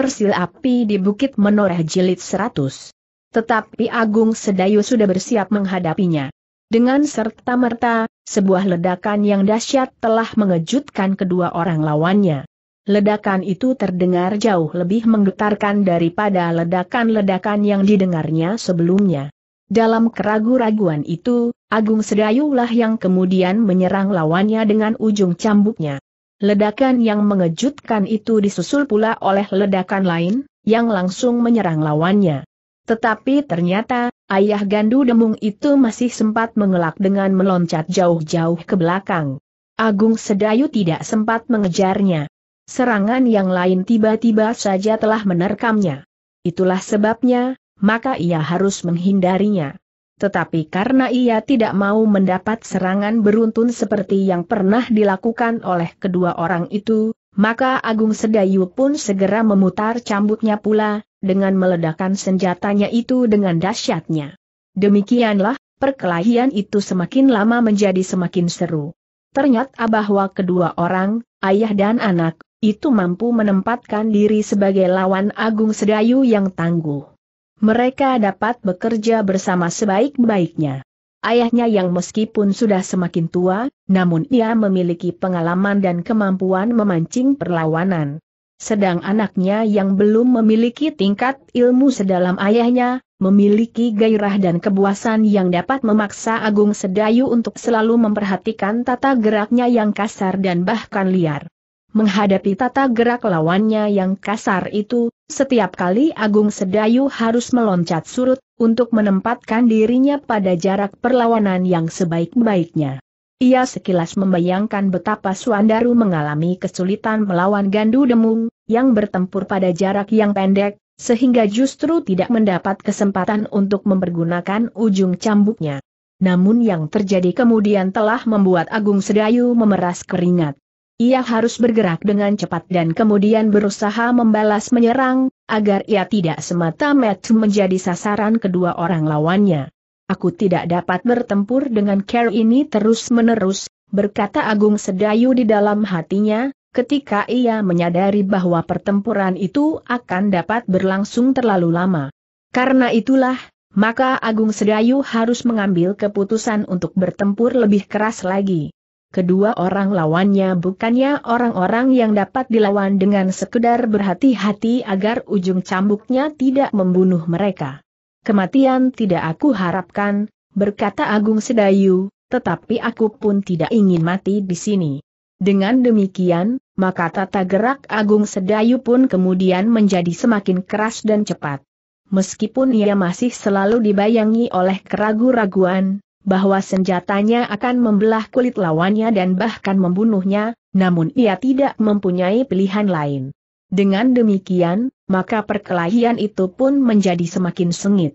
Sil Api di Bukit Menoreh Jilid 100. Tetapi Agung Sedayu sudah bersiap menghadapinya. Dengan serta-merta, sebuah ledakan yang dahsyat telah mengejutkan kedua orang lawannya. Ledakan itu terdengar jauh lebih menggetarkan daripada ledakan-ledakan yang didengarnya sebelumnya. Dalam keraguan raguan itu, Agung Sedayulah yang kemudian menyerang lawannya dengan ujung cambuknya. Ledakan yang mengejutkan itu disusul pula oleh ledakan lain, yang langsung menyerang lawannya. Tetapi ternyata, ayah Gandu Demung itu masih sempat mengelak dengan meloncat jauh-jauh ke belakang. Agung Sedayu tidak sempat mengejarnya. Serangan yang lain tiba-tiba saja telah menerkamnya. Itulah sebabnya, maka ia harus menghindarinya. Tetapi karena ia tidak mau mendapat serangan beruntun seperti yang pernah dilakukan oleh kedua orang itu, maka Agung Sedayu pun segera memutar cambuknya pula, dengan meledakkan senjatanya itu dengan dahsyatnya. Demikianlah, perkelahian itu semakin lama menjadi semakin seru. Ternyata bahwa kedua orang, ayah dan anak, itu mampu menempatkan diri sebagai lawan Agung Sedayu yang tangguh mereka dapat bekerja bersama sebaik-baiknya. Ayahnya yang meskipun sudah semakin tua, namun ia memiliki pengalaman dan kemampuan memancing perlawanan. Sedang anaknya yang belum memiliki tingkat ilmu sedalam ayahnya, memiliki gairah dan kebuasan yang dapat memaksa Agung Sedayu untuk selalu memperhatikan tata geraknya yang kasar dan bahkan liar. Menghadapi tata gerak lawannya yang kasar itu, setiap kali Agung Sedayu harus meloncat surut, untuk menempatkan dirinya pada jarak perlawanan yang sebaik-baiknya. Ia sekilas membayangkan betapa Suandaru mengalami kesulitan melawan Gandu Demung, yang bertempur pada jarak yang pendek, sehingga justru tidak mendapat kesempatan untuk mempergunakan ujung cambuknya. Namun yang terjadi kemudian telah membuat Agung Sedayu memeras keringat. Ia harus bergerak dengan cepat dan kemudian berusaha membalas menyerang, agar ia tidak semata-mata menjadi sasaran kedua orang lawannya. Aku tidak dapat bertempur dengan care ini terus-menerus, berkata Agung Sedayu di dalam hatinya, ketika ia menyadari bahwa pertempuran itu akan dapat berlangsung terlalu lama. Karena itulah, maka Agung Sedayu harus mengambil keputusan untuk bertempur lebih keras lagi kedua orang lawannya bukannya orang-orang yang dapat dilawan dengan sekedar berhati-hati agar ujung cambuknya tidak membunuh mereka. Kematian tidak aku harapkan, berkata Agung Sedayu, tetapi aku pun tidak ingin mati di sini. Dengan demikian, maka tata gerak Agung Sedayu pun kemudian menjadi semakin keras dan cepat. Meskipun ia masih selalu dibayangi oleh keraguan-raguan, bahwa senjatanya akan membelah kulit lawannya dan bahkan membunuhnya, namun ia tidak mempunyai pilihan lain. Dengan demikian, maka perkelahian itu pun menjadi semakin sengit.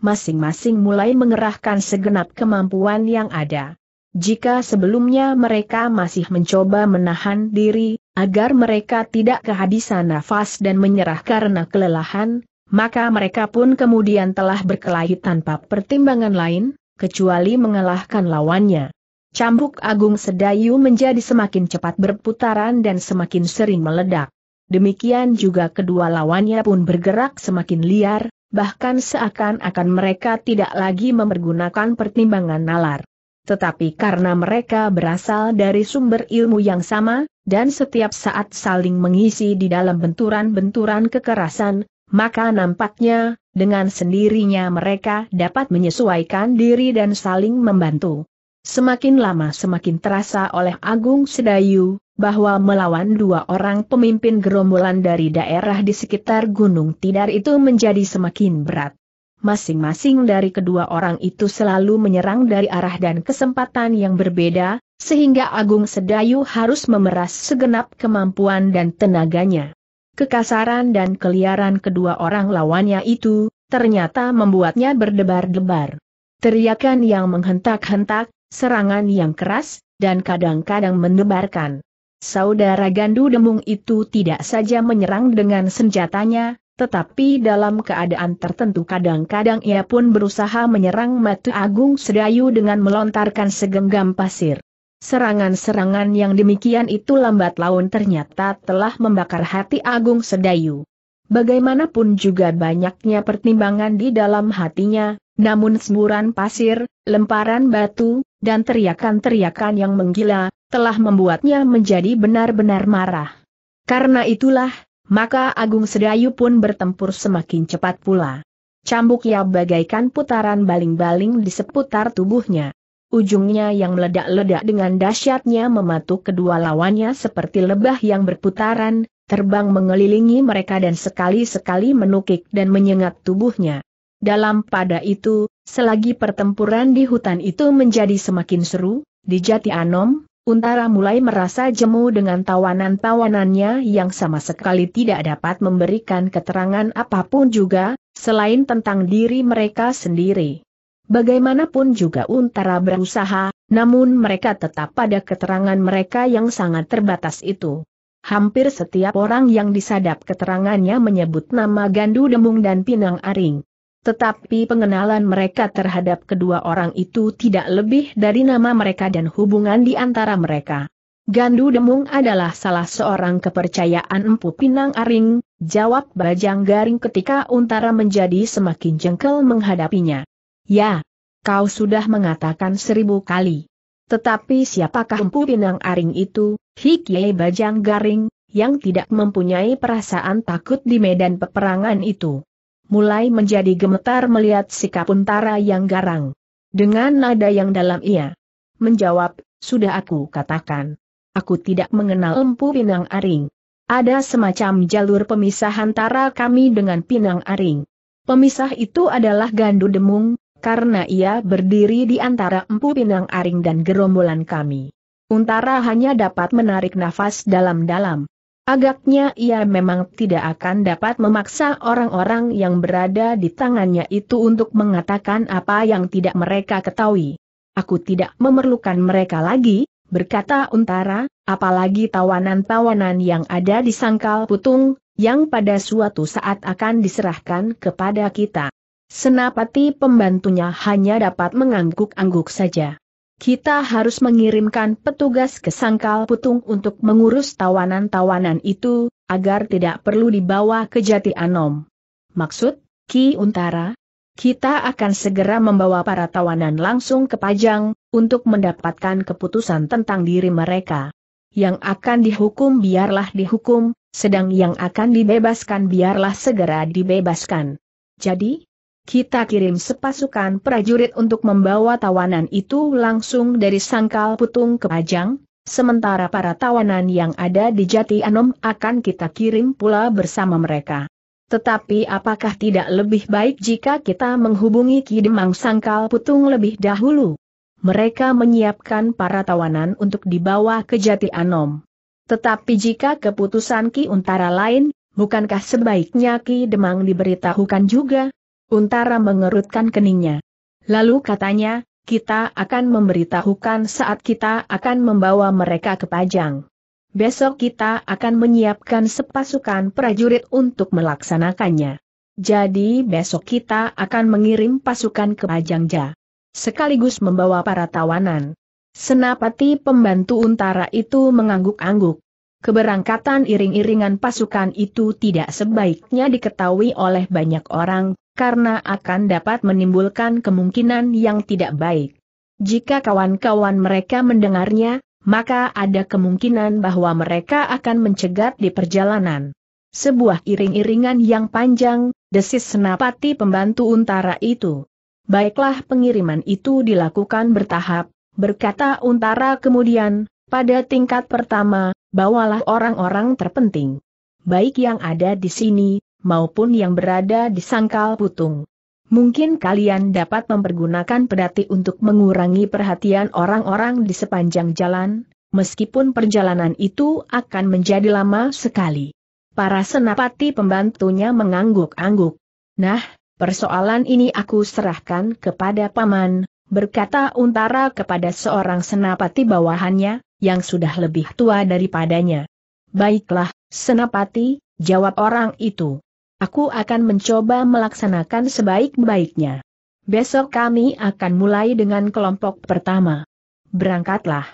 Masing-masing mulai mengerahkan segenap kemampuan yang ada. Jika sebelumnya mereka masih mencoba menahan diri, agar mereka tidak kehabisan nafas dan menyerah karena kelelahan, maka mereka pun kemudian telah berkelahi tanpa pertimbangan lain, kecuali mengalahkan lawannya. Cambuk Agung Sedayu menjadi semakin cepat berputaran dan semakin sering meledak. Demikian juga kedua lawannya pun bergerak semakin liar, bahkan seakan-akan mereka tidak lagi mempergunakan pertimbangan nalar. Tetapi karena mereka berasal dari sumber ilmu yang sama, dan setiap saat saling mengisi di dalam benturan-benturan kekerasan, maka nampaknya, dengan sendirinya mereka dapat menyesuaikan diri dan saling membantu. Semakin lama semakin terasa oleh Agung Sedayu, bahwa melawan dua orang pemimpin gerombolan dari daerah di sekitar Gunung Tidar itu menjadi semakin berat. Masing-masing dari kedua orang itu selalu menyerang dari arah dan kesempatan yang berbeda, sehingga Agung Sedayu harus memeras segenap kemampuan dan tenaganya. Kekasaran dan keliaran kedua orang lawannya itu, ternyata membuatnya berdebar-debar. Teriakan yang menghentak-hentak, serangan yang keras, dan kadang-kadang mendebarkan. Saudara Gandu Demung itu tidak saja menyerang dengan senjatanya, tetapi dalam keadaan tertentu kadang-kadang ia pun berusaha menyerang Matu Agung Sedayu dengan melontarkan segenggam pasir. Serangan-serangan yang demikian itu lambat laun ternyata telah membakar hati Agung Sedayu. Bagaimanapun juga banyaknya pertimbangan di dalam hatinya, namun semburan pasir, lemparan batu, dan teriakan-teriakan yang menggila, telah membuatnya menjadi benar-benar marah. Karena itulah, maka Agung Sedayu pun bertempur semakin cepat pula. Cambuk Cambuknya bagaikan putaran baling-baling di seputar tubuhnya. Ujungnya yang meledak-ledak dengan dahsyatnya mematuk kedua lawannya seperti lebah yang berputaran, terbang mengelilingi mereka dan sekali-sekali menukik dan menyengat tubuhnya. Dalam pada itu, selagi pertempuran di hutan itu menjadi semakin seru, di Jati Anom, Untara mulai merasa jemu dengan tawanan-tawanannya yang sama sekali tidak dapat memberikan keterangan apapun juga, selain tentang diri mereka sendiri. Bagaimanapun juga Untara berusaha, namun mereka tetap pada keterangan mereka yang sangat terbatas itu. Hampir setiap orang yang disadap keterangannya menyebut nama Gandu Demung dan Pinang Aring. Tetapi pengenalan mereka terhadap kedua orang itu tidak lebih dari nama mereka dan hubungan di antara mereka. Gandu Demung adalah salah seorang kepercayaan Empu Pinang Aring, jawab Bajang Garing ketika Untara menjadi semakin jengkel menghadapinya. Ya, kau sudah mengatakan seribu kali. Tetapi siapakah empu pinang aring itu, Hikie Bajang Garing, yang tidak mempunyai perasaan takut di medan peperangan itu? Mulai menjadi gemetar melihat sikap untara yang garang. Dengan nada yang dalam ia menjawab, sudah aku katakan. Aku tidak mengenal empu pinang aring. Ada semacam jalur pemisah antara kami dengan pinang aring. Pemisah itu adalah gandu demung, karena ia berdiri di antara empu pinang aring dan gerombolan kami. Untara hanya dapat menarik nafas dalam-dalam. Agaknya ia memang tidak akan dapat memaksa orang-orang yang berada di tangannya itu untuk mengatakan apa yang tidak mereka ketahui. Aku tidak memerlukan mereka lagi, berkata Untara, apalagi tawanan-tawanan yang ada di sangkal putung, yang pada suatu saat akan diserahkan kepada kita. Senapati pembantunya hanya dapat mengangguk-angguk saja. Kita harus mengirimkan petugas ke Sangkal Putung untuk mengurus tawanan-tawanan itu, agar tidak perlu dibawa ke Jati Anom. Maksud, Ki Untara? Kita akan segera membawa para tawanan langsung ke Pajang, untuk mendapatkan keputusan tentang diri mereka. Yang akan dihukum biarlah dihukum, sedang yang akan dibebaskan biarlah segera dibebaskan. Jadi, kita kirim sepasukan prajurit untuk membawa tawanan itu langsung dari sangkal putung ke Pajang, sementara para tawanan yang ada di Jati Anom akan kita kirim pula bersama mereka. Tetapi apakah tidak lebih baik jika kita menghubungi Ki Demang Sangkal Putung lebih dahulu? Mereka menyiapkan para tawanan untuk dibawa ke Jati Anom. Tetapi jika keputusan Ki Untara lain, bukankah sebaiknya Ki Demang diberitahukan juga? Untara mengerutkan keningnya. Lalu katanya, kita akan memberitahukan saat kita akan membawa mereka ke Pajang. Besok kita akan menyiapkan sepasukan prajurit untuk melaksanakannya. Jadi besok kita akan mengirim pasukan ke Pajangja, Sekaligus membawa para tawanan. Senapati pembantu untara itu mengangguk-angguk. Keberangkatan iring-iringan pasukan itu tidak sebaiknya diketahui oleh banyak orang, karena akan dapat menimbulkan kemungkinan yang tidak baik. Jika kawan-kawan mereka mendengarnya, maka ada kemungkinan bahwa mereka akan mencegat di perjalanan. Sebuah iring-iringan yang panjang, desis senapati pembantu untara itu. Baiklah pengiriman itu dilakukan bertahap, berkata untara kemudian, pada tingkat pertama, bawalah orang-orang terpenting. Baik yang ada di sini, maupun yang berada di sangkal putung. Mungkin kalian dapat mempergunakan pedati untuk mengurangi perhatian orang-orang di sepanjang jalan, meskipun perjalanan itu akan menjadi lama sekali. Para senapati pembantunya mengangguk-angguk. Nah, persoalan ini aku serahkan kepada paman, berkata Untara kepada seorang senapati bawahannya, yang sudah lebih tua daripadanya. Baiklah, senapati, jawab orang itu. Aku akan mencoba melaksanakan sebaik-baiknya. Besok kami akan mulai dengan kelompok pertama. Berangkatlah.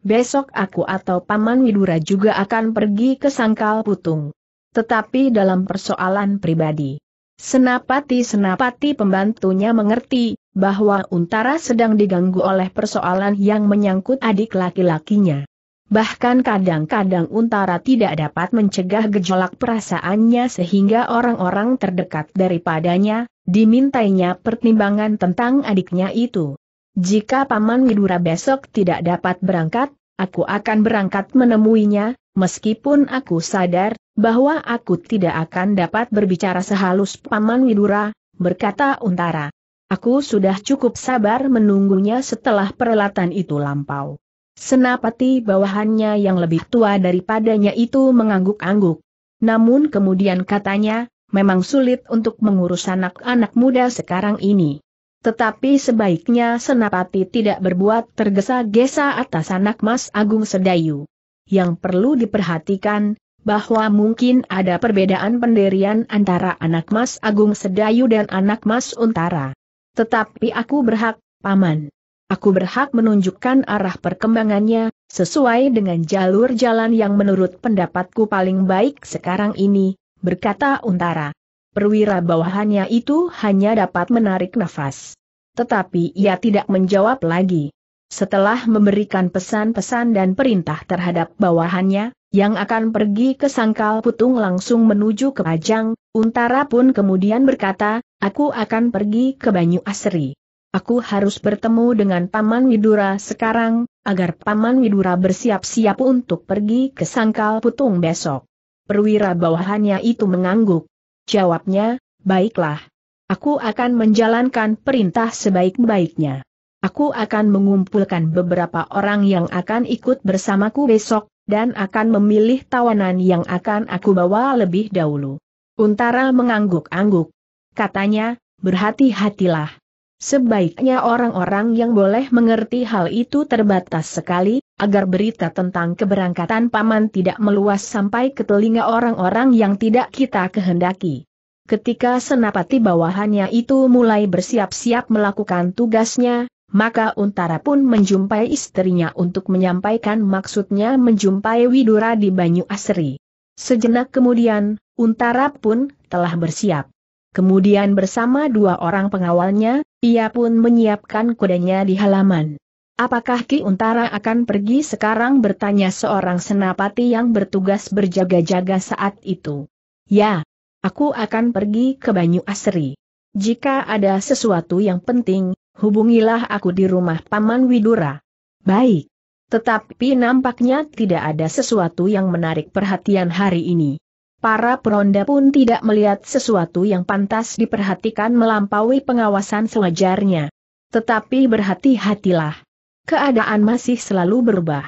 Besok aku atau Paman Widura juga akan pergi ke Sangkal Putung. Tetapi dalam persoalan pribadi. Senapati-senapati pembantunya mengerti, bahwa Untara sedang diganggu oleh persoalan yang menyangkut adik laki-lakinya. Bahkan kadang-kadang Untara tidak dapat mencegah gejolak perasaannya sehingga orang-orang terdekat daripadanya, dimintainya pertimbangan tentang adiknya itu. Jika Paman Widura besok tidak dapat berangkat, aku akan berangkat menemuinya, meskipun aku sadar bahwa aku tidak akan dapat berbicara sehalus Paman Widura, berkata Untara. Aku sudah cukup sabar menunggunya setelah peralatan itu lampau. Senapati bawahannya yang lebih tua daripadanya itu mengangguk-angguk. Namun kemudian katanya, memang sulit untuk mengurus anak-anak muda sekarang ini. Tetapi sebaiknya Senapati tidak berbuat tergesa-gesa atas anak Mas Agung Sedayu. Yang perlu diperhatikan, bahwa mungkin ada perbedaan pendirian antara anak Mas Agung Sedayu dan anak Mas Untara. Tetapi aku berhak, Paman. Aku berhak menunjukkan arah perkembangannya, sesuai dengan jalur jalan yang menurut pendapatku paling baik sekarang ini, berkata Untara. Perwira bawahannya itu hanya dapat menarik nafas. Tetapi ia tidak menjawab lagi. Setelah memberikan pesan-pesan dan perintah terhadap bawahannya, yang akan pergi ke sangkal putung langsung menuju ke Pajang, Untara pun kemudian berkata, aku akan pergi ke Banyu Asri. Aku harus bertemu dengan Paman Widura sekarang, agar Paman Widura bersiap-siap untuk pergi ke Sangkal Putung besok. Perwira bawahannya itu mengangguk. Jawabnya, baiklah. Aku akan menjalankan perintah sebaik-baiknya. Aku akan mengumpulkan beberapa orang yang akan ikut bersamaku besok, dan akan memilih tawanan yang akan aku bawa lebih dahulu. Untara mengangguk-angguk. Katanya, berhati-hatilah. Sebaiknya orang-orang yang boleh mengerti hal itu terbatas sekali, agar berita tentang keberangkatan paman tidak meluas sampai ke telinga orang-orang yang tidak kita kehendaki. Ketika senapati bawahannya itu mulai bersiap-siap melakukan tugasnya, maka Untara pun menjumpai istrinya untuk menyampaikan maksudnya menjumpai Widura di Banyu Asri. Sejenak kemudian, Untara pun telah bersiap. Kemudian bersama dua orang pengawalnya, ia pun menyiapkan kudanya di halaman. Apakah Ki Untara akan pergi sekarang bertanya seorang senapati yang bertugas berjaga-jaga saat itu. Ya, aku akan pergi ke Banyu Asri. Jika ada sesuatu yang penting, hubungilah aku di rumah Paman Widura. Baik. Tetapi nampaknya tidak ada sesuatu yang menarik perhatian hari ini. Para peronda pun tidak melihat sesuatu yang pantas diperhatikan melampaui pengawasan sewajarnya. Tetapi berhati-hatilah. Keadaan masih selalu berubah.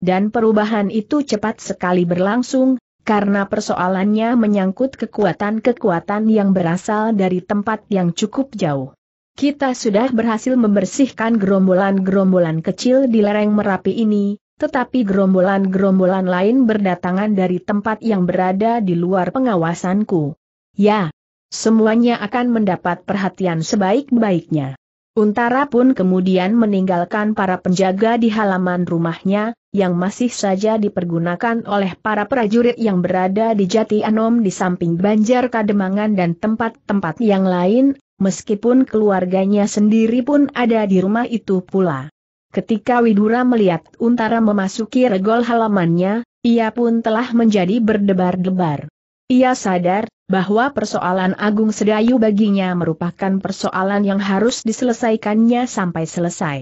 Dan perubahan itu cepat sekali berlangsung, karena persoalannya menyangkut kekuatan-kekuatan yang berasal dari tempat yang cukup jauh. Kita sudah berhasil membersihkan gerombolan-gerombolan kecil di lereng Merapi ini, tetapi gerombolan-gerombolan lain berdatangan dari tempat yang berada di luar pengawasanku. Ya, semuanya akan mendapat perhatian sebaik-baiknya. Untara pun kemudian meninggalkan para penjaga di halaman rumahnya, yang masih saja dipergunakan oleh para prajurit yang berada di Jati Anom di samping Banjar Kademangan dan tempat-tempat yang lain, meskipun keluarganya sendiri pun ada di rumah itu pula. Ketika Widura melihat Untara memasuki regol halamannya, ia pun telah menjadi berdebar-debar. Ia sadar bahwa persoalan Agung Sedayu baginya merupakan persoalan yang harus diselesaikannya sampai selesai.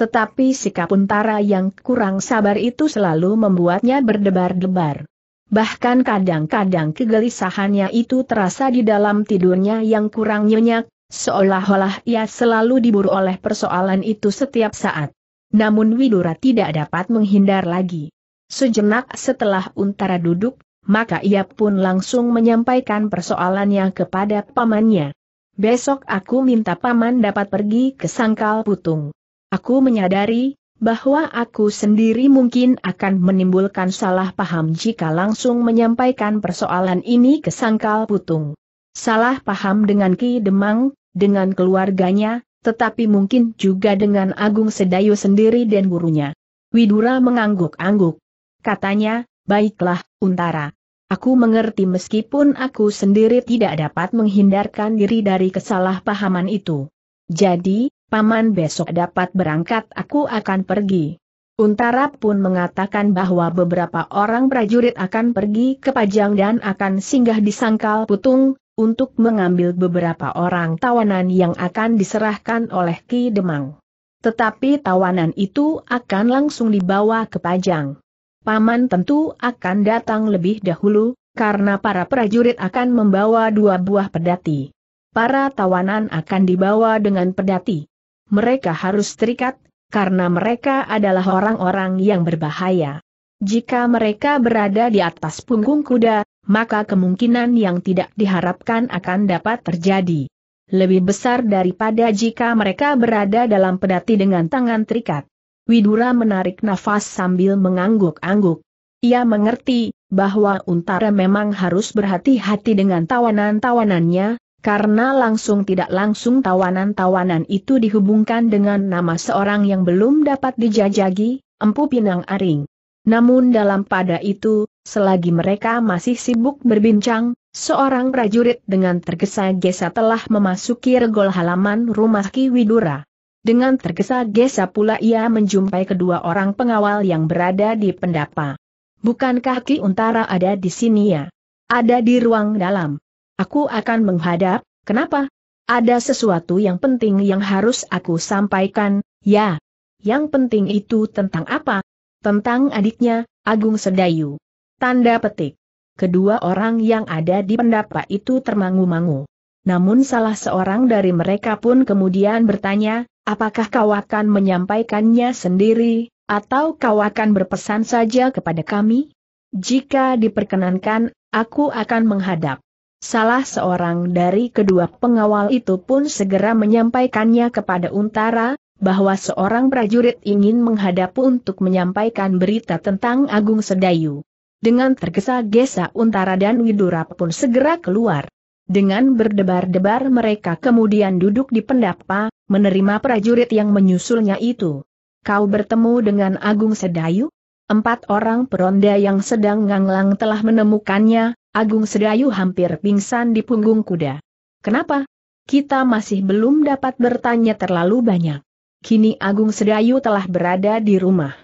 Tetapi sikap Untara yang kurang sabar itu selalu membuatnya berdebar-debar. Bahkan kadang-kadang kegelisahannya itu terasa di dalam tidurnya yang kurang nyenyak, seolah-olah ia selalu diburu oleh persoalan itu setiap saat. Namun Widura tidak dapat menghindar lagi. Sejenak setelah Untara duduk, maka ia pun langsung menyampaikan persoalannya kepada pamannya. Besok aku minta paman dapat pergi ke Sangkal Putung. Aku menyadari, bahwa aku sendiri mungkin akan menimbulkan salah paham jika langsung menyampaikan persoalan ini ke Sangkal Putung. Salah paham dengan Ki Demang, dengan keluarganya, tetapi mungkin juga dengan Agung Sedayu sendiri dan gurunya. Widura mengangguk-angguk. Katanya, baiklah, Untara. Aku mengerti meskipun aku sendiri tidak dapat menghindarkan diri dari kesalahpahaman itu. Jadi, Paman besok dapat berangkat aku akan pergi. Untara pun mengatakan bahwa beberapa orang prajurit akan pergi ke Pajang dan akan singgah di Sangkal Putung, untuk mengambil beberapa orang tawanan yang akan diserahkan oleh Ki Demang. Tetapi tawanan itu akan langsung dibawa ke Pajang. Paman tentu akan datang lebih dahulu, karena para prajurit akan membawa dua buah pedati. Para tawanan akan dibawa dengan pedati. Mereka harus terikat, karena mereka adalah orang-orang yang berbahaya. Jika mereka berada di atas punggung kuda, maka kemungkinan yang tidak diharapkan akan dapat terjadi. Lebih besar daripada jika mereka berada dalam pedati dengan tangan terikat. Widura menarik nafas sambil mengangguk-angguk. Ia mengerti bahwa Untara memang harus berhati-hati dengan tawanan-tawanannya, karena langsung tidak langsung tawanan-tawanan itu dihubungkan dengan nama seorang yang belum dapat dijajagi, Empu Pinang Aring. Namun dalam pada itu, selagi mereka masih sibuk berbincang, seorang prajurit dengan tergesa-gesa telah memasuki regol halaman rumah Ki Widura. Dengan tergesa-gesa pula ia menjumpai kedua orang pengawal yang berada di pendapa. Bukankah Ki Untara ada di sini ya? Ada di ruang dalam. Aku akan menghadap, kenapa? Ada sesuatu yang penting yang harus aku sampaikan, ya. Yang penting itu tentang apa? Tentang adiknya, Agung Sedayu. Tanda petik. Kedua orang yang ada di pendapa itu termangu-mangu. Namun salah seorang dari mereka pun kemudian bertanya, apakah kau akan menyampaikannya sendiri, atau kau akan berpesan saja kepada kami? Jika diperkenankan, aku akan menghadap. Salah seorang dari kedua pengawal itu pun segera menyampaikannya kepada Untara, bahwa seorang prajurit ingin menghadap untuk menyampaikan berita tentang Agung Sedayu. Dengan tergesa-gesa Untara dan Widura pun segera keluar. Dengan berdebar-debar mereka kemudian duduk di pendapa, menerima prajurit yang menyusulnya itu. Kau bertemu dengan Agung Sedayu? Empat orang peronda yang sedang nganglang telah menemukannya, Agung Sedayu hampir pingsan di punggung kuda. Kenapa? Kita masih belum dapat bertanya terlalu banyak. Kini Agung Sedayu telah berada di rumah.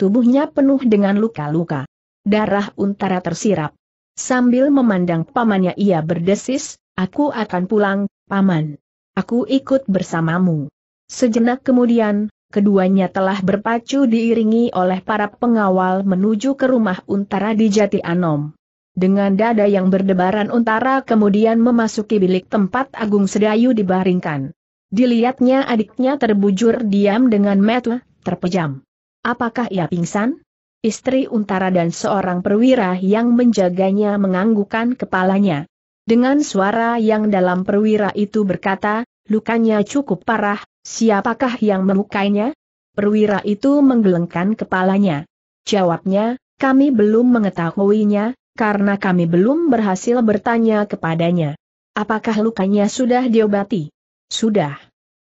Tubuhnya penuh dengan luka-luka. Darah untara tersirap. Sambil memandang pamannya ia berdesis, aku akan pulang, paman. Aku ikut bersamamu. Sejenak kemudian, keduanya telah berpacu diiringi oleh para pengawal menuju ke rumah untara di Jati Anom. Dengan dada yang berdebaran untara kemudian memasuki bilik tempat Agung Sedayu dibaringkan. Dilihatnya adiknya terbujur diam dengan metu, terpejam. Apakah ia pingsan? Istri Untara dan seorang perwira yang menjaganya menganggukkan kepalanya. Dengan suara yang dalam perwira itu berkata, lukanya cukup parah, siapakah yang melukainya? Perwira itu menggelengkan kepalanya. Jawabnya, kami belum mengetahuinya, karena kami belum berhasil bertanya kepadanya. Apakah lukanya sudah diobati? Sudah.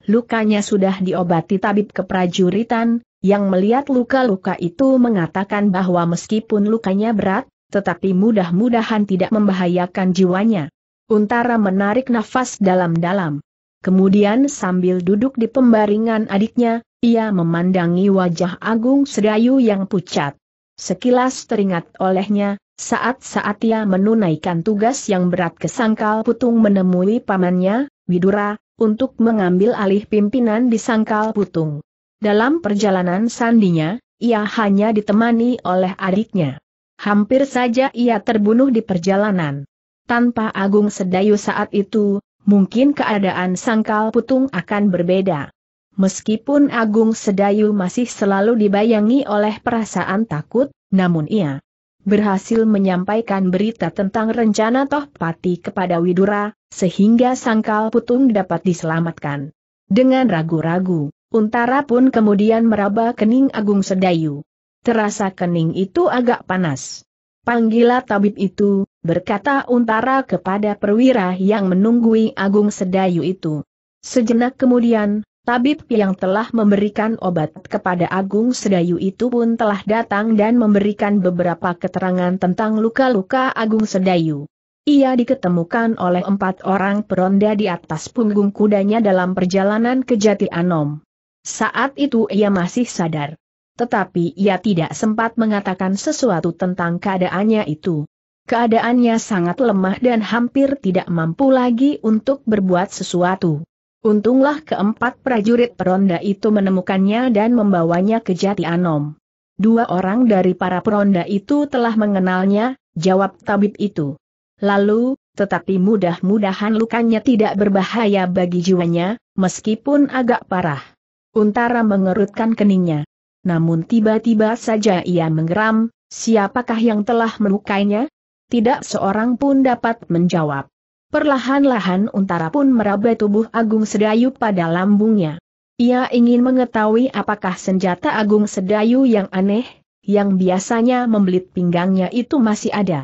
Lukanya sudah diobati tabib keprajuritan, yang melihat luka-luka itu mengatakan bahwa meskipun lukanya berat, tetapi mudah-mudahan tidak membahayakan jiwanya. Untara menarik nafas dalam-dalam. Kemudian sambil duduk di pembaringan adiknya, ia memandangi wajah Agung Sedayu yang pucat. Sekilas teringat olehnya, saat-saat ia menunaikan tugas yang berat ke Sangkal Putung menemui pamannya, Widura, untuk mengambil alih pimpinan di Sangkal Putung. Dalam perjalanan sandinya, ia hanya ditemani oleh adiknya. Hampir saja ia terbunuh di perjalanan. Tanpa Agung Sedayu saat itu, mungkin keadaan Sangkal Putung akan berbeda. Meskipun Agung Sedayu masih selalu dibayangi oleh perasaan takut, namun ia berhasil menyampaikan berita tentang rencana Tohpati kepada Widura, sehingga Sangkal Putung dapat diselamatkan. Dengan ragu-ragu, Untara pun kemudian meraba kening Agung Sedayu. Terasa kening itu agak panas. Panggilah tabib itu, berkata Untara kepada perwira yang menunggui Agung Sedayu itu. Sejenak kemudian, Tabib yang telah memberikan obat kepada Agung Sedayu itu pun telah datang dan memberikan beberapa keterangan tentang luka-luka Agung Sedayu. Ia diketemukan oleh empat orang peronda di atas punggung kudanya dalam perjalanan ke Jati Anom. Saat itu ia masih sadar. Tetapi ia tidak sempat mengatakan sesuatu tentang keadaannya itu. Keadaannya sangat lemah dan hampir tidak mampu lagi untuk berbuat sesuatu. Untunglah keempat prajurit peronda itu menemukannya dan membawanya ke Jati Anom. Dua orang dari para peronda itu telah mengenalnya, jawab tabib itu. Lalu, tetapi mudah-mudahan lukanya tidak berbahaya bagi jiwanya, meskipun agak parah. Untara mengerutkan keningnya. Namun tiba-tiba saja ia menggeram, siapakah yang telah melukainya? Tidak seorang pun dapat menjawab. Perlahan-lahan untara pun meraba tubuh Agung Sedayu pada lambungnya. Ia ingin mengetahui apakah senjata Agung Sedayu yang aneh, yang biasanya membelit pinggangnya itu masih ada.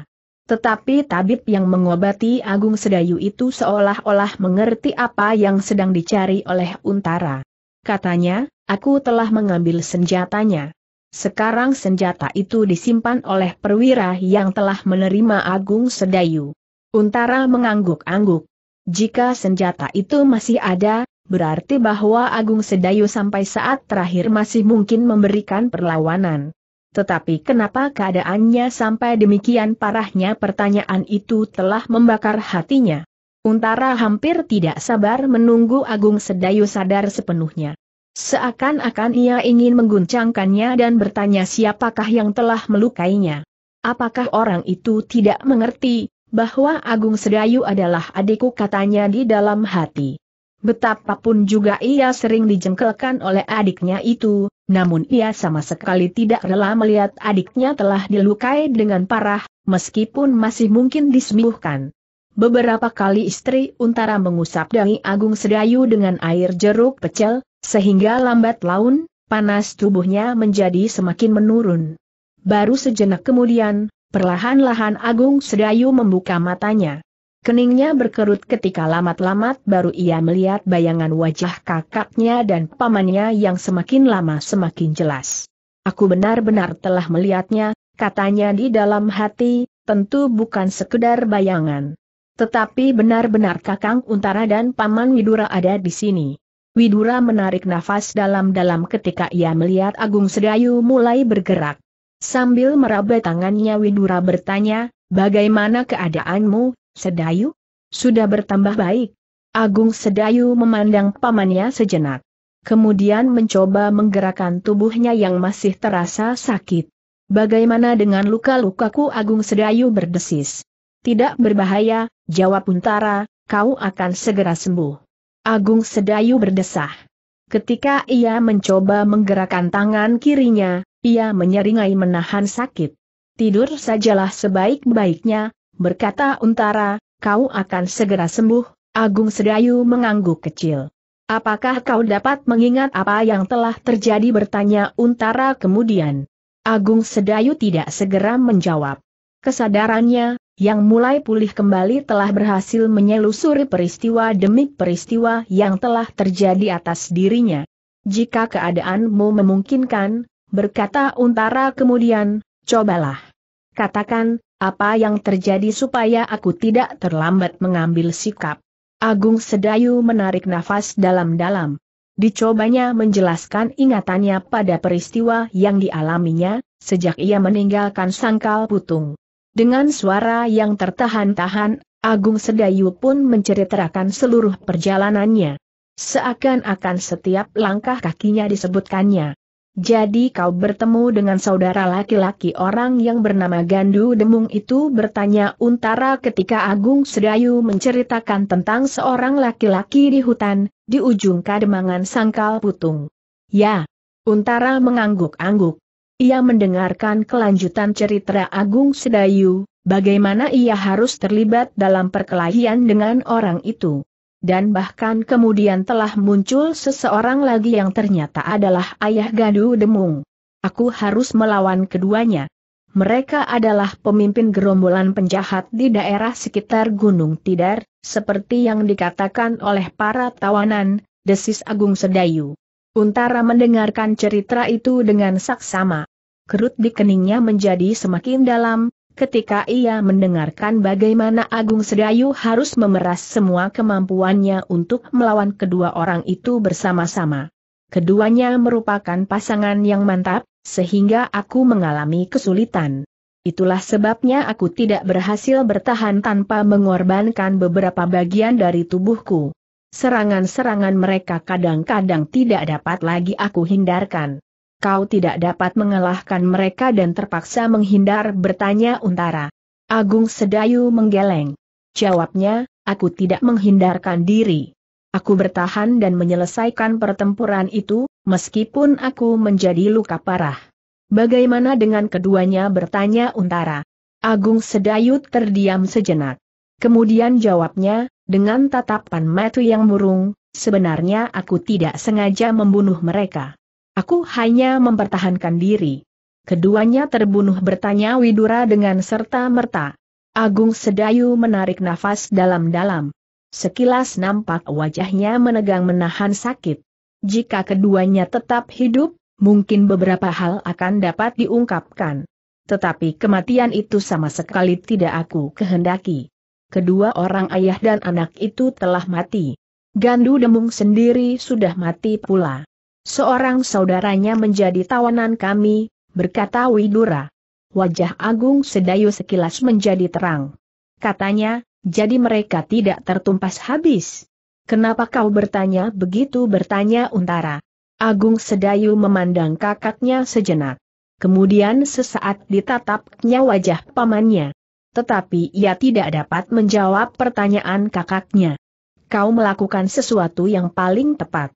Tetapi tabib yang mengobati Agung Sedayu itu seolah-olah mengerti apa yang sedang dicari oleh untara. Katanya, aku telah mengambil senjatanya. Sekarang senjata itu disimpan oleh perwira yang telah menerima Agung Sedayu. Untara mengangguk-angguk. Jika senjata itu masih ada, berarti bahwa Agung Sedayu sampai saat terakhir masih mungkin memberikan perlawanan. Tetapi kenapa keadaannya sampai demikian parahnya pertanyaan itu telah membakar hatinya. Untara hampir tidak sabar menunggu Agung Sedayu sadar sepenuhnya. Seakan-akan ia ingin mengguncangkannya dan bertanya siapakah yang telah melukainya. Apakah orang itu tidak mengerti, bahwa Agung Sedayu adalah adikku katanya di dalam hati. Betapapun juga ia sering dijengkelkan oleh adiknya itu, namun ia sama sekali tidak rela melihat adiknya telah dilukai dengan parah, meskipun masih mungkin disembuhkan. Beberapa kali istri Untara mengusap dahi Agung Sedayu dengan air jeruk pecel, sehingga lambat laun, panas tubuhnya menjadi semakin menurun. Baru sejenak kemudian, Perlahan-lahan Agung Sedayu membuka matanya. Keningnya berkerut ketika lamat-lamat baru ia melihat bayangan wajah kakaknya dan pamannya yang semakin lama semakin jelas. Aku benar-benar telah melihatnya, katanya di dalam hati, tentu bukan sekedar bayangan. Tetapi benar-benar Kakang Untara dan Paman Widura ada di sini. Widura menarik nafas dalam-dalam ketika ia melihat Agung Sedayu mulai bergerak. Sambil meraba tangannya Widura bertanya, bagaimana keadaanmu, Sedayu? Sudah bertambah baik. Agung Sedayu memandang pamannya sejenak. Kemudian mencoba menggerakkan tubuhnya yang masih terasa sakit. Bagaimana dengan luka-lukaku Agung Sedayu berdesis. Tidak berbahaya, jawab Untara, kau akan segera sembuh. Agung Sedayu berdesah. Ketika ia mencoba menggerakkan tangan kirinya, ia menyeringai menahan sakit. Tidur sajalah sebaik-baiknya, berkata Untara, kau akan segera sembuh, Agung Sedayu mengangguk kecil. Apakah kau dapat mengingat apa yang telah terjadi bertanya Untara kemudian. Agung Sedayu tidak segera menjawab. Kesadarannya, yang mulai pulih kembali telah berhasil menyelusuri peristiwa demi peristiwa yang telah terjadi atas dirinya. Jika keadaanmu memungkinkan, berkata Untara kemudian, cobalah. Katakan, apa yang terjadi supaya aku tidak terlambat mengambil sikap. Agung Sedayu menarik nafas dalam-dalam. Dicobanya menjelaskan ingatannya pada peristiwa yang dialaminya, sejak ia meninggalkan sangkal putung. Dengan suara yang tertahan-tahan, Agung Sedayu pun menceritakan seluruh perjalanannya. Seakan-akan setiap langkah kakinya disebutkannya. Jadi kau bertemu dengan saudara laki-laki orang yang bernama Gandu Demung itu bertanya Untara ketika Agung Sedayu menceritakan tentang seorang laki-laki di hutan, di ujung kademangan sangkal putung. Ya. Untara mengangguk-angguk. Ia mendengarkan kelanjutan cerita Agung Sedayu, bagaimana ia harus terlibat dalam perkelahian dengan orang itu dan bahkan kemudian telah muncul seseorang lagi yang ternyata adalah ayah Gadu Demung. Aku harus melawan keduanya. Mereka adalah pemimpin gerombolan penjahat di daerah sekitar Gunung Tidar, seperti yang dikatakan oleh para tawanan, desis Agung Sedayu. Untara mendengarkan cerita itu dengan saksama. Kerut di keningnya menjadi semakin dalam, Ketika ia mendengarkan bagaimana Agung Sedayu harus memeras semua kemampuannya untuk melawan kedua orang itu bersama-sama. Keduanya merupakan pasangan yang mantap, sehingga aku mengalami kesulitan. Itulah sebabnya aku tidak berhasil bertahan tanpa mengorbankan beberapa bagian dari tubuhku. Serangan-serangan mereka kadang-kadang tidak dapat lagi aku hindarkan kau tidak dapat mengalahkan mereka dan terpaksa menghindar bertanya Untara. Agung Sedayu menggeleng. Jawabnya, aku tidak menghindarkan diri. Aku bertahan dan menyelesaikan pertempuran itu, meskipun aku menjadi luka parah. Bagaimana dengan keduanya bertanya Untara. Agung Sedayu terdiam sejenak. Kemudian jawabnya, dengan tatapan mata yang murung, sebenarnya aku tidak sengaja membunuh mereka. Aku hanya mempertahankan diri. Keduanya terbunuh bertanya Widura dengan serta-merta. Agung Sedayu menarik nafas dalam-dalam. Sekilas nampak wajahnya menegang menahan sakit. Jika keduanya tetap hidup, mungkin beberapa hal akan dapat diungkapkan. Tetapi kematian itu sama sekali tidak aku kehendaki. Kedua orang ayah dan anak itu telah mati. Gandu Demung sendiri sudah mati pula. Seorang saudaranya menjadi tawanan kami, berkata Widura. Wajah Agung Sedayu sekilas menjadi terang. Katanya, jadi mereka tidak tertumpas habis. Kenapa kau bertanya begitu bertanya Untara? Agung Sedayu memandang kakaknya sejenak. Kemudian sesaat ditatapnya wajah pamannya. Tetapi ia tidak dapat menjawab pertanyaan kakaknya. Kau melakukan sesuatu yang paling tepat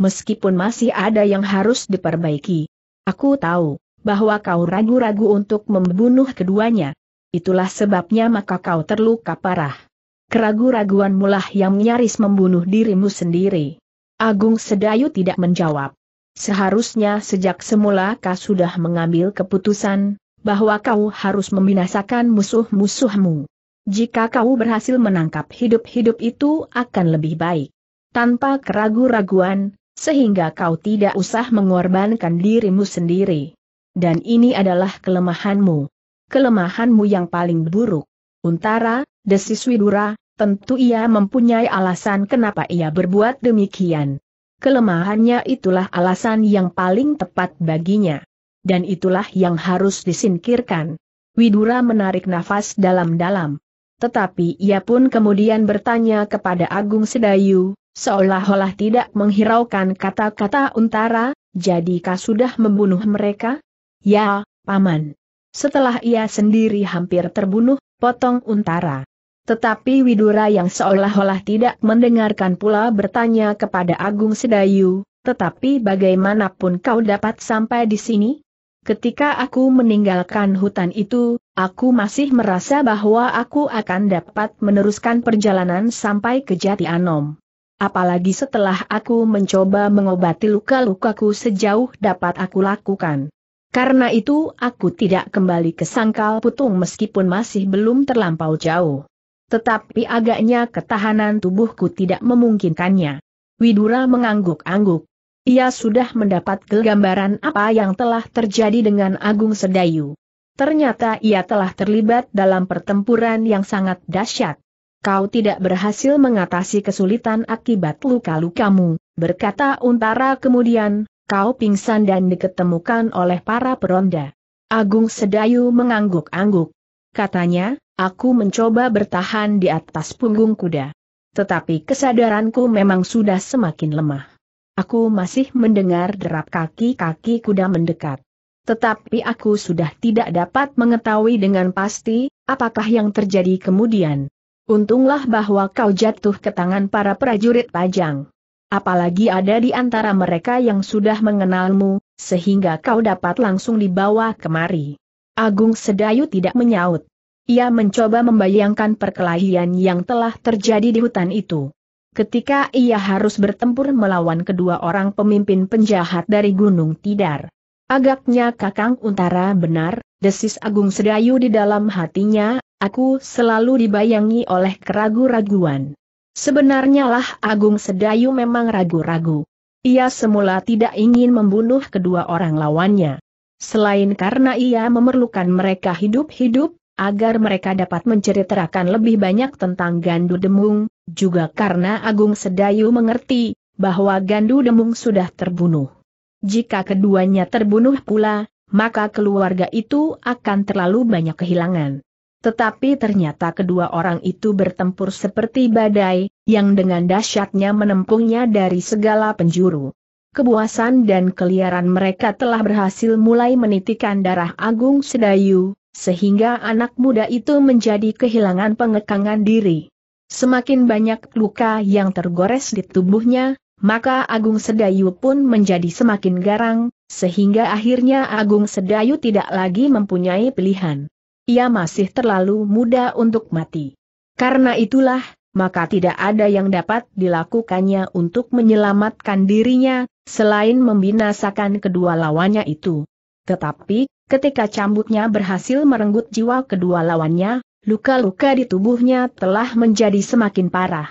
meskipun masih ada yang harus diperbaiki. Aku tahu bahwa kau ragu-ragu untuk membunuh keduanya. Itulah sebabnya maka kau terluka parah. Keragu-raguan mulah yang nyaris membunuh dirimu sendiri. Agung Sedayu tidak menjawab. Seharusnya sejak semula kau sudah mengambil keputusan, bahwa kau harus membinasakan musuh-musuhmu. Jika kau berhasil menangkap hidup-hidup itu akan lebih baik. Tanpa keragu-raguan, sehingga kau tidak usah mengorbankan dirimu sendiri. Dan ini adalah kelemahanmu. Kelemahanmu yang paling buruk. Untara, desis Widura, tentu ia mempunyai alasan kenapa ia berbuat demikian. Kelemahannya itulah alasan yang paling tepat baginya. Dan itulah yang harus disingkirkan. Widura menarik nafas dalam-dalam. Tetapi ia pun kemudian bertanya kepada Agung Sedayu, seolah-olah tidak menghiraukan kata-kata untara, jadikah sudah membunuh mereka? Ya, Paman. Setelah ia sendiri hampir terbunuh, potong untara. Tetapi Widura yang seolah-olah tidak mendengarkan pula bertanya kepada Agung Sedayu, tetapi bagaimanapun kau dapat sampai di sini? Ketika aku meninggalkan hutan itu, aku masih merasa bahwa aku akan dapat meneruskan perjalanan sampai ke Jati Anom. Apalagi setelah aku mencoba mengobati luka-lukaku sejauh dapat aku lakukan. Karena itu aku tidak kembali ke Sangkal Putung meskipun masih belum terlampau jauh. Tetapi agaknya ketahanan tubuhku tidak memungkinkannya. Widura mengangguk-angguk. Ia sudah mendapat gambaran apa yang telah terjadi dengan Agung Sedayu. Ternyata ia telah terlibat dalam pertempuran yang sangat dahsyat. Kau tidak berhasil mengatasi kesulitan akibat luka-lukamu, berkata Untara kemudian, kau pingsan dan diketemukan oleh para peronda. Agung Sedayu mengangguk-angguk. Katanya, aku mencoba bertahan di atas punggung kuda. Tetapi kesadaranku memang sudah semakin lemah. Aku masih mendengar derap kaki-kaki kuda mendekat. Tetapi aku sudah tidak dapat mengetahui dengan pasti, apakah yang terjadi kemudian. Untunglah bahwa kau jatuh ke tangan para prajurit pajang. Apalagi ada di antara mereka yang sudah mengenalmu, sehingga kau dapat langsung dibawa kemari. Agung Sedayu tidak menyaut. Ia mencoba membayangkan perkelahian yang telah terjadi di hutan itu ketika ia harus bertempur melawan kedua orang pemimpin penjahat dari Gunung Tidar. Agaknya Kakang Untara benar, desis Agung Sedayu di dalam hatinya, aku selalu dibayangi oleh keragu-raguan. Sebenarnya lah Agung Sedayu memang ragu-ragu. Ia semula tidak ingin membunuh kedua orang lawannya. Selain karena ia memerlukan mereka hidup-hidup, agar mereka dapat menceritakan lebih banyak tentang Gandu Demung, juga karena Agung Sedayu mengerti bahwa Gandu Demung sudah terbunuh. Jika keduanya terbunuh pula, maka keluarga itu akan terlalu banyak kehilangan. Tetapi ternyata kedua orang itu bertempur seperti badai, yang dengan dahsyatnya menempungnya dari segala penjuru. Kebuasan dan keliaran mereka telah berhasil mulai menitikan darah Agung Sedayu, sehingga anak muda itu menjadi kehilangan pengekangan diri. Semakin banyak luka yang tergores di tubuhnya, maka Agung Sedayu pun menjadi semakin garang, sehingga akhirnya Agung Sedayu tidak lagi mempunyai pilihan. Ia masih terlalu muda untuk mati. Karena itulah, maka tidak ada yang dapat dilakukannya untuk menyelamatkan dirinya, selain membinasakan kedua lawannya itu. Tetapi, Ketika cambuknya berhasil merenggut jiwa kedua lawannya, luka-luka di tubuhnya telah menjadi semakin parah.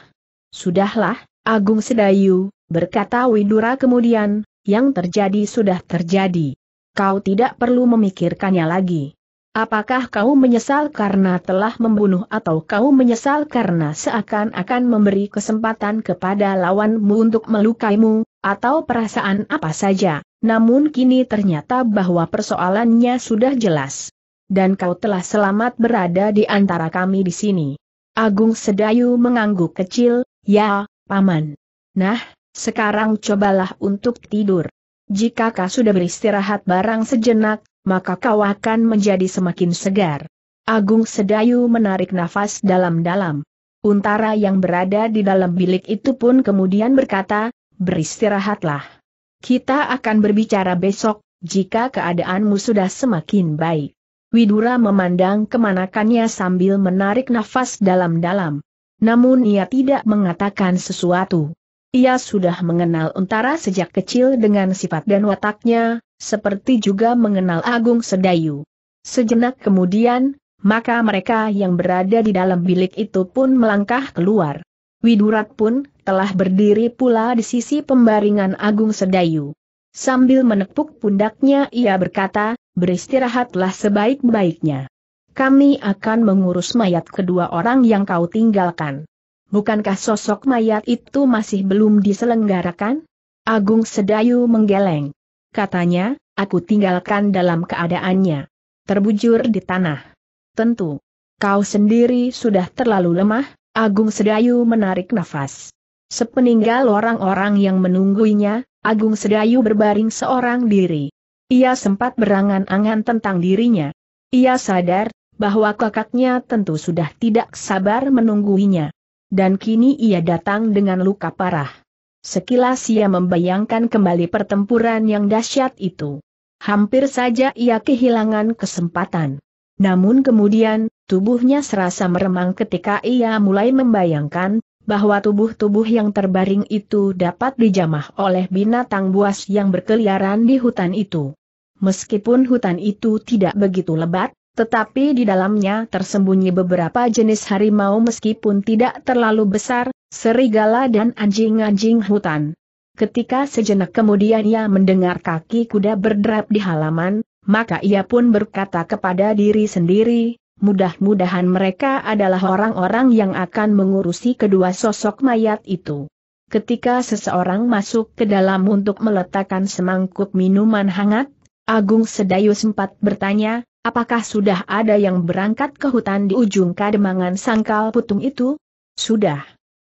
Sudahlah, Agung Sedayu, berkata Widura kemudian, yang terjadi sudah terjadi. Kau tidak perlu memikirkannya lagi. Apakah kau menyesal karena telah membunuh atau kau menyesal karena seakan-akan memberi kesempatan kepada lawanmu untuk melukaimu, atau perasaan apa saja? Namun kini ternyata bahwa persoalannya sudah jelas. Dan kau telah selamat berada di antara kami di sini. Agung Sedayu mengangguk kecil, ya, paman. Nah, sekarang cobalah untuk tidur. Jika kau sudah beristirahat barang sejenak, maka kau akan menjadi semakin segar. Agung Sedayu menarik nafas dalam-dalam. Untara yang berada di dalam bilik itu pun kemudian berkata, beristirahatlah. Kita akan berbicara besok, jika keadaanmu sudah semakin baik. Widura memandang kemanakannya sambil menarik nafas dalam-dalam. Namun ia tidak mengatakan sesuatu. Ia sudah mengenal Untara sejak kecil dengan sifat dan wataknya, seperti juga mengenal Agung Sedayu. Sejenak kemudian, maka mereka yang berada di dalam bilik itu pun melangkah keluar. Widurat pun telah berdiri pula di sisi pembaringan Agung Sedayu. Sambil menepuk pundaknya ia berkata, beristirahatlah sebaik-baiknya. Kami akan mengurus mayat kedua orang yang kau tinggalkan. Bukankah sosok mayat itu masih belum diselenggarakan? Agung Sedayu menggeleng. Katanya, aku tinggalkan dalam keadaannya. Terbujur di tanah. Tentu. Kau sendiri sudah terlalu lemah, Agung Sedayu menarik nafas. Sepeninggal orang-orang yang menungguinya, Agung Sedayu berbaring seorang diri. Ia sempat berangan-angan tentang dirinya. Ia sadar, bahwa kakaknya tentu sudah tidak sabar menungguinya. Dan kini ia datang dengan luka parah. Sekilas ia membayangkan kembali pertempuran yang dahsyat itu. Hampir saja ia kehilangan kesempatan. Namun kemudian, tubuhnya serasa meremang ketika ia mulai membayangkan bahwa tubuh-tubuh yang terbaring itu dapat dijamah oleh binatang buas yang berkeliaran di hutan itu. Meskipun hutan itu tidak begitu lebat, tetapi di dalamnya tersembunyi beberapa jenis harimau meskipun tidak terlalu besar, serigala dan anjing-anjing hutan. Ketika sejenak kemudian ia mendengar kaki kuda berderap di halaman, maka ia pun berkata kepada diri sendiri, mudah-mudahan mereka adalah orang-orang yang akan mengurusi kedua sosok mayat itu. Ketika seseorang masuk ke dalam untuk meletakkan semangkuk minuman hangat, Agung Sedayu sempat bertanya, apakah sudah ada yang berangkat ke hutan di ujung kademangan sangkal putung itu? Sudah.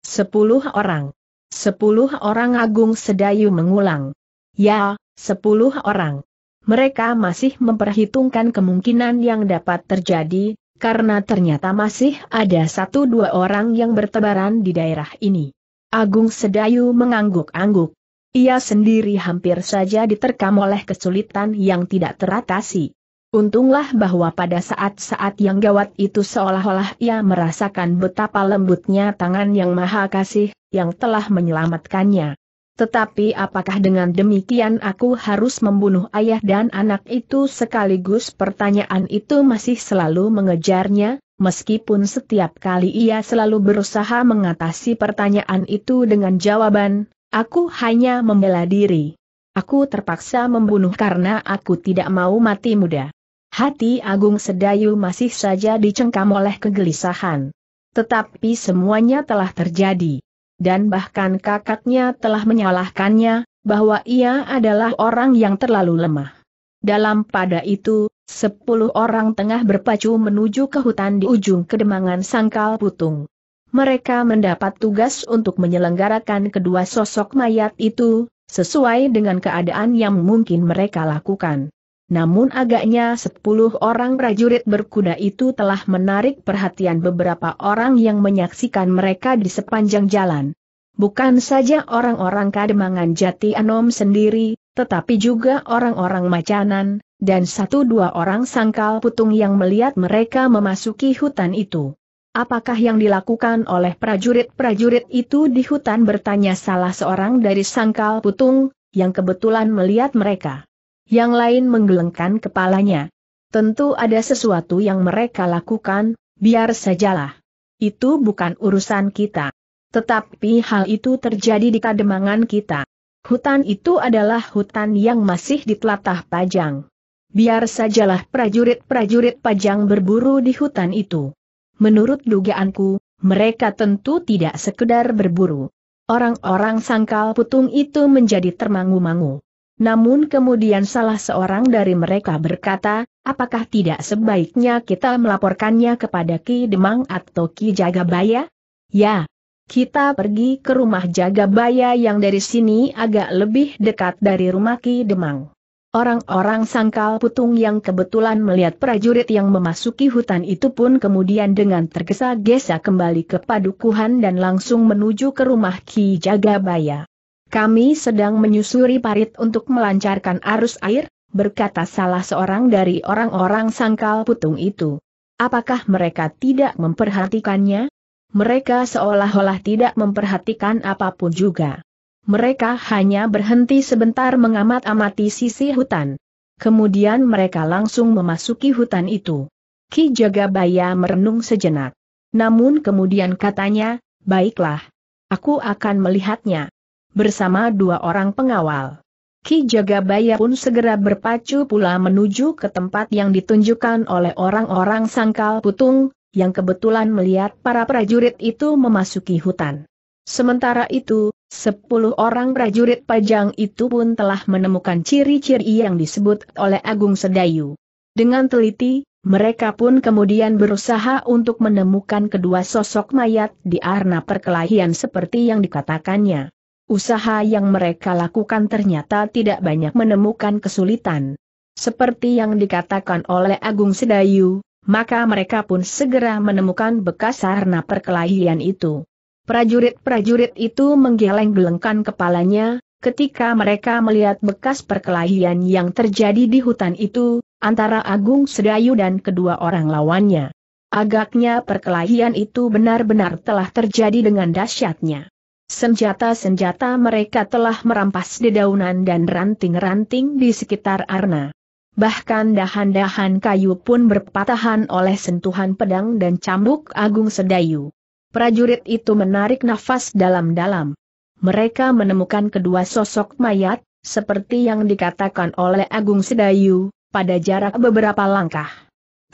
Sepuluh orang. Sepuluh orang Agung Sedayu mengulang. Ya, sepuluh orang mereka masih memperhitungkan kemungkinan yang dapat terjadi, karena ternyata masih ada satu dua orang yang bertebaran di daerah ini. Agung Sedayu mengangguk-angguk. Ia sendiri hampir saja diterkam oleh kesulitan yang tidak teratasi. Untunglah bahwa pada saat-saat yang gawat itu seolah-olah ia merasakan betapa lembutnya tangan yang maha kasih, yang telah menyelamatkannya. Tetapi apakah dengan demikian aku harus membunuh ayah dan anak itu sekaligus pertanyaan itu masih selalu mengejarnya, meskipun setiap kali ia selalu berusaha mengatasi pertanyaan itu dengan jawaban, aku hanya membela diri. Aku terpaksa membunuh karena aku tidak mau mati muda. Hati Agung Sedayu masih saja dicengkam oleh kegelisahan. Tetapi semuanya telah terjadi dan bahkan kakaknya telah menyalahkannya, bahwa ia adalah orang yang terlalu lemah. Dalam pada itu, sepuluh orang tengah berpacu menuju ke hutan di ujung kedemangan sangkal putung. Mereka mendapat tugas untuk menyelenggarakan kedua sosok mayat itu, sesuai dengan keadaan yang mungkin mereka lakukan namun agaknya sepuluh orang prajurit berkuda itu telah menarik perhatian beberapa orang yang menyaksikan mereka di sepanjang jalan. Bukan saja orang-orang kademangan jati anom sendiri, tetapi juga orang-orang macanan, dan satu dua orang sangkal putung yang melihat mereka memasuki hutan itu. Apakah yang dilakukan oleh prajurit-prajurit itu di hutan bertanya salah seorang dari sangkal putung, yang kebetulan melihat mereka yang lain menggelengkan kepalanya. Tentu ada sesuatu yang mereka lakukan, biar sajalah. Itu bukan urusan kita. Tetapi hal itu terjadi di kademangan kita. Hutan itu adalah hutan yang masih ditelatah Pajang. Biar sajalah prajurit-prajurit Pajang berburu di hutan itu. Menurut dugaanku, mereka tentu tidak sekedar berburu. Orang-orang sangkal putung itu menjadi termangu-mangu. Namun kemudian salah seorang dari mereka berkata, apakah tidak sebaiknya kita melaporkannya kepada Ki Demang atau Ki Jagabaya? Ya, kita pergi ke rumah Jagabaya yang dari sini agak lebih dekat dari rumah Ki Demang. Orang-orang sangkal putung yang kebetulan melihat prajurit yang memasuki hutan itu pun kemudian dengan tergesa-gesa kembali ke padukuhan dan langsung menuju ke rumah Ki Jagabaya. Kami sedang menyusuri parit untuk melancarkan arus air, berkata salah seorang dari orang-orang sangkal putung itu. Apakah mereka tidak memperhatikannya? Mereka seolah-olah tidak memperhatikan apapun juga. Mereka hanya berhenti sebentar mengamat-amati sisi hutan. Kemudian mereka langsung memasuki hutan itu. Ki Jagabaya merenung sejenak. Namun kemudian katanya, baiklah. Aku akan melihatnya bersama dua orang pengawal. Ki Jagabaya pun segera berpacu pula menuju ke tempat yang ditunjukkan oleh orang-orang sangkal putung, yang kebetulan melihat para prajurit itu memasuki hutan. Sementara itu, sepuluh orang prajurit pajang itu pun telah menemukan ciri-ciri yang disebut oleh Agung Sedayu. Dengan teliti, mereka pun kemudian berusaha untuk menemukan kedua sosok mayat di arna perkelahian seperti yang dikatakannya. Usaha yang mereka lakukan ternyata tidak banyak menemukan kesulitan. Seperti yang dikatakan oleh Agung Sedayu, maka mereka pun segera menemukan bekas sarna perkelahian itu. Prajurit-prajurit itu menggeleng-gelengkan kepalanya, ketika mereka melihat bekas perkelahian yang terjadi di hutan itu, antara Agung Sedayu dan kedua orang lawannya. Agaknya perkelahian itu benar-benar telah terjadi dengan dahsyatnya. Senjata-senjata mereka telah merampas dedaunan dan ranting-ranting di sekitar Arna. Bahkan dahan-dahan kayu pun berpatahan oleh sentuhan pedang dan cambuk agung sedayu. Prajurit itu menarik nafas dalam-dalam. Mereka menemukan kedua sosok mayat, seperti yang dikatakan oleh Agung Sedayu, pada jarak beberapa langkah.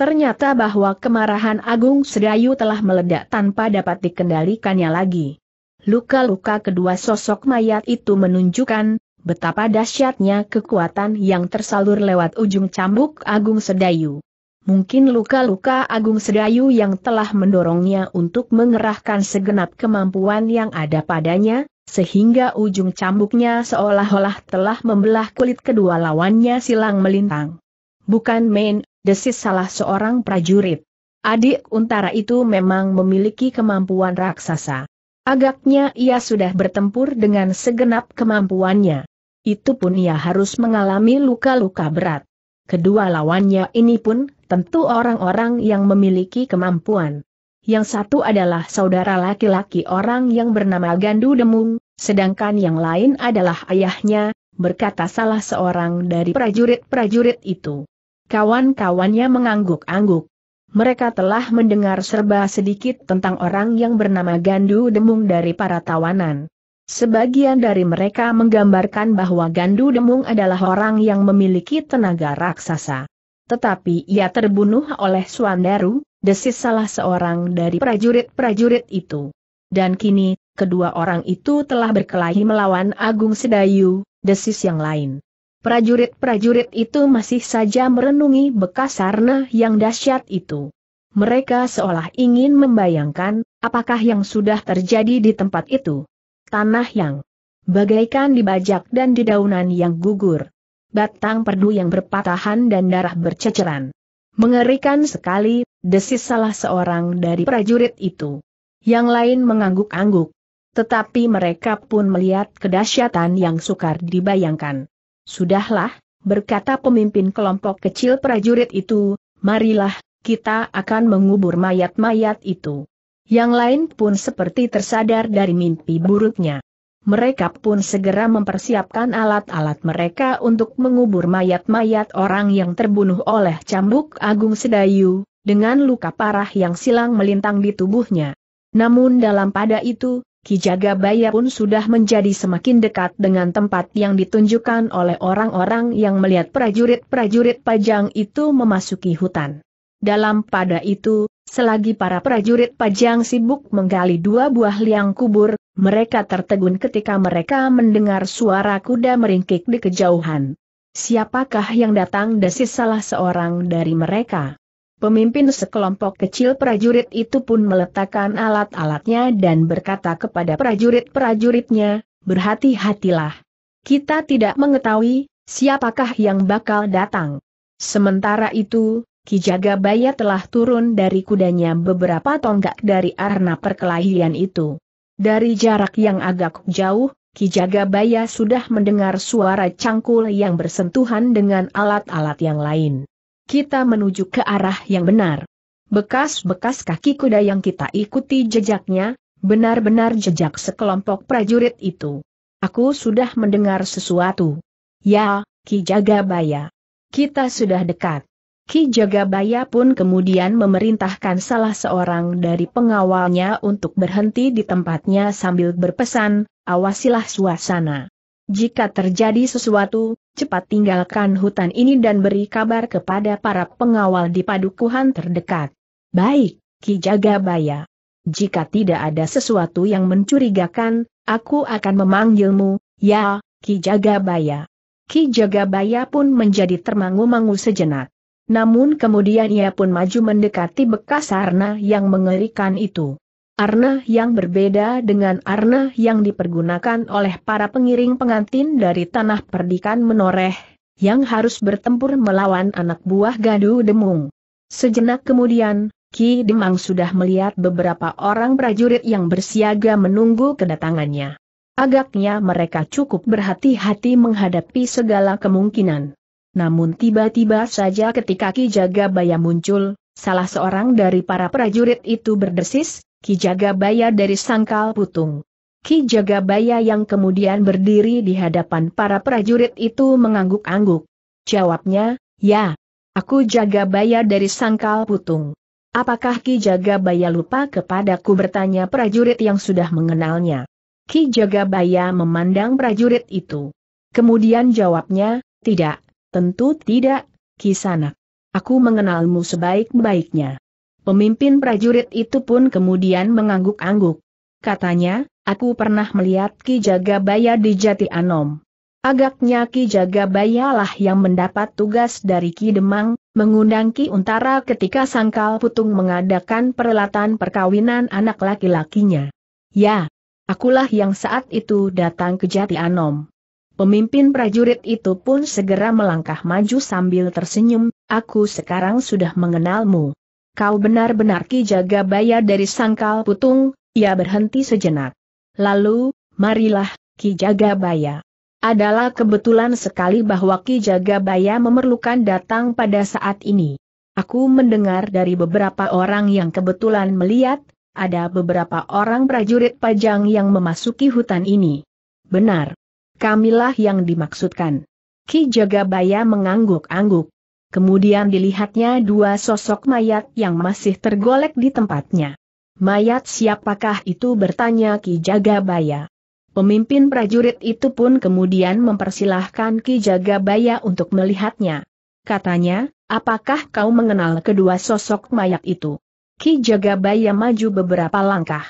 Ternyata bahwa kemarahan Agung Sedayu telah meledak tanpa dapat dikendalikannya lagi. Luka-luka kedua sosok mayat itu menunjukkan betapa dahsyatnya kekuatan yang tersalur lewat ujung cambuk Agung Sedayu. Mungkin luka-luka Agung Sedayu yang telah mendorongnya untuk mengerahkan segenap kemampuan yang ada padanya, sehingga ujung cambuknya seolah-olah telah membelah kulit kedua lawannya silang melintang. Bukan main, desis salah seorang prajurit. Adik Untara itu memang memiliki kemampuan raksasa. Agaknya ia sudah bertempur dengan segenap kemampuannya. Itu pun ia harus mengalami luka-luka berat. Kedua lawannya ini pun tentu orang-orang yang memiliki kemampuan. Yang satu adalah saudara laki-laki orang yang bernama Gandu Demung, sedangkan yang lain adalah ayahnya, berkata salah seorang dari prajurit-prajurit itu. Kawan-kawannya mengangguk-angguk. Mereka telah mendengar serba sedikit tentang orang yang bernama Gandu Demung dari para tawanan. Sebagian dari mereka menggambarkan bahwa Gandu Demung adalah orang yang memiliki tenaga raksasa. Tetapi ia terbunuh oleh Suandaru, desis salah seorang dari prajurit-prajurit itu. Dan kini, kedua orang itu telah berkelahi melawan Agung Sedayu, desis yang lain. Prajurit-prajurit itu masih saja merenungi bekas sarna yang dahsyat itu. Mereka seolah ingin membayangkan, apakah yang sudah terjadi di tempat itu. Tanah yang bagaikan dibajak dan dedaunan yang gugur. Batang perdu yang berpatahan dan darah berceceran. Mengerikan sekali, desis salah seorang dari prajurit itu. Yang lain mengangguk-angguk. Tetapi mereka pun melihat kedahsyatan yang sukar dibayangkan. Sudahlah, berkata pemimpin kelompok kecil prajurit itu, marilah, kita akan mengubur mayat-mayat itu. Yang lain pun seperti tersadar dari mimpi buruknya. Mereka pun segera mempersiapkan alat-alat mereka untuk mengubur mayat-mayat orang yang terbunuh oleh cambuk Agung Sedayu, dengan luka parah yang silang melintang di tubuhnya. Namun dalam pada itu, Ki Jagabaya pun sudah menjadi semakin dekat dengan tempat yang ditunjukkan oleh orang-orang yang melihat prajurit-prajurit pajang itu memasuki hutan. Dalam pada itu, selagi para prajurit pajang sibuk menggali dua buah liang kubur, mereka tertegun ketika mereka mendengar suara kuda meringkik di kejauhan. Siapakah yang datang desis salah seorang dari mereka? Pemimpin sekelompok kecil prajurit itu pun meletakkan alat-alatnya dan berkata kepada prajurit-prajuritnya, berhati-hatilah. Kita tidak mengetahui siapakah yang bakal datang. Sementara itu, Jagabaya telah turun dari kudanya beberapa tonggak dari arna perkelahian itu. Dari jarak yang agak jauh, Jagabaya sudah mendengar suara cangkul yang bersentuhan dengan alat-alat yang lain kita menuju ke arah yang benar. Bekas-bekas kaki kuda yang kita ikuti jejaknya, benar-benar jejak sekelompok prajurit itu. Aku sudah mendengar sesuatu. Ya, Ki Jagabaya. Kita sudah dekat. Ki Jagabaya pun kemudian memerintahkan salah seorang dari pengawalnya untuk berhenti di tempatnya sambil berpesan, awasilah suasana. Jika terjadi sesuatu, cepat tinggalkan hutan ini dan beri kabar kepada para pengawal di padukuhan terdekat. Baik, Ki Jagabaya. Jika tidak ada sesuatu yang mencurigakan, aku akan memanggilmu, ya, Ki Jagabaya. Ki Jagabaya pun menjadi termangu-mangu sejenak. Namun kemudian ia pun maju mendekati bekas sarna yang mengerikan itu arna yang berbeda dengan arna yang dipergunakan oleh para pengiring pengantin dari tanah perdikan menoreh, yang harus bertempur melawan anak buah Gadu Demung. Sejenak kemudian, Ki Demang sudah melihat beberapa orang prajurit yang bersiaga menunggu kedatangannya. Agaknya mereka cukup berhati-hati menghadapi segala kemungkinan. Namun tiba-tiba saja ketika Ki Jaga Baya muncul, salah seorang dari para prajurit itu berdesis, Ki Jagabaya dari Sangkal Putung. Ki Jagabaya yang kemudian berdiri di hadapan para prajurit itu mengangguk-angguk. Jawabnya, ya, aku Jagabaya dari Sangkal Putung. Apakah Ki Jagabaya lupa kepadaku bertanya prajurit yang sudah mengenalnya? Ki Jagabaya memandang prajurit itu. Kemudian jawabnya, tidak, tentu tidak, Ki Sanak. Aku mengenalmu sebaik-baiknya. Pemimpin prajurit itu pun kemudian mengangguk-angguk. Katanya, aku pernah melihat Ki Jagabaya di Jati Anom. Agaknya Ki Jagabaya lah yang mendapat tugas dari Ki Demang, mengundang Ki Untara ketika Sangkal Putung mengadakan perlatan perkawinan anak laki-lakinya. Ya, akulah yang saat itu datang ke Jati Anom. Pemimpin prajurit itu pun segera melangkah maju sambil tersenyum, aku sekarang sudah mengenalmu kau benar-benar Ki Jaga Baya dari Sangkal Putung, ia berhenti sejenak. Lalu, marilah, Ki Jaga Baya. Adalah kebetulan sekali bahwa Ki Jaga Baya memerlukan datang pada saat ini. Aku mendengar dari beberapa orang yang kebetulan melihat, ada beberapa orang prajurit pajang yang memasuki hutan ini. Benar. Kamilah yang dimaksudkan. Ki Jagabaya mengangguk-angguk. Kemudian dilihatnya dua sosok mayat yang masih tergolek di tempatnya. Mayat siapakah itu bertanya Ki Jagabaya. Pemimpin prajurit itu pun kemudian mempersilahkan Ki Jagabaya untuk melihatnya. Katanya, apakah kau mengenal kedua sosok mayat itu? Ki Jagabaya maju beberapa langkah.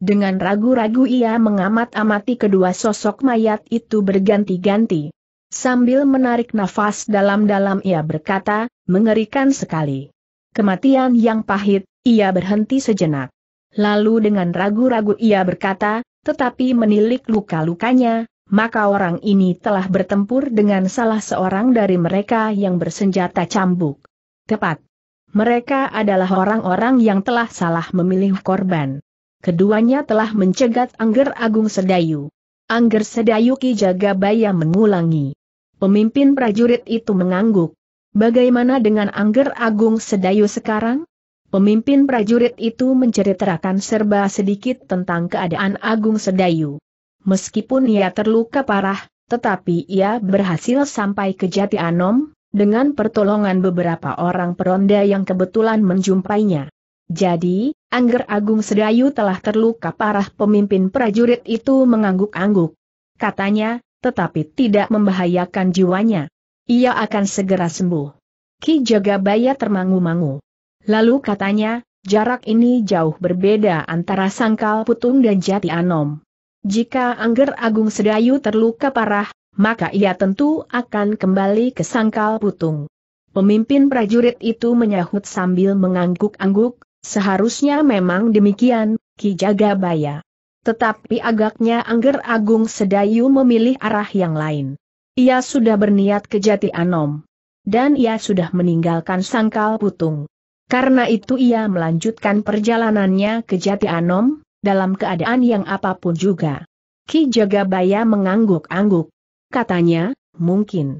Dengan ragu-ragu ia mengamat-amati kedua sosok mayat itu berganti-ganti. Sambil menarik nafas dalam-dalam ia berkata, mengerikan sekali. Kematian yang pahit, ia berhenti sejenak. Lalu dengan ragu-ragu ia berkata, tetapi menilik luka-lukanya, maka orang ini telah bertempur dengan salah seorang dari mereka yang bersenjata cambuk. Tepat. Mereka adalah orang-orang yang telah salah memilih korban. Keduanya telah mencegat Angger Agung Sedayu. Angger Sedayuki Jagabaya mengulangi. Pemimpin prajurit itu mengangguk. Bagaimana dengan Angger Agung Sedayu sekarang? Pemimpin prajurit itu menceritakan serba sedikit tentang keadaan Agung Sedayu. Meskipun ia terluka parah, tetapi ia berhasil sampai ke Jati Anom, dengan pertolongan beberapa orang peronda yang kebetulan menjumpainya. Jadi, Angger Agung Sedayu telah terluka parah pemimpin prajurit itu mengangguk-angguk. Katanya, tetapi tidak membahayakan jiwanya. Ia akan segera sembuh. Ki Jagabaya termangu-mangu. Lalu katanya, jarak ini jauh berbeda antara Sangkal Putung dan Jati Anom. Jika Angger Agung Sedayu terluka parah, maka ia tentu akan kembali ke Sangkal Putung. Pemimpin prajurit itu menyahut sambil mengangguk-angguk, Seharusnya memang demikian, Ki Jagabaya. Tetapi agaknya Angger Agung Sedayu memilih arah yang lain. Ia sudah berniat ke Jati Anom. Dan ia sudah meninggalkan Sangkal Putung. Karena itu ia melanjutkan perjalanannya ke Jati Anom, dalam keadaan yang apapun juga. Ki Jagabaya mengangguk-angguk. Katanya, mungkin.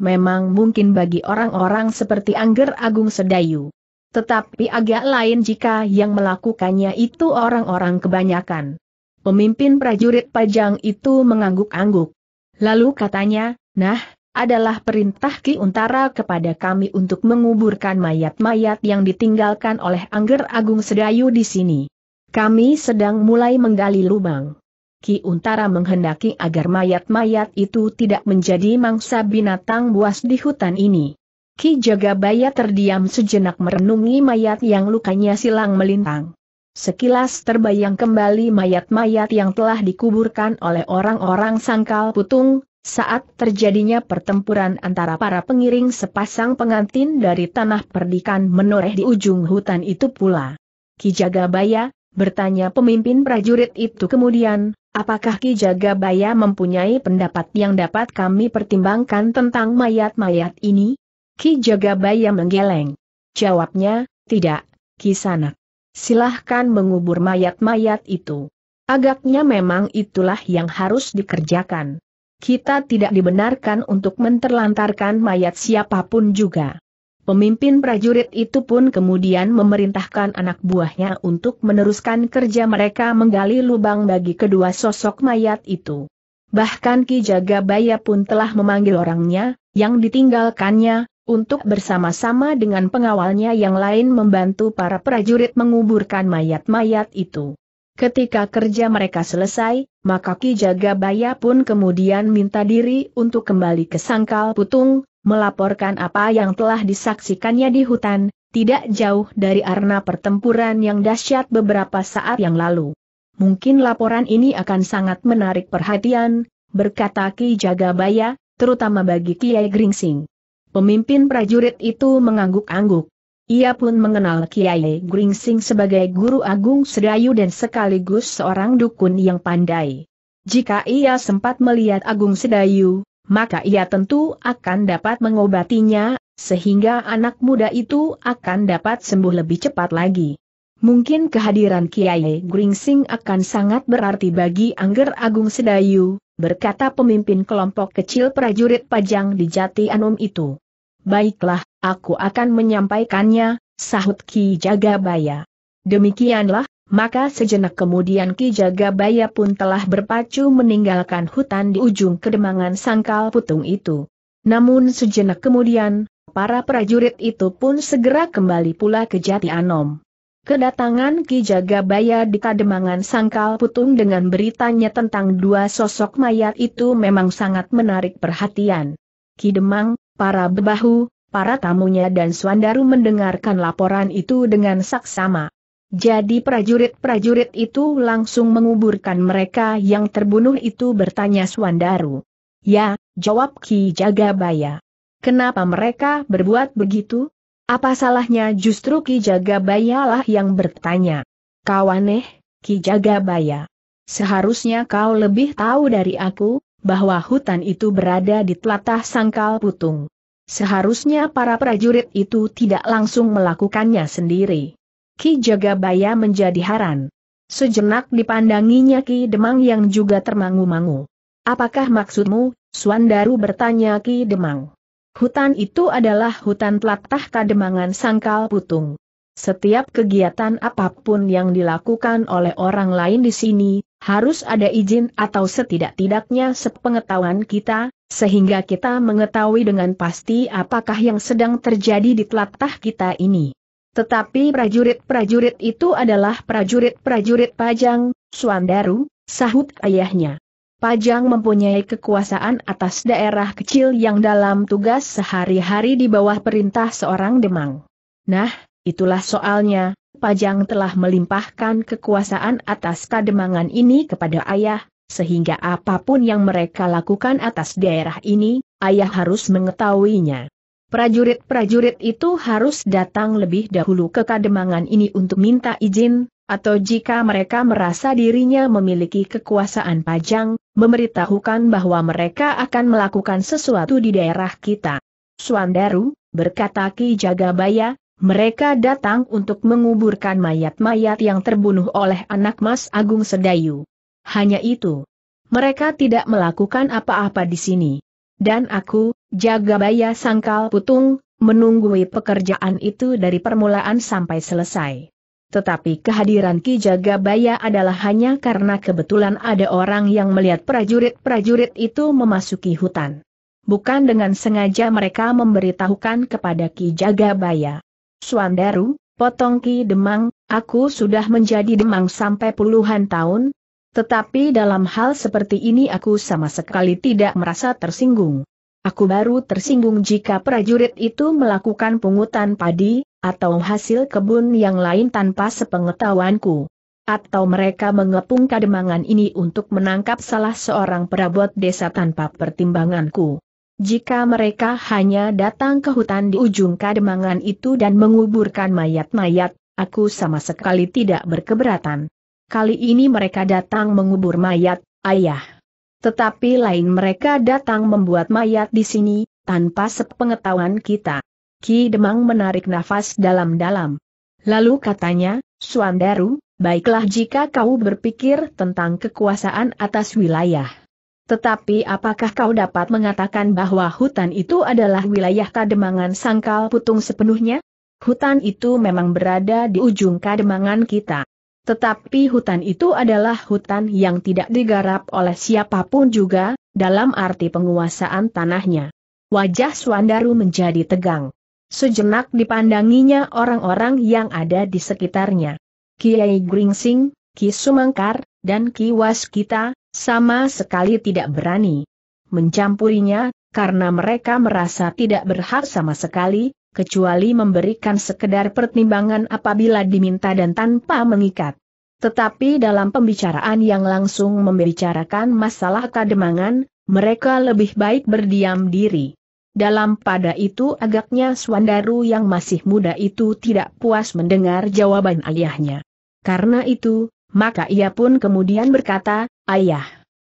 Memang mungkin bagi orang-orang seperti Angger Agung Sedayu. Tetapi agak lain jika yang melakukannya itu orang-orang kebanyakan. Pemimpin prajurit pajang itu mengangguk-angguk. Lalu katanya, nah, adalah perintah Ki Untara kepada kami untuk menguburkan mayat-mayat yang ditinggalkan oleh Angger Agung Sedayu di sini. Kami sedang mulai menggali lubang. Ki Untara menghendaki agar mayat-mayat itu tidak menjadi mangsa binatang buas di hutan ini. Ki Jagabaya terdiam sejenak merenungi mayat yang lukanya silang melintang. Sekilas terbayang kembali mayat-mayat yang telah dikuburkan oleh orang-orang sangkal putung, saat terjadinya pertempuran antara para pengiring sepasang pengantin dari tanah perdikan menoreh di ujung hutan itu pula. Ki Jagabaya, bertanya pemimpin prajurit itu kemudian, apakah Ki Jagabaya mempunyai pendapat yang dapat kami pertimbangkan tentang mayat-mayat ini? Ki Jagabaya menggeleng. Jawabnya, tidak, Ki Sanak. Silahkan mengubur mayat-mayat itu. Agaknya memang itulah yang harus dikerjakan. Kita tidak dibenarkan untuk menterlantarkan mayat siapapun juga. Pemimpin prajurit itu pun kemudian memerintahkan anak buahnya untuk meneruskan kerja mereka menggali lubang bagi kedua sosok mayat itu. Bahkan Ki Jagabaya pun telah memanggil orangnya, yang ditinggalkannya, untuk bersama-sama dengan pengawalnya yang lain membantu para prajurit menguburkan mayat-mayat itu. Ketika kerja mereka selesai, maka Ki Jagabaya pun kemudian minta diri untuk kembali ke Sangkal Putung, melaporkan apa yang telah disaksikannya di hutan, tidak jauh dari arena pertempuran yang dahsyat beberapa saat yang lalu. Mungkin laporan ini akan sangat menarik perhatian, berkata Ki Jagabaya, terutama bagi Kiai Gringsing. Pemimpin prajurit itu mengangguk-angguk. Ia pun mengenal Kiai Gringsing sebagai guru agung Sedayu dan sekaligus seorang dukun yang pandai. Jika ia sempat melihat Agung Sedayu, maka ia tentu akan dapat mengobatinya, sehingga anak muda itu akan dapat sembuh lebih cepat lagi. Mungkin kehadiran Kiai Gringsing akan sangat berarti bagi Angger Agung Sedayu, berkata pemimpin kelompok kecil prajurit pajang di Jati Anum itu. Baiklah, aku akan menyampaikannya, sahut Ki Jagabaya. Demikianlah, maka sejenak kemudian Ki Jagabaya pun telah berpacu meninggalkan hutan di ujung kedemangan sangkal putung itu. Namun sejenak kemudian, para prajurit itu pun segera kembali pula ke Jati Anom. Kedatangan Ki Jagabaya di Kademangan Sangkal Putung dengan beritanya tentang dua sosok mayat itu memang sangat menarik perhatian. Ki Demang, para bebahu, para tamunya dan Suandaru mendengarkan laporan itu dengan saksama. Jadi prajurit-prajurit itu langsung menguburkan mereka yang terbunuh itu bertanya Suandaru. Ya, jawab Ki Jagabaya. Kenapa mereka berbuat begitu? Apa salahnya justru Ki Jagabaya lah yang bertanya. Kawaneh, Ki Jagabaya. Seharusnya kau lebih tahu dari aku, bahwa hutan itu berada di telatah sangkal putung. Seharusnya para prajurit itu tidak langsung melakukannya sendiri. Ki Jagabaya menjadi haran. Sejenak dipandanginya Ki Demang yang juga termangu-mangu. Apakah maksudmu, Suandaru bertanya Ki Demang. Hutan itu adalah hutan telatah kademangan sangkal putung. Setiap kegiatan apapun yang dilakukan oleh orang lain di sini, harus ada izin atau setidak-tidaknya sepengetahuan kita, sehingga kita mengetahui dengan pasti apakah yang sedang terjadi di telatah kita ini. Tetapi prajurit-prajurit itu adalah prajurit-prajurit Pajang, Suandaru, sahut ayahnya. Pajang mempunyai kekuasaan atas daerah kecil yang dalam tugas sehari-hari di bawah perintah seorang demang. Nah, itulah soalnya, Pajang telah melimpahkan kekuasaan atas kademangan ini kepada ayah, sehingga apapun yang mereka lakukan atas daerah ini, ayah harus mengetahuinya. Prajurit-prajurit itu harus datang lebih dahulu ke kademangan ini untuk minta izin, atau jika mereka merasa dirinya memiliki kekuasaan pajang, memberitahukan bahwa mereka akan melakukan sesuatu di daerah kita. Suandaru, berkata Ki Jagabaya, mereka datang untuk menguburkan mayat-mayat yang terbunuh oleh anak Mas Agung Sedayu. Hanya itu. Mereka tidak melakukan apa-apa di sini. Dan aku, Jagabaya Sangkal Putung, menunggui pekerjaan itu dari permulaan sampai selesai. Tetapi kehadiran Ki Jagabaya adalah hanya karena kebetulan ada orang yang melihat prajurit-prajurit itu memasuki hutan. Bukan dengan sengaja mereka memberitahukan kepada Ki Jagabaya. Suandaru, potong Ki Demang, aku sudah menjadi Demang sampai puluhan tahun, tetapi dalam hal seperti ini aku sama sekali tidak merasa tersinggung. Aku baru tersinggung jika prajurit itu melakukan pungutan padi, atau hasil kebun yang lain tanpa sepengetahuanku. Atau mereka mengepung kademangan ini untuk menangkap salah seorang perabot desa tanpa pertimbanganku. Jika mereka hanya datang ke hutan di ujung kademangan itu dan menguburkan mayat-mayat, aku sama sekali tidak berkeberatan. Kali ini mereka datang mengubur mayat, ayah. Tetapi lain mereka datang membuat mayat di sini, tanpa sepengetahuan kita. Ki Demang menarik nafas dalam-dalam. Lalu katanya, Suandaru, baiklah jika kau berpikir tentang kekuasaan atas wilayah. Tetapi apakah kau dapat mengatakan bahwa hutan itu adalah wilayah Kademangan Sangkal Putung sepenuhnya? Hutan itu memang berada di ujung Kademangan kita. Tetapi hutan itu adalah hutan yang tidak digarap oleh siapapun juga, dalam arti penguasaan tanahnya. Wajah Swandaru menjadi tegang. Sejenak dipandanginya orang-orang yang ada di sekitarnya. Kiai Gringsing, Ki Sumangkar, dan Ki Waskita, sama sekali tidak berani mencampurinya, karena mereka merasa tidak berhak sama sekali, kecuali memberikan sekedar pertimbangan apabila diminta dan tanpa mengikat. Tetapi dalam pembicaraan yang langsung membicarakan masalah kademangan, mereka lebih baik berdiam diri. Dalam pada itu agaknya Swandaru yang masih muda itu tidak puas mendengar jawaban ayahnya. Karena itu, maka ia pun kemudian berkata, Ayah,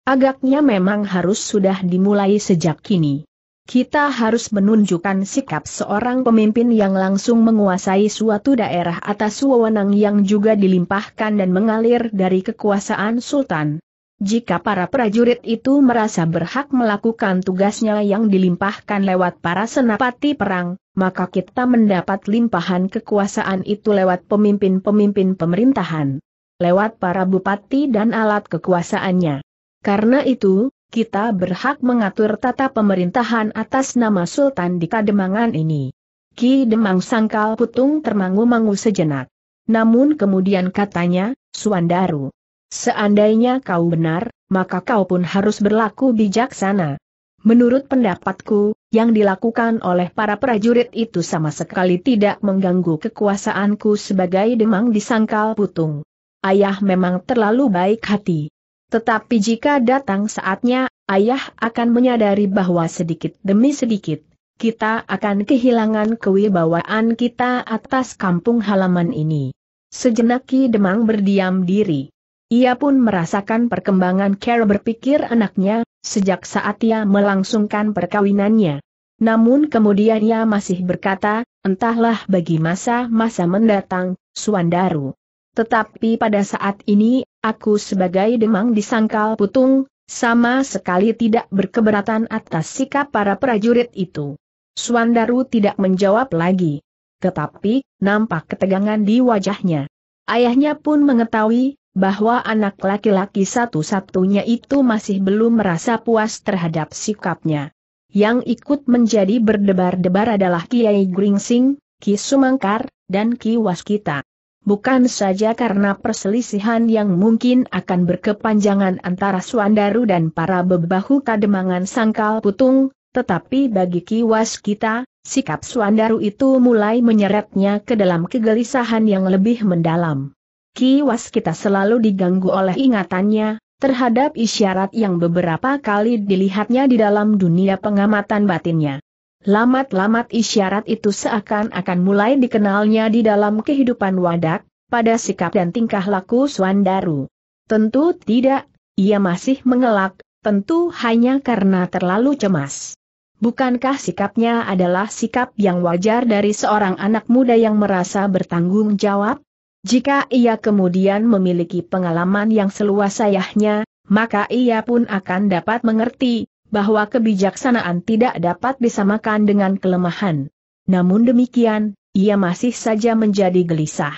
agaknya memang harus sudah dimulai sejak kini. Kita harus menunjukkan sikap seorang pemimpin yang langsung menguasai suatu daerah atas wewenang yang juga dilimpahkan dan mengalir dari kekuasaan sultan. Jika para prajurit itu merasa berhak melakukan tugasnya yang dilimpahkan lewat para senapati perang, maka kita mendapat limpahan kekuasaan itu lewat pemimpin-pemimpin pemerintahan, lewat para bupati dan alat kekuasaannya. Karena itu, kita berhak mengatur tata pemerintahan atas nama Sultan di Kademangan ini. Ki Demang Sangkal Putung termangu-mangu sejenak. Namun kemudian katanya, Suandaru, seandainya kau benar, maka kau pun harus berlaku bijaksana. Menurut pendapatku, yang dilakukan oleh para prajurit itu sama sekali tidak mengganggu kekuasaanku sebagai Demang di Sangkal Putung. Ayah memang terlalu baik hati. Tetapi jika datang saatnya, ayah akan menyadari bahwa sedikit demi sedikit, kita akan kehilangan kewibawaan kita atas kampung halaman ini. Sejenak Ki Demang berdiam diri. Ia pun merasakan perkembangan cara berpikir anaknya, sejak saat ia melangsungkan perkawinannya. Namun kemudian ia masih berkata, entahlah bagi masa-masa mendatang, Suandaru. Tetapi pada saat ini, aku sebagai demang disangkal putung, sama sekali tidak berkeberatan atas sikap para prajurit itu. Suandaru tidak menjawab lagi. Tetapi, nampak ketegangan di wajahnya. Ayahnya pun mengetahui, bahwa anak laki-laki satu-satunya itu masih belum merasa puas terhadap sikapnya. Yang ikut menjadi berdebar-debar adalah Kiai Gringsing, Ki Sumangkar, dan Ki Waskita bukan saja karena perselisihan yang mungkin akan berkepanjangan antara Suandaru dan para bebahu kademangan sangkal putung, tetapi bagi kiwas kita, sikap Suandaru itu mulai menyeretnya ke dalam kegelisahan yang lebih mendalam. Kiwas kita selalu diganggu oleh ingatannya, terhadap isyarat yang beberapa kali dilihatnya di dalam dunia pengamatan batinnya. Lamat-lamat isyarat itu seakan-akan mulai dikenalnya di dalam kehidupan wadak, pada sikap dan tingkah laku Swandaru. Tentu tidak, ia masih mengelak, tentu hanya karena terlalu cemas. Bukankah sikapnya adalah sikap yang wajar dari seorang anak muda yang merasa bertanggung jawab? Jika ia kemudian memiliki pengalaman yang seluas sayahnya, maka ia pun akan dapat mengerti bahwa kebijaksanaan tidak dapat disamakan dengan kelemahan. Namun demikian, ia masih saja menjadi gelisah.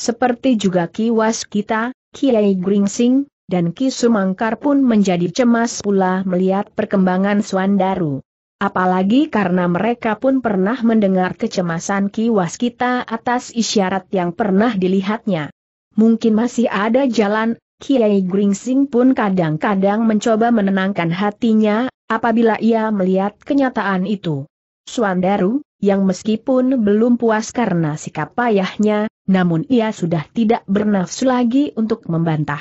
Seperti juga kiwas kita, Kiai Gringsing, dan Ki Sumangkar pun menjadi cemas pula melihat perkembangan Swandaru. Apalagi karena mereka pun pernah mendengar kecemasan kiwas kita atas isyarat yang pernah dilihatnya. Mungkin masih ada jalan Kiai Gringsing pun kadang-kadang mencoba menenangkan hatinya, apabila ia melihat kenyataan itu. Suandaru, yang meskipun belum puas karena sikap payahnya, namun ia sudah tidak bernafsu lagi untuk membantah.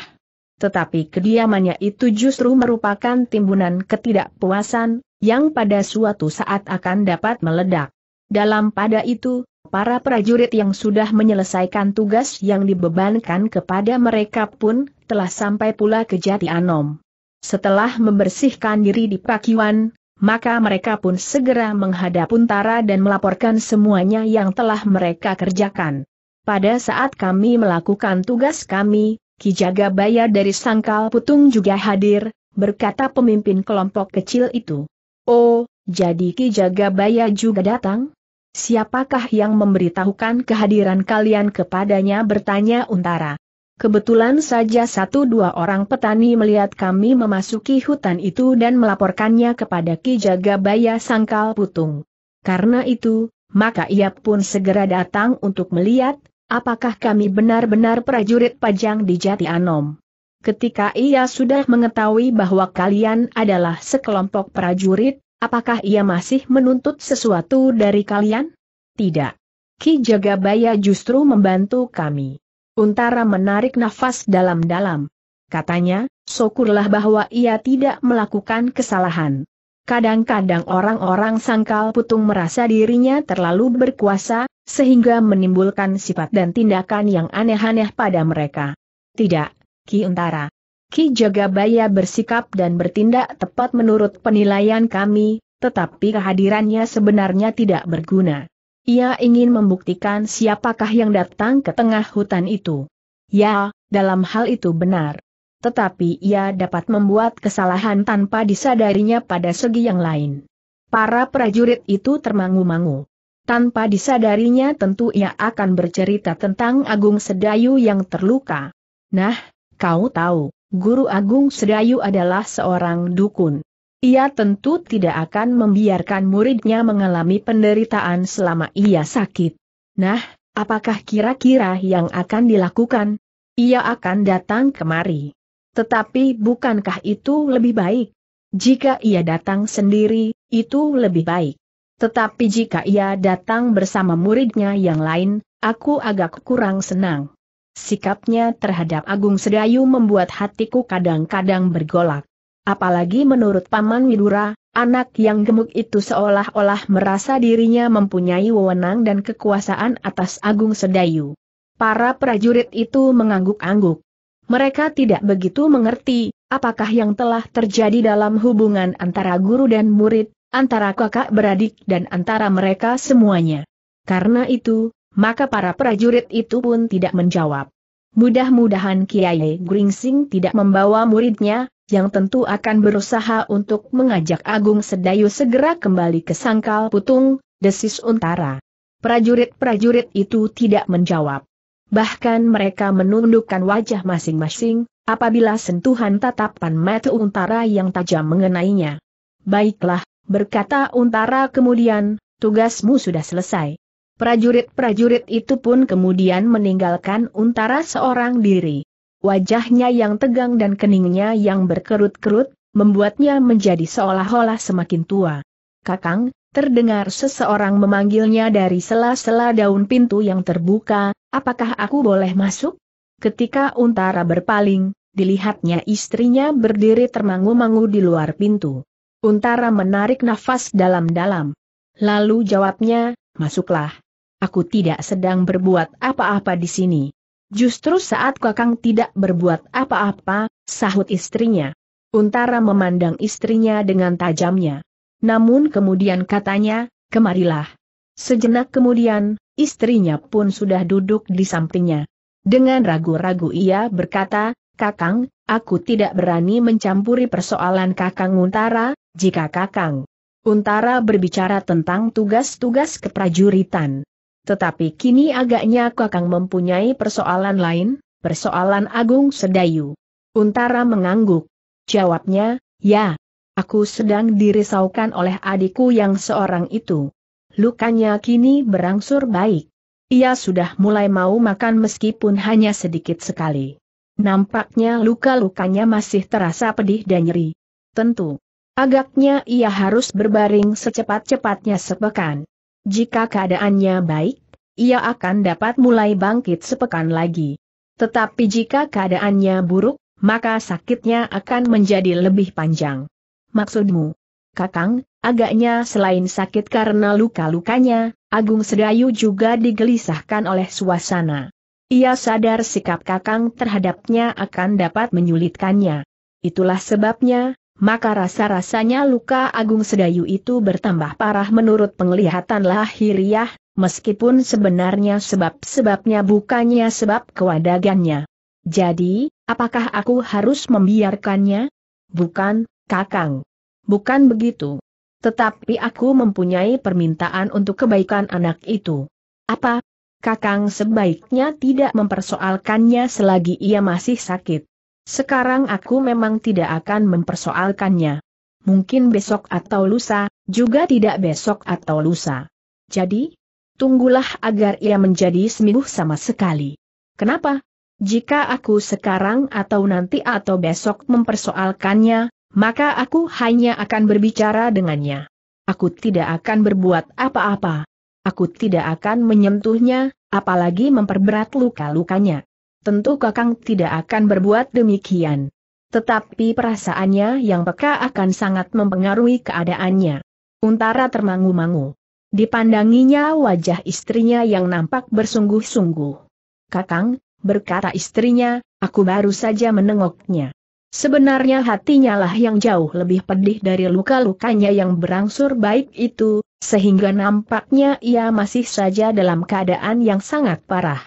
Tetapi kediamannya itu justru merupakan timbunan ketidakpuasan, yang pada suatu saat akan dapat meledak. Dalam pada itu, para prajurit yang sudah menyelesaikan tugas yang dibebankan kepada mereka pun telah sampai pula ke Jati Anom. Setelah membersihkan diri di Pakiwan, maka mereka pun segera menghadap Untara dan melaporkan semuanya yang telah mereka kerjakan. Pada saat kami melakukan tugas kami, Kijaga Baya dari Sangkal Putung juga hadir, berkata pemimpin kelompok kecil itu. Oh, jadi Kijaga Baya juga datang? Siapakah yang memberitahukan kehadiran kalian kepadanya bertanya Untara. Kebetulan saja satu dua orang petani melihat kami memasuki hutan itu dan melaporkannya kepada Ki Jagabaya Sangkal Putung. Karena itu, maka ia pun segera datang untuk melihat, apakah kami benar-benar prajurit pajang di Jati Anom. Ketika ia sudah mengetahui bahwa kalian adalah sekelompok prajurit, apakah ia masih menuntut sesuatu dari kalian? Tidak. Ki Jagabaya justru membantu kami. Untara menarik nafas dalam-dalam. Katanya, syukurlah bahwa ia tidak melakukan kesalahan. Kadang-kadang orang-orang sangkal putung merasa dirinya terlalu berkuasa, sehingga menimbulkan sifat dan tindakan yang aneh-aneh pada mereka. Tidak, Ki Untara. Ki Jagabaya bersikap dan bertindak tepat menurut penilaian kami, tetapi kehadirannya sebenarnya tidak berguna. Ia ingin membuktikan siapakah yang datang ke tengah hutan itu. Ya, dalam hal itu benar. Tetapi ia dapat membuat kesalahan tanpa disadarinya pada segi yang lain. Para prajurit itu termangu-mangu. Tanpa disadarinya tentu ia akan bercerita tentang Agung Sedayu yang terluka. Nah, kau tahu, Guru Agung Sedayu adalah seorang dukun. Ia tentu tidak akan membiarkan muridnya mengalami penderitaan selama ia sakit. Nah, apakah kira-kira yang akan dilakukan? Ia akan datang kemari. Tetapi bukankah itu lebih baik? Jika ia datang sendiri, itu lebih baik. Tetapi jika ia datang bersama muridnya yang lain, aku agak kurang senang. Sikapnya terhadap Agung Sedayu membuat hatiku kadang-kadang bergolak. Apalagi menurut Paman Widura, anak yang gemuk itu seolah-olah merasa dirinya mempunyai wewenang dan kekuasaan atas Agung Sedayu. Para prajurit itu mengangguk-angguk. Mereka tidak begitu mengerti, apakah yang telah terjadi dalam hubungan antara guru dan murid, antara kakak beradik dan antara mereka semuanya. Karena itu, maka para prajurit itu pun tidak menjawab. Mudah-mudahan Kiai Gringsing tidak membawa muridnya, yang tentu akan berusaha untuk mengajak Agung Sedayu segera kembali ke Sangkal Putung, desis Untara. Prajurit-prajurit itu tidak menjawab. Bahkan mereka menundukkan wajah masing-masing, apabila sentuhan tatapan mata Untara yang tajam mengenainya. Baiklah, berkata Untara kemudian, tugasmu sudah selesai. Prajurit-prajurit itu pun kemudian meninggalkan Untara seorang diri. Wajahnya yang tegang dan keningnya yang berkerut-kerut, membuatnya menjadi seolah-olah semakin tua. Kakang, terdengar seseorang memanggilnya dari sela-sela daun pintu yang terbuka, apakah aku boleh masuk? Ketika Untara berpaling, dilihatnya istrinya berdiri termangu-mangu di luar pintu. Untara menarik nafas dalam-dalam. Lalu jawabnya, masuklah. Aku tidak sedang berbuat apa-apa di sini. Justru saat Kakang tidak berbuat apa-apa, sahut istrinya. Untara memandang istrinya dengan tajamnya. Namun kemudian katanya, kemarilah. Sejenak kemudian, istrinya pun sudah duduk di sampingnya. Dengan ragu-ragu ia berkata, Kakang, aku tidak berani mencampuri persoalan Kakang Untara, jika Kakang Untara berbicara tentang tugas-tugas keprajuritan. Tetapi kini agaknya Kakang mempunyai persoalan lain, persoalan Agung Sedayu. Untara mengangguk. Jawabnya, ya. Aku sedang dirisaukan oleh adikku yang seorang itu. Lukanya kini berangsur baik. Ia sudah mulai mau makan meskipun hanya sedikit sekali. Nampaknya luka-lukanya masih terasa pedih dan nyeri. Tentu. Agaknya ia harus berbaring secepat-cepatnya sepekan. Jika keadaannya baik, ia akan dapat mulai bangkit sepekan lagi. Tetapi jika keadaannya buruk, maka sakitnya akan menjadi lebih panjang. Maksudmu, Kakang, agaknya selain sakit karena luka-lukanya, Agung Sedayu juga digelisahkan oleh suasana. Ia sadar sikap Kakang terhadapnya akan dapat menyulitkannya. Itulah sebabnya, maka rasa-rasanya luka Agung Sedayu itu bertambah parah menurut penglihatan lahiriah, meskipun sebenarnya sebab-sebabnya bukannya sebab kewadagannya. Jadi, apakah aku harus membiarkannya? Bukan, Kakang. Bukan begitu. Tetapi aku mempunyai permintaan untuk kebaikan anak itu. Apa? Kakang sebaiknya tidak mempersoalkannya selagi ia masih sakit. Sekarang aku memang tidak akan mempersoalkannya. Mungkin besok atau lusa, juga tidak besok atau lusa. Jadi, tunggulah agar ia menjadi seminggu sama sekali. Kenapa? Jika aku sekarang atau nanti atau besok mempersoalkannya, maka aku hanya akan berbicara dengannya. Aku tidak akan berbuat apa-apa. Aku tidak akan menyentuhnya, apalagi memperberat luka-lukanya. Tentu Kakang tidak akan berbuat demikian. Tetapi perasaannya yang peka akan sangat mempengaruhi keadaannya. Untara termangu-mangu. Dipandanginya wajah istrinya yang nampak bersungguh-sungguh. Kakang, berkata istrinya, aku baru saja menengoknya. Sebenarnya hatinya lah yang jauh lebih pedih dari luka-lukanya yang berangsur baik itu, sehingga nampaknya ia masih saja dalam keadaan yang sangat parah.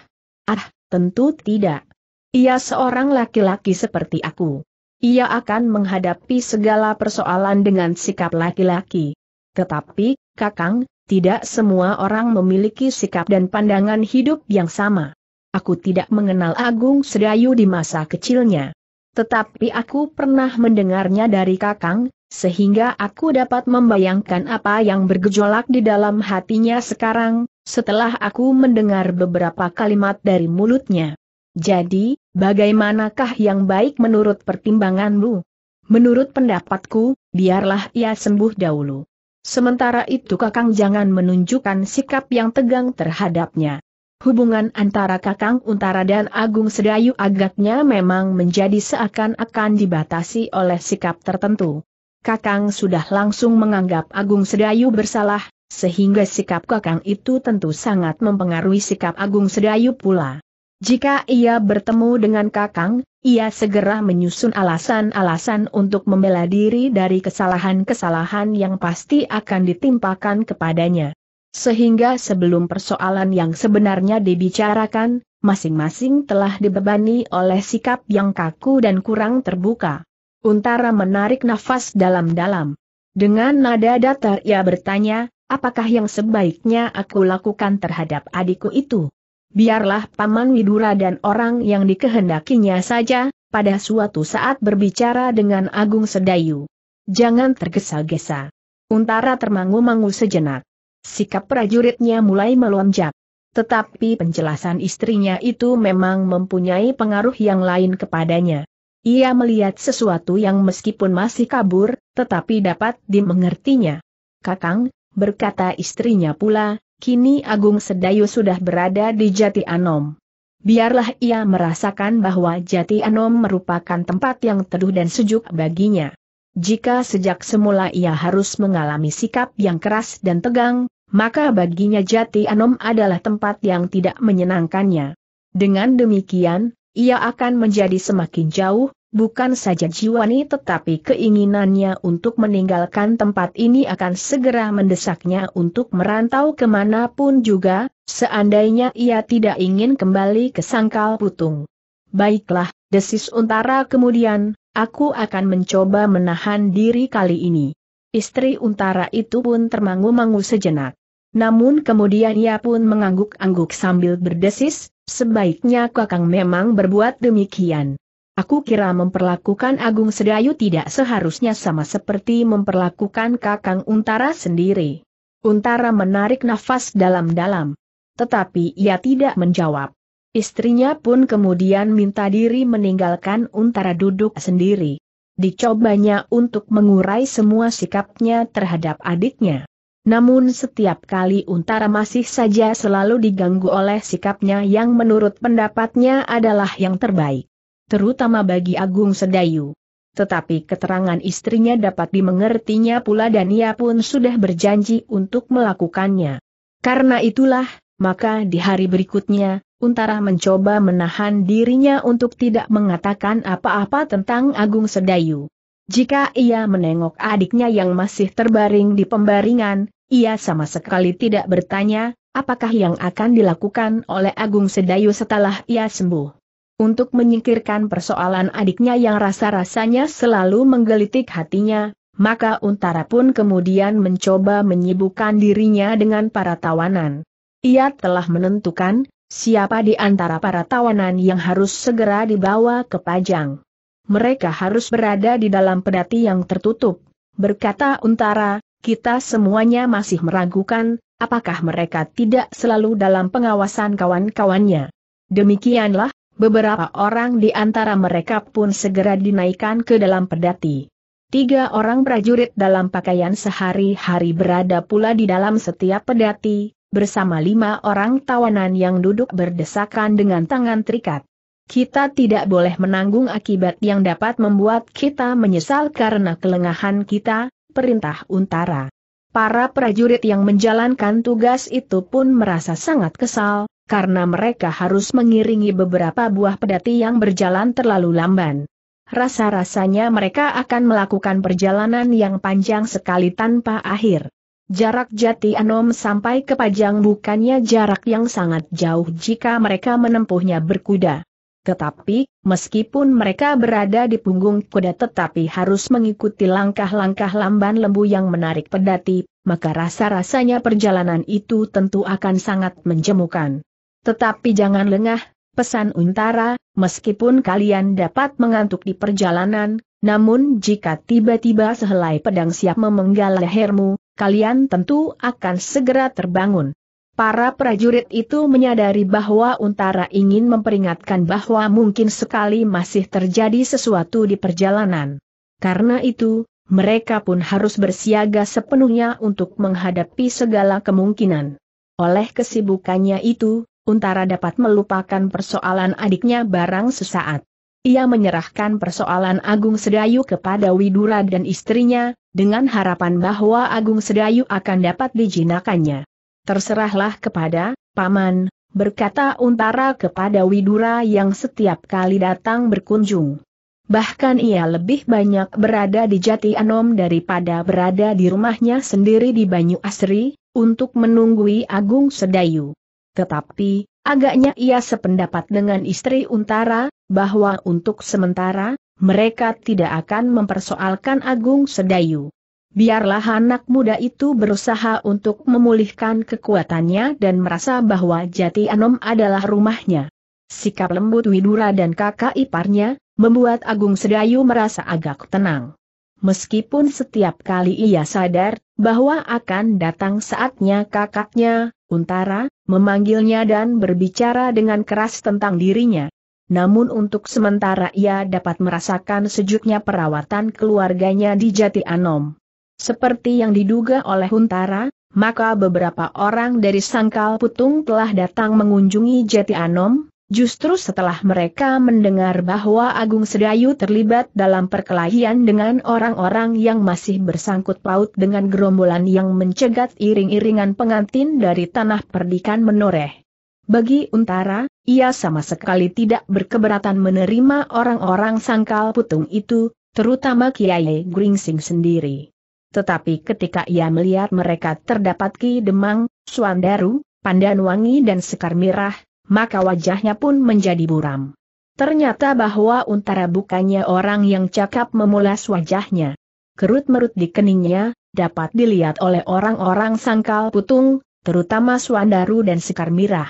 Ah, Tentu tidak. Ia seorang laki-laki seperti aku. Ia akan menghadapi segala persoalan dengan sikap laki-laki. Tetapi, Kakang, tidak semua orang memiliki sikap dan pandangan hidup yang sama. Aku tidak mengenal Agung Sedayu di masa kecilnya. Tetapi aku pernah mendengarnya dari Kakang, sehingga aku dapat membayangkan apa yang bergejolak di dalam hatinya sekarang, setelah aku mendengar beberapa kalimat dari mulutnya. Jadi, bagaimanakah yang baik menurut pertimbanganmu? Menurut pendapatku, biarlah ia sembuh dahulu. Sementara itu Kakang jangan menunjukkan sikap yang tegang terhadapnya. Hubungan antara Kakang Untara dan Agung Sedayu agaknya memang menjadi seakan-akan dibatasi oleh sikap tertentu. Kakang sudah langsung menganggap Agung Sedayu bersalah, sehingga sikap Kakang itu tentu sangat mempengaruhi sikap Agung Sedayu pula. Jika ia bertemu dengan Kakang, ia segera menyusun alasan-alasan untuk membela diri dari kesalahan-kesalahan yang pasti akan ditimpakan kepadanya. Sehingga sebelum persoalan yang sebenarnya dibicarakan, masing-masing telah dibebani oleh sikap yang kaku dan kurang terbuka. Untara menarik nafas dalam-dalam. Dengan nada datar ia bertanya, apakah yang sebaiknya aku lakukan terhadap adikku itu? Biarlah Paman Widura dan orang yang dikehendakinya saja, pada suatu saat berbicara dengan Agung Sedayu. Jangan tergesa-gesa. Untara termangu-mangu sejenak. Sikap prajuritnya mulai melonjak. Tetapi penjelasan istrinya itu memang mempunyai pengaruh yang lain kepadanya. Ia melihat sesuatu yang meskipun masih kabur, tetapi dapat dimengertinya. Kakang, berkata istrinya pula, kini Agung Sedayu sudah berada di Jati Anom. Biarlah ia merasakan bahwa Jati Anom merupakan tempat yang teduh dan sejuk baginya. Jika sejak semula ia harus mengalami sikap yang keras dan tegang, maka baginya Jati Anom adalah tempat yang tidak menyenangkannya. Dengan demikian, ia akan menjadi semakin jauh, bukan saja jiwani tetapi keinginannya untuk meninggalkan tempat ini akan segera mendesaknya untuk merantau kemanapun juga, seandainya ia tidak ingin kembali ke sangkal putung. Baiklah, desis untara kemudian, aku akan mencoba menahan diri kali ini. Istri untara itu pun termangu-mangu sejenak. Namun kemudian ia pun mengangguk-angguk sambil berdesis, sebaiknya Kakang memang berbuat demikian. Aku kira memperlakukan Agung Sedayu tidak seharusnya sama seperti memperlakukan Kakang Untara sendiri. Untara menarik nafas dalam-dalam. Tetapi ia tidak menjawab. Istrinya pun kemudian minta diri meninggalkan Untara duduk sendiri. Dicobanya untuk mengurai semua sikapnya terhadap adiknya. Namun setiap kali Untara masih saja selalu diganggu oleh sikapnya yang menurut pendapatnya adalah yang terbaik. Terutama bagi Agung Sedayu. Tetapi keterangan istrinya dapat dimengertinya pula dan ia pun sudah berjanji untuk melakukannya. Karena itulah, maka di hari berikutnya, Untara mencoba menahan dirinya untuk tidak mengatakan apa-apa tentang Agung Sedayu. Jika ia menengok adiknya yang masih terbaring di pembaringan, ia sama sekali tidak bertanya, apakah yang akan dilakukan oleh Agung Sedayu setelah ia sembuh. Untuk menyingkirkan persoalan adiknya yang rasa-rasanya selalu menggelitik hatinya, maka Untara pun kemudian mencoba menyibukkan dirinya dengan para tawanan. Ia telah menentukan, siapa di antara para tawanan yang harus segera dibawa ke Pajang mereka harus berada di dalam pedati yang tertutup. Berkata Untara, kita semuanya masih meragukan, apakah mereka tidak selalu dalam pengawasan kawan-kawannya. Demikianlah, beberapa orang di antara mereka pun segera dinaikkan ke dalam pedati. Tiga orang prajurit dalam pakaian sehari-hari berada pula di dalam setiap pedati, bersama lima orang tawanan yang duduk berdesakan dengan tangan terikat kita tidak boleh menanggung akibat yang dapat membuat kita menyesal karena kelengahan kita, perintah untara. Para prajurit yang menjalankan tugas itu pun merasa sangat kesal, karena mereka harus mengiringi beberapa buah pedati yang berjalan terlalu lamban. Rasa-rasanya mereka akan melakukan perjalanan yang panjang sekali tanpa akhir. Jarak Jati Anom sampai ke Pajang bukannya jarak yang sangat jauh jika mereka menempuhnya berkuda. Tetapi, meskipun mereka berada di punggung kuda tetapi harus mengikuti langkah-langkah lamban lembu yang menarik pedati, maka rasa-rasanya perjalanan itu tentu akan sangat menjemukan. Tetapi jangan lengah, pesan Untara, meskipun kalian dapat mengantuk di perjalanan, namun jika tiba-tiba sehelai pedang siap memenggal lehermu, kalian tentu akan segera terbangun. Para prajurit itu menyadari bahwa Untara ingin memperingatkan bahwa mungkin sekali masih terjadi sesuatu di perjalanan. Karena itu, mereka pun harus bersiaga sepenuhnya untuk menghadapi segala kemungkinan. Oleh kesibukannya itu, Untara dapat melupakan persoalan adiknya barang sesaat. Ia menyerahkan persoalan Agung Sedayu kepada Widura dan istrinya, dengan harapan bahwa Agung Sedayu akan dapat dijinakannya. Terserahlah kepada, Paman, berkata Untara kepada Widura yang setiap kali datang berkunjung. Bahkan ia lebih banyak berada di Jati Anom daripada berada di rumahnya sendiri di Banyu Asri, untuk menunggui Agung Sedayu. Tetapi, agaknya ia sependapat dengan istri Untara, bahwa untuk sementara, mereka tidak akan mempersoalkan Agung Sedayu biarlah anak muda itu berusaha untuk memulihkan kekuatannya dan merasa bahwa Jati Anom adalah rumahnya. Sikap lembut Widura dan kakak iparnya, membuat Agung Sedayu merasa agak tenang. Meskipun setiap kali ia sadar bahwa akan datang saatnya kakaknya, Untara, memanggilnya dan berbicara dengan keras tentang dirinya. Namun untuk sementara ia dapat merasakan sejuknya perawatan keluarganya di Jati Anom. Seperti yang diduga oleh Huntara, maka beberapa orang dari Sangkal Putung telah datang mengunjungi Jeti Anom, justru setelah mereka mendengar bahwa Agung Sedayu terlibat dalam perkelahian dengan orang-orang yang masih bersangkut paut dengan gerombolan yang mencegat iring-iringan pengantin dari tanah perdikan menoreh. Bagi Untara, ia sama sekali tidak berkeberatan menerima orang-orang Sangkal Putung itu, terutama Kiai Gringsing sendiri tetapi ketika ia melihat mereka terdapat Ki Demang, Suandaru, Pandanwangi dan Sekar Mirah, maka wajahnya pun menjadi buram. Ternyata bahwa Untara bukannya orang yang cakap memulas wajahnya. Kerut merut di keningnya, dapat dilihat oleh orang-orang sangkal putung, terutama Suandaru dan Sekar Mirah.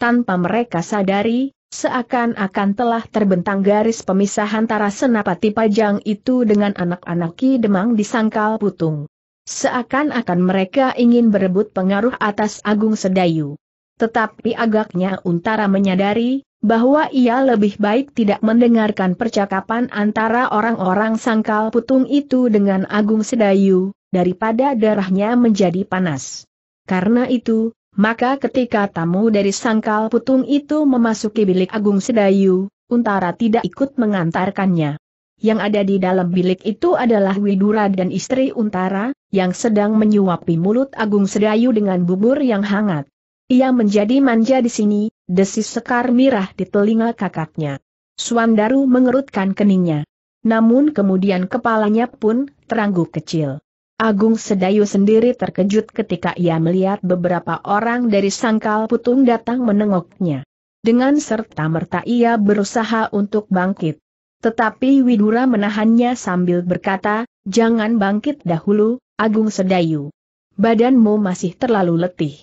Tanpa mereka sadari, Seakan-akan telah terbentang garis pemisah antara senapati pajang itu dengan anak-anak Ki Demang di Sangkal Putung. Seakan-akan mereka ingin berebut pengaruh atas Agung Sedayu. Tetapi agaknya Untara menyadari, bahwa ia lebih baik tidak mendengarkan percakapan antara orang-orang sangkal putung itu dengan Agung Sedayu, daripada darahnya menjadi panas. Karena itu, maka ketika tamu dari sangkal putung itu memasuki bilik Agung Sedayu, Untara tidak ikut mengantarkannya. Yang ada di dalam bilik itu adalah Widura dan istri Untara, yang sedang menyuapi mulut Agung Sedayu dengan bubur yang hangat. Ia menjadi manja di sini, desis sekar mirah di telinga kakaknya. Suandaru mengerutkan keningnya. Namun kemudian kepalanya pun terangguk kecil. Agung Sedayu sendiri terkejut ketika ia melihat beberapa orang dari sangkal putung datang menengoknya. Dengan serta-merta ia berusaha untuk bangkit. Tetapi Widura menahannya sambil berkata, jangan bangkit dahulu, Agung Sedayu. Badanmu masih terlalu letih.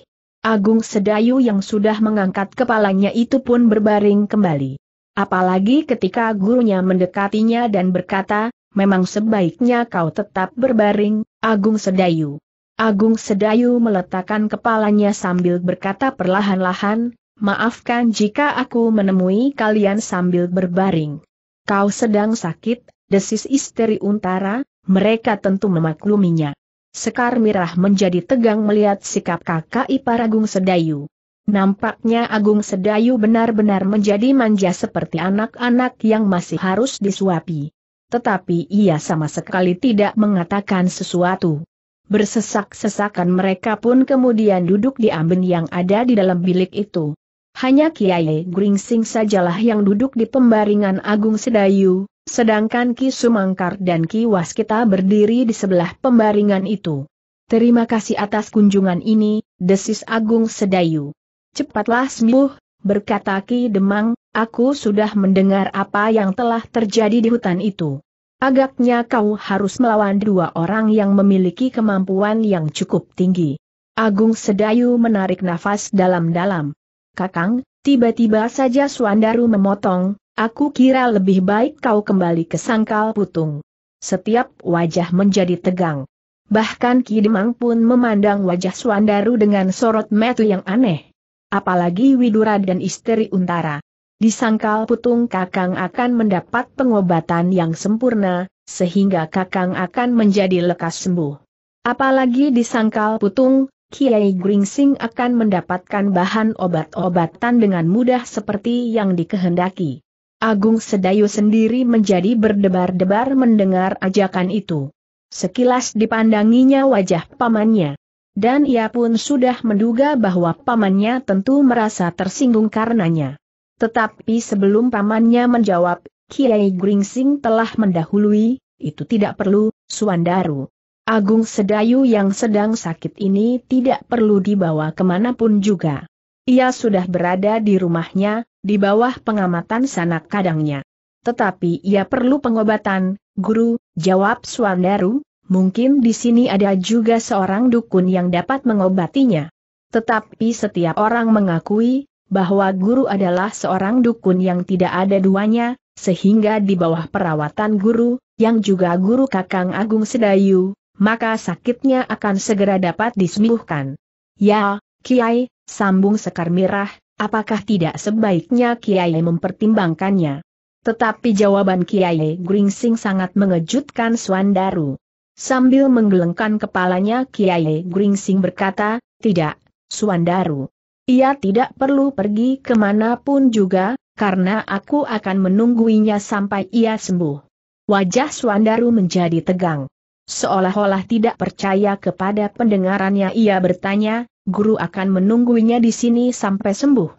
Agung Sedayu yang sudah mengangkat kepalanya itu pun berbaring kembali. Apalagi ketika gurunya mendekatinya dan berkata, memang sebaiknya kau tetap berbaring, Agung Sedayu. Agung Sedayu meletakkan kepalanya sambil berkata perlahan-lahan, maafkan jika aku menemui kalian sambil berbaring. Kau sedang sakit, desis istri untara, mereka tentu memakluminya. Sekar Mirah menjadi tegang melihat sikap kakak ipar Agung Sedayu. Nampaknya Agung Sedayu benar-benar menjadi manja seperti anak-anak yang masih harus disuapi tetapi ia sama sekali tidak mengatakan sesuatu. Bersesak-sesakan mereka pun kemudian duduk di amben yang ada di dalam bilik itu. Hanya Kiai Gringsing sajalah yang duduk di pembaringan Agung Sedayu, sedangkan Ki Sumangkar dan Ki Waskita berdiri di sebelah pembaringan itu. Terima kasih atas kunjungan ini, desis Agung Sedayu. Cepatlah sembuh, berkata Ki Demang, aku sudah mendengar apa yang telah terjadi di hutan itu. Agaknya kau harus melawan dua orang yang memiliki kemampuan yang cukup tinggi. Agung Sedayu menarik nafas dalam-dalam. Kakang, tiba-tiba saja Suandaru memotong, aku kira lebih baik kau kembali ke sangkal putung. Setiap wajah menjadi tegang. Bahkan Kidemang pun memandang wajah Suandaru dengan sorot metu yang aneh apalagi Widura dan istri Untara. Disangkal putung Kakang akan mendapat pengobatan yang sempurna, sehingga Kakang akan menjadi lekas sembuh. Apalagi disangkal putung, Kiai Gringsing akan mendapatkan bahan obat-obatan dengan mudah seperti yang dikehendaki. Agung Sedayu sendiri menjadi berdebar-debar mendengar ajakan itu. Sekilas dipandanginya wajah pamannya. Dan ia pun sudah menduga bahwa pamannya tentu merasa tersinggung karenanya. Tetapi sebelum pamannya menjawab, Kiai Gringsing telah mendahului, itu tidak perlu, Suandaru. Agung Sedayu yang sedang sakit ini tidak perlu dibawa kemanapun juga. Ia sudah berada di rumahnya, di bawah pengamatan sanak kadangnya. Tetapi ia perlu pengobatan, guru, jawab Suandaru, mungkin di sini ada juga seorang dukun yang dapat mengobatinya. Tetapi setiap orang mengakui, bahwa guru adalah seorang dukun yang tidak ada duanya, sehingga di bawah perawatan guru, yang juga guru Kakang Agung Sedayu, maka sakitnya akan segera dapat disembuhkan. Ya, Kiai, sambung Sekar Mirah, apakah tidak sebaiknya Kiai mempertimbangkannya? Tetapi jawaban Kiai Gringsing sangat mengejutkan Swandaru. Sambil menggelengkan kepalanya Kiai Gringsing berkata, tidak, Suandaru. Ia tidak perlu pergi kemanapun juga, karena aku akan menungguinya sampai ia sembuh. Wajah Suandaru menjadi tegang. Seolah-olah tidak percaya kepada pendengarannya ia bertanya, guru akan menungguinya di sini sampai sembuh.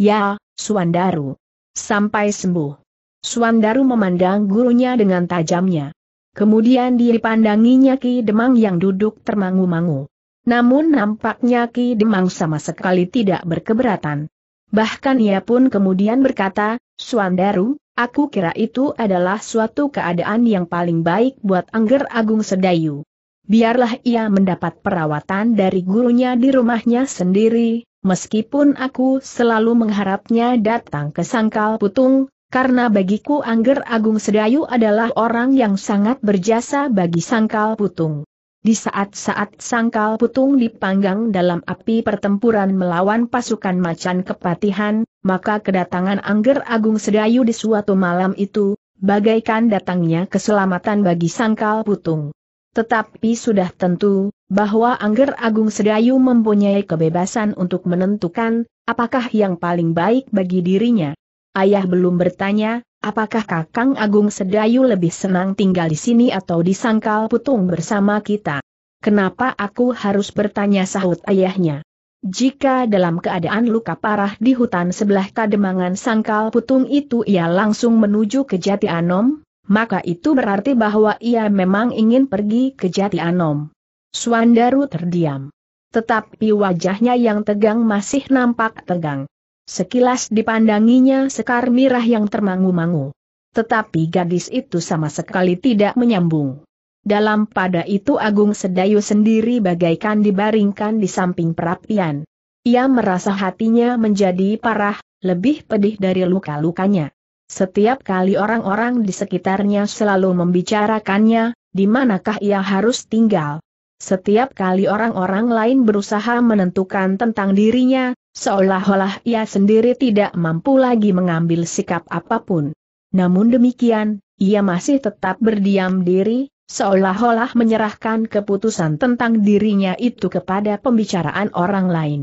Ya, Suandaru. Sampai sembuh. Suandaru memandang gurunya dengan tajamnya. Kemudian dipandanginya Ki Demang yang duduk termangu-mangu. Namun nampaknya Ki Demang sama sekali tidak berkeberatan. Bahkan ia pun kemudian berkata, Suandaru, aku kira itu adalah suatu keadaan yang paling baik buat Angger Agung Sedayu. Biarlah ia mendapat perawatan dari gurunya di rumahnya sendiri, meskipun aku selalu mengharapnya datang ke Sangkal Putung, karena bagiku Angger Agung Sedayu adalah orang yang sangat berjasa bagi Sangkal Putung. Di saat-saat Sangkal Putung dipanggang dalam api pertempuran melawan pasukan macan kepatihan, maka kedatangan Angger Agung Sedayu di suatu malam itu, bagaikan datangnya keselamatan bagi Sangkal Putung. Tetapi sudah tentu, bahwa Angger Agung Sedayu mempunyai kebebasan untuk menentukan, apakah yang paling baik bagi dirinya ayah belum bertanya, apakah Kakang Agung Sedayu lebih senang tinggal di sini atau di sangkal putung bersama kita? Kenapa aku harus bertanya sahut ayahnya? Jika dalam keadaan luka parah di hutan sebelah kademangan sangkal putung itu ia langsung menuju ke Jati Anom, maka itu berarti bahwa ia memang ingin pergi ke Jati Anom. Suandaru terdiam. Tetapi wajahnya yang tegang masih nampak tegang. Sekilas dipandanginya sekar mirah yang termangu-mangu. Tetapi gadis itu sama sekali tidak menyambung. Dalam pada itu Agung Sedayu sendiri bagaikan dibaringkan di samping perapian. Ia merasa hatinya menjadi parah, lebih pedih dari luka-lukanya. Setiap kali orang-orang di sekitarnya selalu membicarakannya, di manakah ia harus tinggal. Setiap kali orang-orang lain berusaha menentukan tentang dirinya, Seolah-olah ia sendiri tidak mampu lagi mengambil sikap apapun. Namun demikian, ia masih tetap berdiam diri, seolah-olah menyerahkan keputusan tentang dirinya itu kepada pembicaraan orang lain.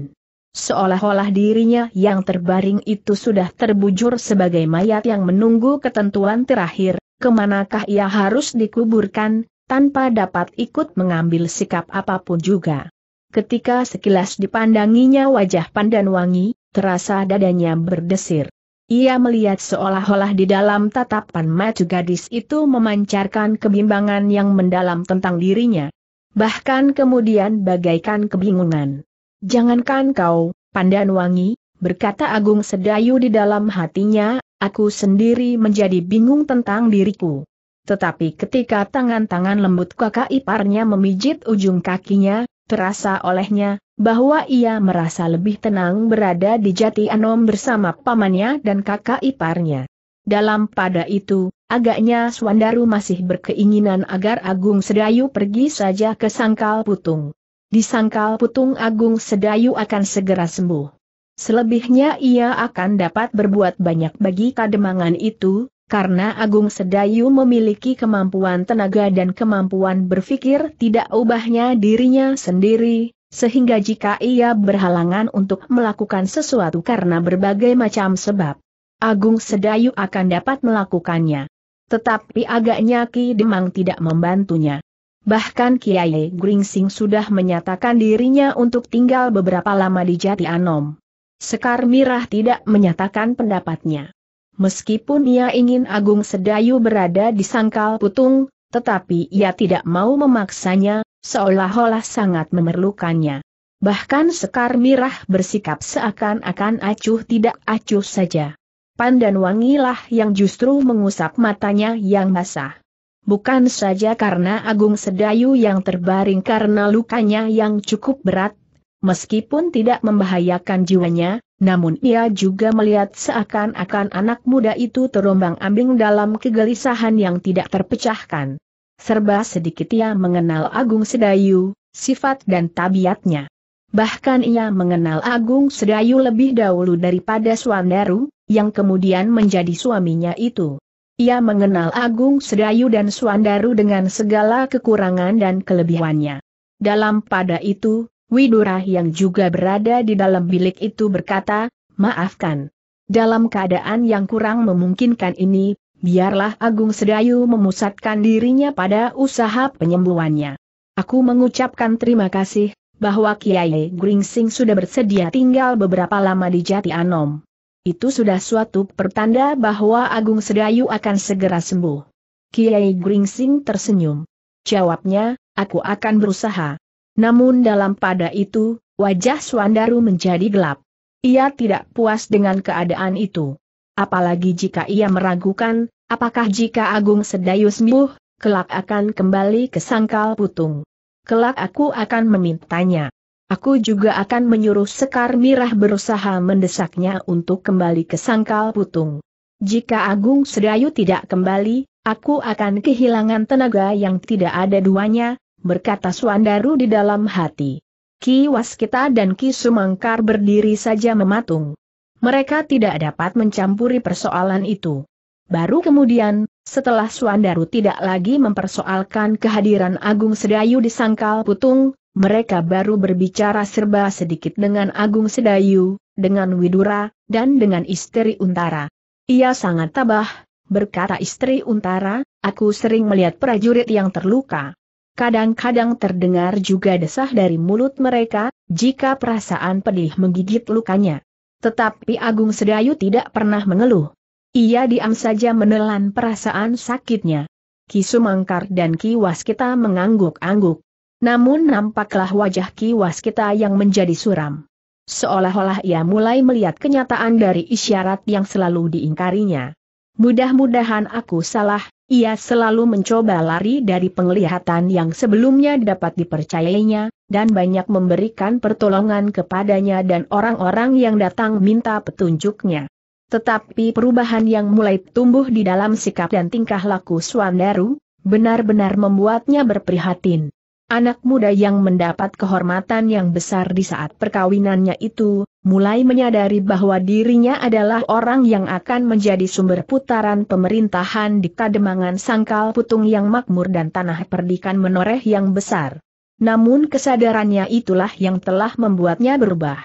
Seolah-olah dirinya yang terbaring itu sudah terbujur sebagai mayat yang menunggu ketentuan terakhir, kemanakah ia harus dikuburkan, tanpa dapat ikut mengambil sikap apapun juga. Ketika sekilas dipandanginya wajah Pandan Wangi, terasa dadanya berdesir. Ia melihat seolah-olah di dalam tatapan mata gadis itu memancarkan kebimbangan yang mendalam tentang dirinya. Bahkan kemudian bagaikan kebingungan. Jangankan kau, Pandan Wangi, berkata Agung Sedayu di dalam hatinya, aku sendiri menjadi bingung tentang diriku. Tetapi ketika tangan-tangan lembut kakak iparnya memijit ujung kakinya, terasa olehnya, bahwa ia merasa lebih tenang berada di Jati Anom bersama pamannya dan kakak iparnya. Dalam pada itu, agaknya Swandaru masih berkeinginan agar Agung Sedayu pergi saja ke Sangkal Putung. Di Sangkal Putung Agung Sedayu akan segera sembuh. Selebihnya ia akan dapat berbuat banyak bagi kademangan itu, karena Agung Sedayu memiliki kemampuan tenaga dan kemampuan berpikir tidak ubahnya dirinya sendiri, sehingga jika ia berhalangan untuk melakukan sesuatu karena berbagai macam sebab, Agung Sedayu akan dapat melakukannya. Tetapi agaknya Ki Demang tidak membantunya. Bahkan Kiai Gringsing sudah menyatakan dirinya untuk tinggal beberapa lama di Jati Anom. Sekar Mirah tidak menyatakan pendapatnya. Meskipun ia ingin Agung Sedayu berada di sangkal putung, tetapi ia tidak mau memaksanya, seolah-olah sangat memerlukannya. Bahkan Sekar Mirah bersikap seakan-akan acuh tidak acuh saja. Pandan wangilah yang justru mengusap matanya yang basah. Bukan saja karena Agung Sedayu yang terbaring karena lukanya yang cukup berat, meskipun tidak membahayakan jiwanya, namun ia juga melihat seakan-akan anak muda itu terombang ambing dalam kegelisahan yang tidak terpecahkan. Serba sedikit ia mengenal Agung Sedayu, sifat dan tabiatnya. Bahkan ia mengenal Agung Sedayu lebih dahulu daripada Swandaru, yang kemudian menjadi suaminya itu. Ia mengenal Agung Sedayu dan Swandaru dengan segala kekurangan dan kelebihannya. Dalam pada itu, Widura yang juga berada di dalam bilik itu berkata, maafkan. Dalam keadaan yang kurang memungkinkan ini, biarlah Agung Sedayu memusatkan dirinya pada usaha penyembuhannya. Aku mengucapkan terima kasih, bahwa Kiai Gringsing sudah bersedia tinggal beberapa lama di Jati Anom. Itu sudah suatu pertanda bahwa Agung Sedayu akan segera sembuh. Kiai Gringsing tersenyum. Jawabnya, aku akan berusaha. Namun dalam pada itu, wajah Swandaru menjadi gelap. Ia tidak puas dengan keadaan itu. Apalagi jika ia meragukan, apakah jika Agung Sedayu sembuh, kelak akan kembali ke sangkal putung. Kelak aku akan memintanya. Aku juga akan menyuruh Sekar Mirah berusaha mendesaknya untuk kembali ke sangkal putung. Jika Agung Sedayu tidak kembali, aku akan kehilangan tenaga yang tidak ada duanya, berkata Suandaru di dalam hati. Ki Waskita dan Ki Sumangkar berdiri saja mematung. Mereka tidak dapat mencampuri persoalan itu. Baru kemudian, setelah Suandaru tidak lagi mempersoalkan kehadiran Agung Sedayu di Sangkal Putung, mereka baru berbicara serba sedikit dengan Agung Sedayu, dengan Widura, dan dengan istri Untara. Ia sangat tabah, berkata istri Untara, aku sering melihat prajurit yang terluka. Kadang-kadang terdengar juga desah dari mulut mereka, jika perasaan pedih menggigit lukanya. Tetapi Agung Sedayu tidak pernah mengeluh. Ia diam saja menelan perasaan sakitnya. Ki Sumangkar dan Ki Waskita mengangguk-angguk. Namun nampaklah wajah Ki Waskita yang menjadi suram. Seolah-olah ia mulai melihat kenyataan dari isyarat yang selalu diingkarinya. Mudah-mudahan aku salah, ia selalu mencoba lari dari penglihatan yang sebelumnya dapat dipercayainya, dan banyak memberikan pertolongan kepadanya dan orang-orang yang datang minta petunjuknya. Tetapi perubahan yang mulai tumbuh di dalam sikap dan tingkah laku Swandaru, benar-benar membuatnya berprihatin. Anak muda yang mendapat kehormatan yang besar di saat perkawinannya itu, mulai menyadari bahwa dirinya adalah orang yang akan menjadi sumber putaran pemerintahan di kademangan sangkal putung yang makmur dan tanah perdikan menoreh yang besar. Namun kesadarannya itulah yang telah membuatnya berubah.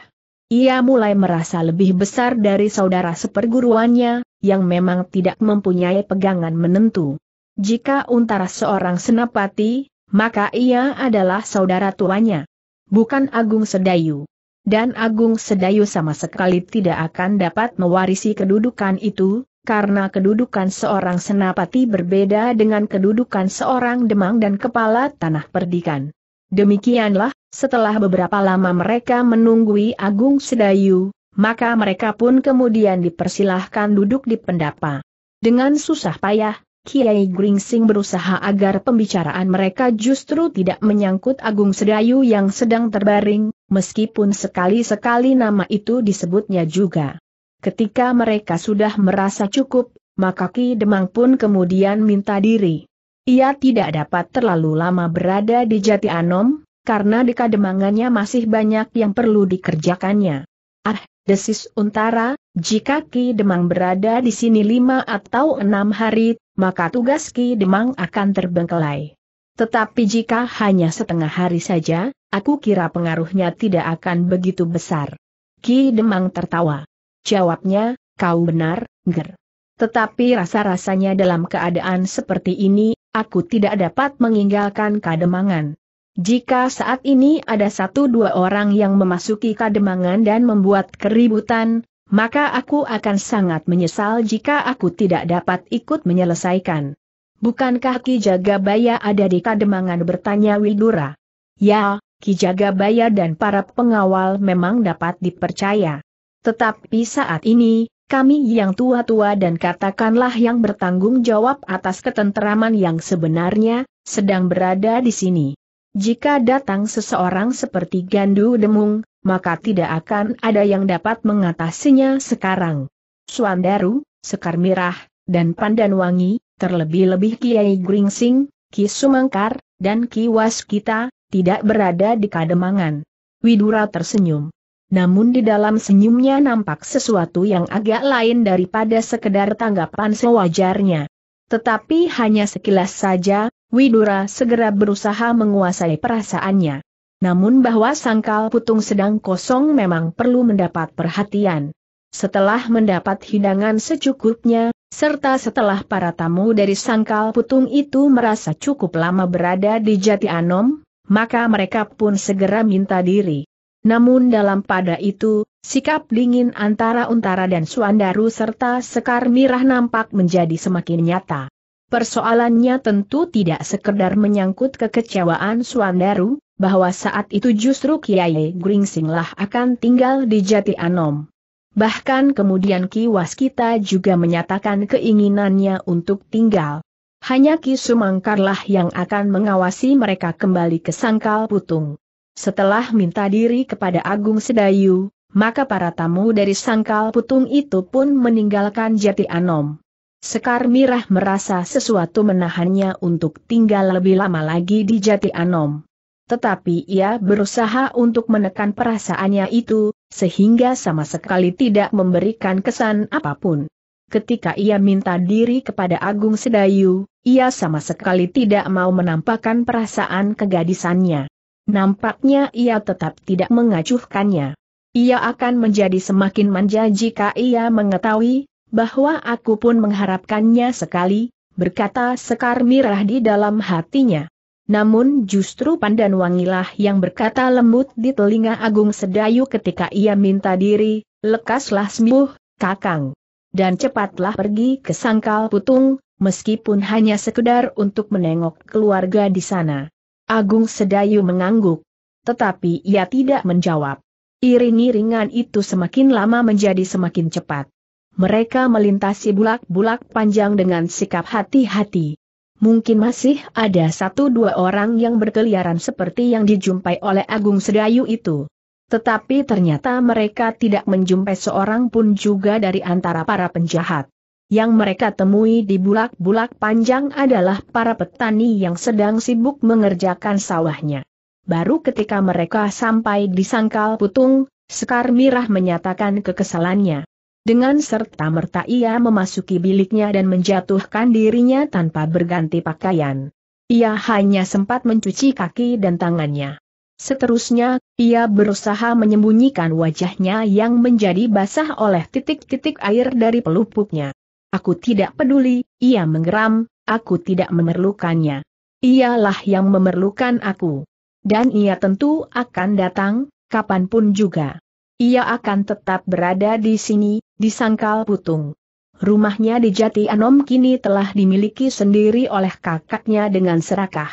Ia mulai merasa lebih besar dari saudara seperguruannya, yang memang tidak mempunyai pegangan menentu. Jika untara seorang senapati, maka ia adalah saudara tuanya. Bukan Agung Sedayu. Dan Agung Sedayu sama sekali tidak akan dapat mewarisi kedudukan itu, karena kedudukan seorang senapati berbeda dengan kedudukan seorang demang dan kepala tanah perdikan. Demikianlah, setelah beberapa lama mereka menunggui Agung Sedayu, maka mereka pun kemudian dipersilahkan duduk di pendapa. Dengan susah payah, Kiai Gringsing berusaha agar pembicaraan mereka justru tidak menyangkut Agung Sedayu yang sedang terbaring, meskipun sekali-sekali nama itu disebutnya juga. Ketika mereka sudah merasa cukup, maka Ki Demang pun kemudian minta diri. Ia tidak dapat terlalu lama berada di Jati Anom, karena di kademangannya masih banyak yang perlu dikerjakannya. Ah, desis Untara, jika Ki Demang berada di sini lima atau enam hari, maka tugas Ki Demang akan terbengkelai. Tetapi jika hanya setengah hari saja, aku kira pengaruhnya tidak akan begitu besar. Ki Demang tertawa. Jawabnya, kau benar, Ger. Tetapi rasa-rasanya dalam keadaan seperti ini, aku tidak dapat meninggalkan kademangan. Jika saat ini ada satu dua orang yang memasuki kademangan dan membuat keributan, maka aku akan sangat menyesal jika aku tidak dapat ikut menyelesaikan. Bukankah Ki Jagabaya ada di Kademangan bertanya Widura? Ya, Ki Jagabaya dan para pengawal memang dapat dipercaya. Tetapi saat ini, kami yang tua-tua dan katakanlah yang bertanggung jawab atas ketenteraman yang sebenarnya, sedang berada di sini. Jika datang seseorang seperti Gandu Demung, maka tidak akan ada yang dapat mengatasinya sekarang. Suandaru, Sekar Mirah, dan Wangi, terlebih-lebih Kiai Gringsing, Ki Sumangkar, dan Ki Waskita, tidak berada di kademangan. Widura tersenyum. Namun di dalam senyumnya nampak sesuatu yang agak lain daripada sekedar tanggapan sewajarnya. Tetapi hanya sekilas saja, Widura segera berusaha menguasai perasaannya. Namun bahwa sangkal putung sedang kosong memang perlu mendapat perhatian. Setelah mendapat hidangan secukupnya, serta setelah para tamu dari sangkal putung itu merasa cukup lama berada di Jati Anom, maka mereka pun segera minta diri. Namun dalam pada itu, sikap dingin antara Untara dan Suandaru serta Sekar Mirah nampak menjadi semakin nyata. Persoalannya tentu tidak sekedar menyangkut kekecewaan Suandaru, bahwa saat itu justru Kiai Gringsinglah akan tinggal di Jati Anom. Bahkan kemudian Ki Waskita juga menyatakan keinginannya untuk tinggal. Hanya Ki Sumangkarlah yang akan mengawasi mereka kembali ke Sangkal Putung. Setelah minta diri kepada Agung Sedayu, maka para tamu dari Sangkal Putung itu pun meninggalkan Jati Anom. Sekar Mirah merasa sesuatu menahannya untuk tinggal lebih lama lagi di Jati Anom tetapi ia berusaha untuk menekan perasaannya itu, sehingga sama sekali tidak memberikan kesan apapun. Ketika ia minta diri kepada Agung Sedayu, ia sama sekali tidak mau menampakkan perasaan kegadisannya. Nampaknya ia tetap tidak mengacuhkannya. Ia akan menjadi semakin manja jika ia mengetahui bahwa aku pun mengharapkannya sekali, berkata Sekar Mirah di dalam hatinya. Namun justru pandan wangilah yang berkata lembut di telinga Agung Sedayu ketika ia minta diri, lekaslah sembuh, kakang. Dan cepatlah pergi ke sangkal putung, meskipun hanya sekedar untuk menengok keluarga di sana. Agung Sedayu mengangguk. Tetapi ia tidak menjawab. Iring-iringan itu semakin lama menjadi semakin cepat. Mereka melintasi bulak-bulak panjang dengan sikap hati-hati. Mungkin masih ada satu dua orang yang berkeliaran seperti yang dijumpai oleh Agung Sedayu itu. Tetapi ternyata mereka tidak menjumpai seorang pun juga dari antara para penjahat. Yang mereka temui di bulak-bulak panjang adalah para petani yang sedang sibuk mengerjakan sawahnya. Baru ketika mereka sampai di sangkal putung, Sekar Mirah menyatakan kekesalannya. Dengan serta merta ia memasuki biliknya dan menjatuhkan dirinya tanpa berganti pakaian. Ia hanya sempat mencuci kaki dan tangannya. Seterusnya, ia berusaha menyembunyikan wajahnya yang menjadi basah oleh titik-titik air dari pelupuknya. Aku tidak peduli, ia menggeram, aku tidak memerlukannya. Ialah yang memerlukan aku. Dan ia tentu akan datang, kapanpun juga. Ia akan tetap berada di sini, di Sangkal Putung. Rumahnya di Jati Anom kini telah dimiliki sendiri oleh kakaknya dengan serakah.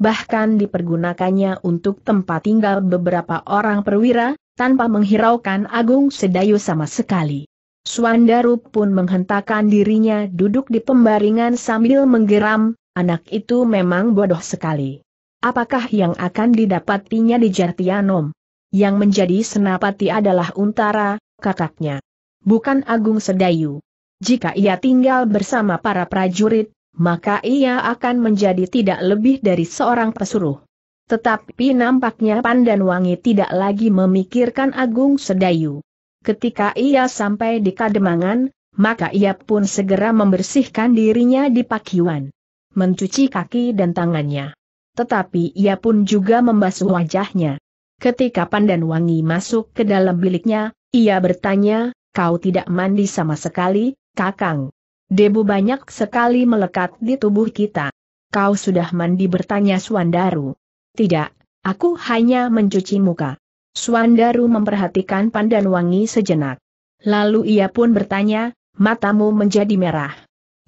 Bahkan dipergunakannya untuk tempat tinggal beberapa orang perwira, tanpa menghiraukan Agung Sedayu sama sekali. Suandaru pun menghentakkan dirinya duduk di pembaringan sambil menggeram, anak itu memang bodoh sekali. Apakah yang akan didapatinya di Jartianom? yang menjadi senapati adalah Untara, kakaknya. Bukan Agung Sedayu. Jika ia tinggal bersama para prajurit, maka ia akan menjadi tidak lebih dari seorang pesuruh. Tetapi nampaknya Pandan Wangi tidak lagi memikirkan Agung Sedayu. Ketika ia sampai di Kademangan, maka ia pun segera membersihkan dirinya di pakiwan. Mencuci kaki dan tangannya. Tetapi ia pun juga membasuh wajahnya. Ketika Pandan Wangi masuk ke dalam biliknya, ia bertanya, kau tidak mandi sama sekali, kakang. Debu banyak sekali melekat di tubuh kita. Kau sudah mandi bertanya Suandaru. Tidak, aku hanya mencuci muka. Suandaru memperhatikan Pandan Wangi sejenak. Lalu ia pun bertanya, matamu menjadi merah.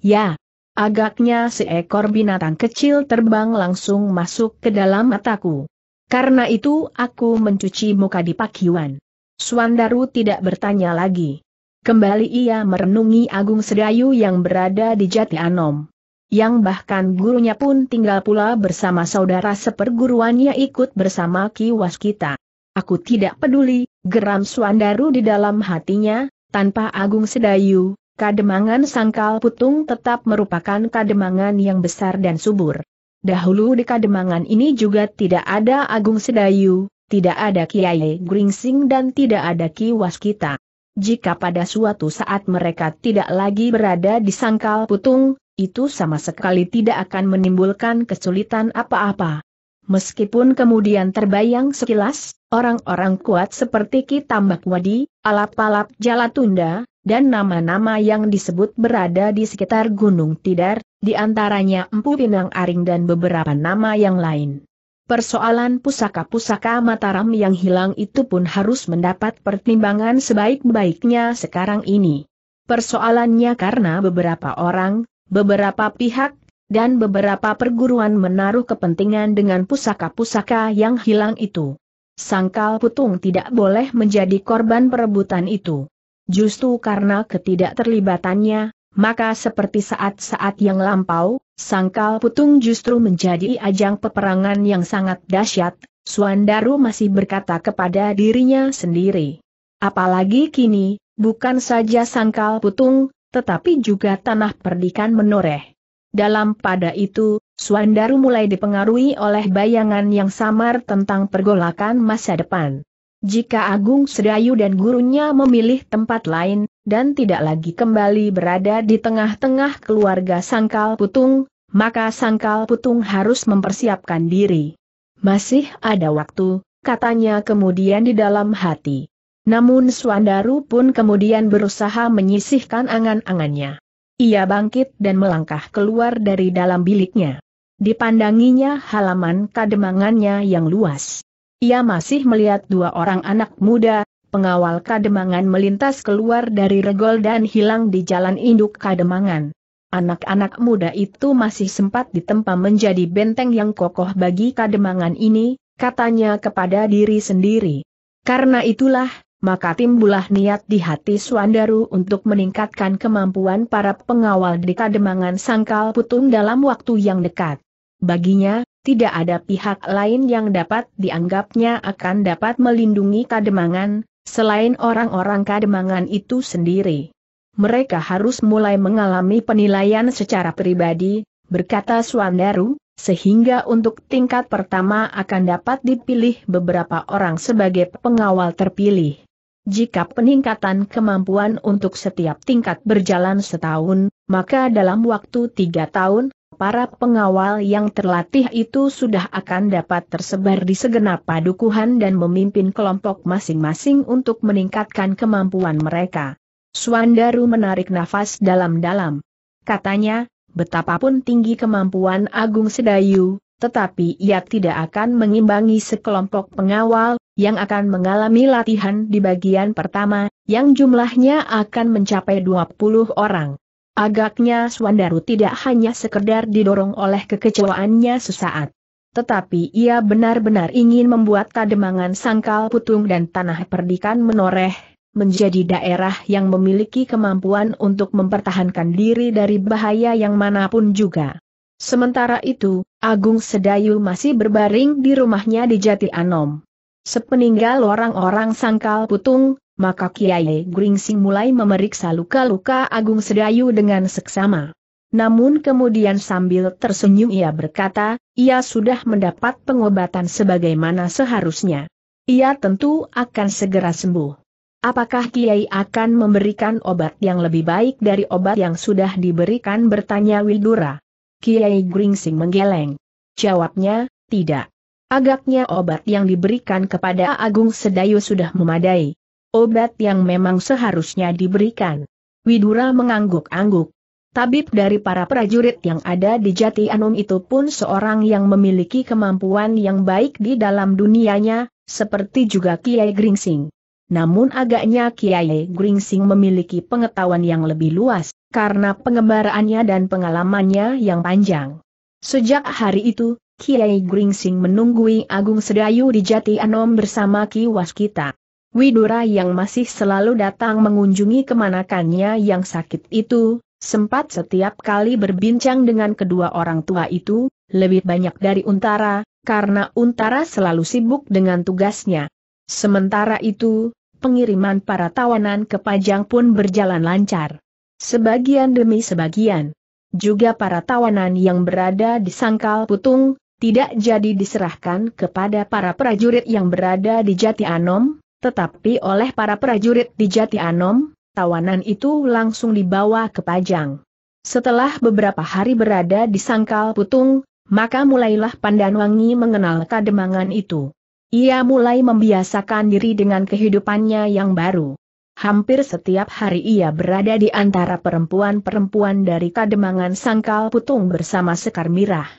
Ya, agaknya seekor binatang kecil terbang langsung masuk ke dalam mataku. Karena itu aku mencuci muka di pakiwan. Suandaru tidak bertanya lagi. Kembali ia merenungi Agung Sedayu yang berada di Jati Anom. Yang bahkan gurunya pun tinggal pula bersama saudara seperguruannya ikut bersama Ki Waskita. Aku tidak peduli, geram Suandaru di dalam hatinya, tanpa Agung Sedayu, kademangan sangkal putung tetap merupakan kademangan yang besar dan subur. Dahulu di Kademangan ini juga tidak ada Agung Sedayu, tidak ada Kiai Gringsing dan tidak ada Ki Waskita. Jika pada suatu saat mereka tidak lagi berada di sangkal putung, itu sama sekali tidak akan menimbulkan kesulitan apa-apa. Meskipun kemudian terbayang sekilas, orang-orang kuat seperti Ki Tambak Wadi, Alap-alap Jalatunda, dan nama-nama yang disebut berada di sekitar Gunung Tidar, di antaranya Empu Pinang Aring dan beberapa nama yang lain. Persoalan pusaka-pusaka Mataram yang hilang itu pun harus mendapat pertimbangan sebaik-baiknya sekarang ini. Persoalannya karena beberapa orang, beberapa pihak, dan beberapa perguruan menaruh kepentingan dengan pusaka-pusaka yang hilang itu. Sangkal Putung tidak boleh menjadi korban perebutan itu. Justru karena ketidakterlibatannya, maka seperti saat-saat yang lampau, sangkal putung justru menjadi ajang peperangan yang sangat dahsyat, Suandaru masih berkata kepada dirinya sendiri. Apalagi kini, bukan saja sangkal putung, tetapi juga tanah perdikan menoreh. Dalam pada itu, Suandaru mulai dipengaruhi oleh bayangan yang samar tentang pergolakan masa depan. Jika Agung Sedayu dan gurunya memilih tempat lain, dan tidak lagi kembali berada di tengah-tengah keluarga Sangkal Putung, maka Sangkal Putung harus mempersiapkan diri. Masih ada waktu, katanya kemudian di dalam hati. Namun Suandaru pun kemudian berusaha menyisihkan angan-angannya. Ia bangkit dan melangkah keluar dari dalam biliknya. Dipandanginya halaman kademangannya yang luas. Ia masih melihat dua orang anak muda, pengawal kademangan melintas keluar dari regol dan hilang di jalan induk kademangan. Anak-anak muda itu masih sempat ditempa menjadi benteng yang kokoh bagi kademangan ini, katanya kepada diri sendiri. Karena itulah, maka timbulah niat di hati Suandaru untuk meningkatkan kemampuan para pengawal di Kademangan Sangkal Putung dalam waktu yang dekat. Baginya, tidak ada pihak lain yang dapat dianggapnya akan dapat melindungi Kademangan, selain orang-orang Kademangan itu sendiri. Mereka harus mulai mengalami penilaian secara pribadi, berkata Suandaru, sehingga untuk tingkat pertama akan dapat dipilih beberapa orang sebagai pengawal terpilih. Jika peningkatan kemampuan untuk setiap tingkat berjalan setahun, maka dalam waktu tiga tahun, para pengawal yang terlatih itu sudah akan dapat tersebar di segenap padukuhan dan memimpin kelompok masing-masing untuk meningkatkan kemampuan mereka. Suandaru menarik nafas dalam-dalam. Katanya, betapapun tinggi kemampuan Agung Sedayu, tetapi ia tidak akan mengimbangi sekelompok pengawal, yang akan mengalami latihan di bagian pertama, yang jumlahnya akan mencapai 20 orang. Agaknya Swandaru tidak hanya sekedar didorong oleh kekecewaannya sesaat. Tetapi ia benar-benar ingin membuat kademangan sangkal putung dan tanah perdikan menoreh, menjadi daerah yang memiliki kemampuan untuk mempertahankan diri dari bahaya yang manapun juga. Sementara itu, Agung Sedayu masih berbaring di rumahnya di Jati Anom. Sepeninggal orang-orang sangkal putung, maka Kiai Gringsing mulai memeriksa luka-luka Agung Sedayu dengan seksama. Namun kemudian sambil tersenyum ia berkata, ia sudah mendapat pengobatan sebagaimana seharusnya. Ia tentu akan segera sembuh. Apakah Kiai akan memberikan obat yang lebih baik dari obat yang sudah diberikan bertanya Wildura. Kiai Gringsing menggeleng. Jawabnya, tidak. Agaknya obat yang diberikan kepada Agung Sedayu sudah memadai obat yang memang seharusnya diberikan. Widura mengangguk-angguk. Tabib dari para prajurit yang ada di Jati Anum itu pun seorang yang memiliki kemampuan yang baik di dalam dunianya, seperti juga Kiai Gringsing. Namun agaknya Kiai Gringsing memiliki pengetahuan yang lebih luas, karena pengembaraannya dan pengalamannya yang panjang. Sejak hari itu, Kiai Gringsing menunggui Agung Sedayu di Jati Anom bersama Ki Waskita. Widura yang masih selalu datang mengunjungi kemanakannya yang sakit itu, sempat setiap kali berbincang dengan kedua orang tua itu, lebih banyak dari Untara, karena Untara selalu sibuk dengan tugasnya. Sementara itu, pengiriman para tawanan ke Pajang pun berjalan lancar. Sebagian demi sebagian. Juga para tawanan yang berada di Sangkal Putung, tidak jadi diserahkan kepada para prajurit yang berada di Jati Anom, tetapi oleh para prajurit di Jati Anom, tawanan itu langsung dibawa ke Pajang. Setelah beberapa hari berada di Sangkal Putung, maka mulailah Pandanwangi mengenal kademangan itu. Ia mulai membiasakan diri dengan kehidupannya yang baru. Hampir setiap hari ia berada di antara perempuan-perempuan dari kademangan Sangkal Putung bersama Sekar Mirah.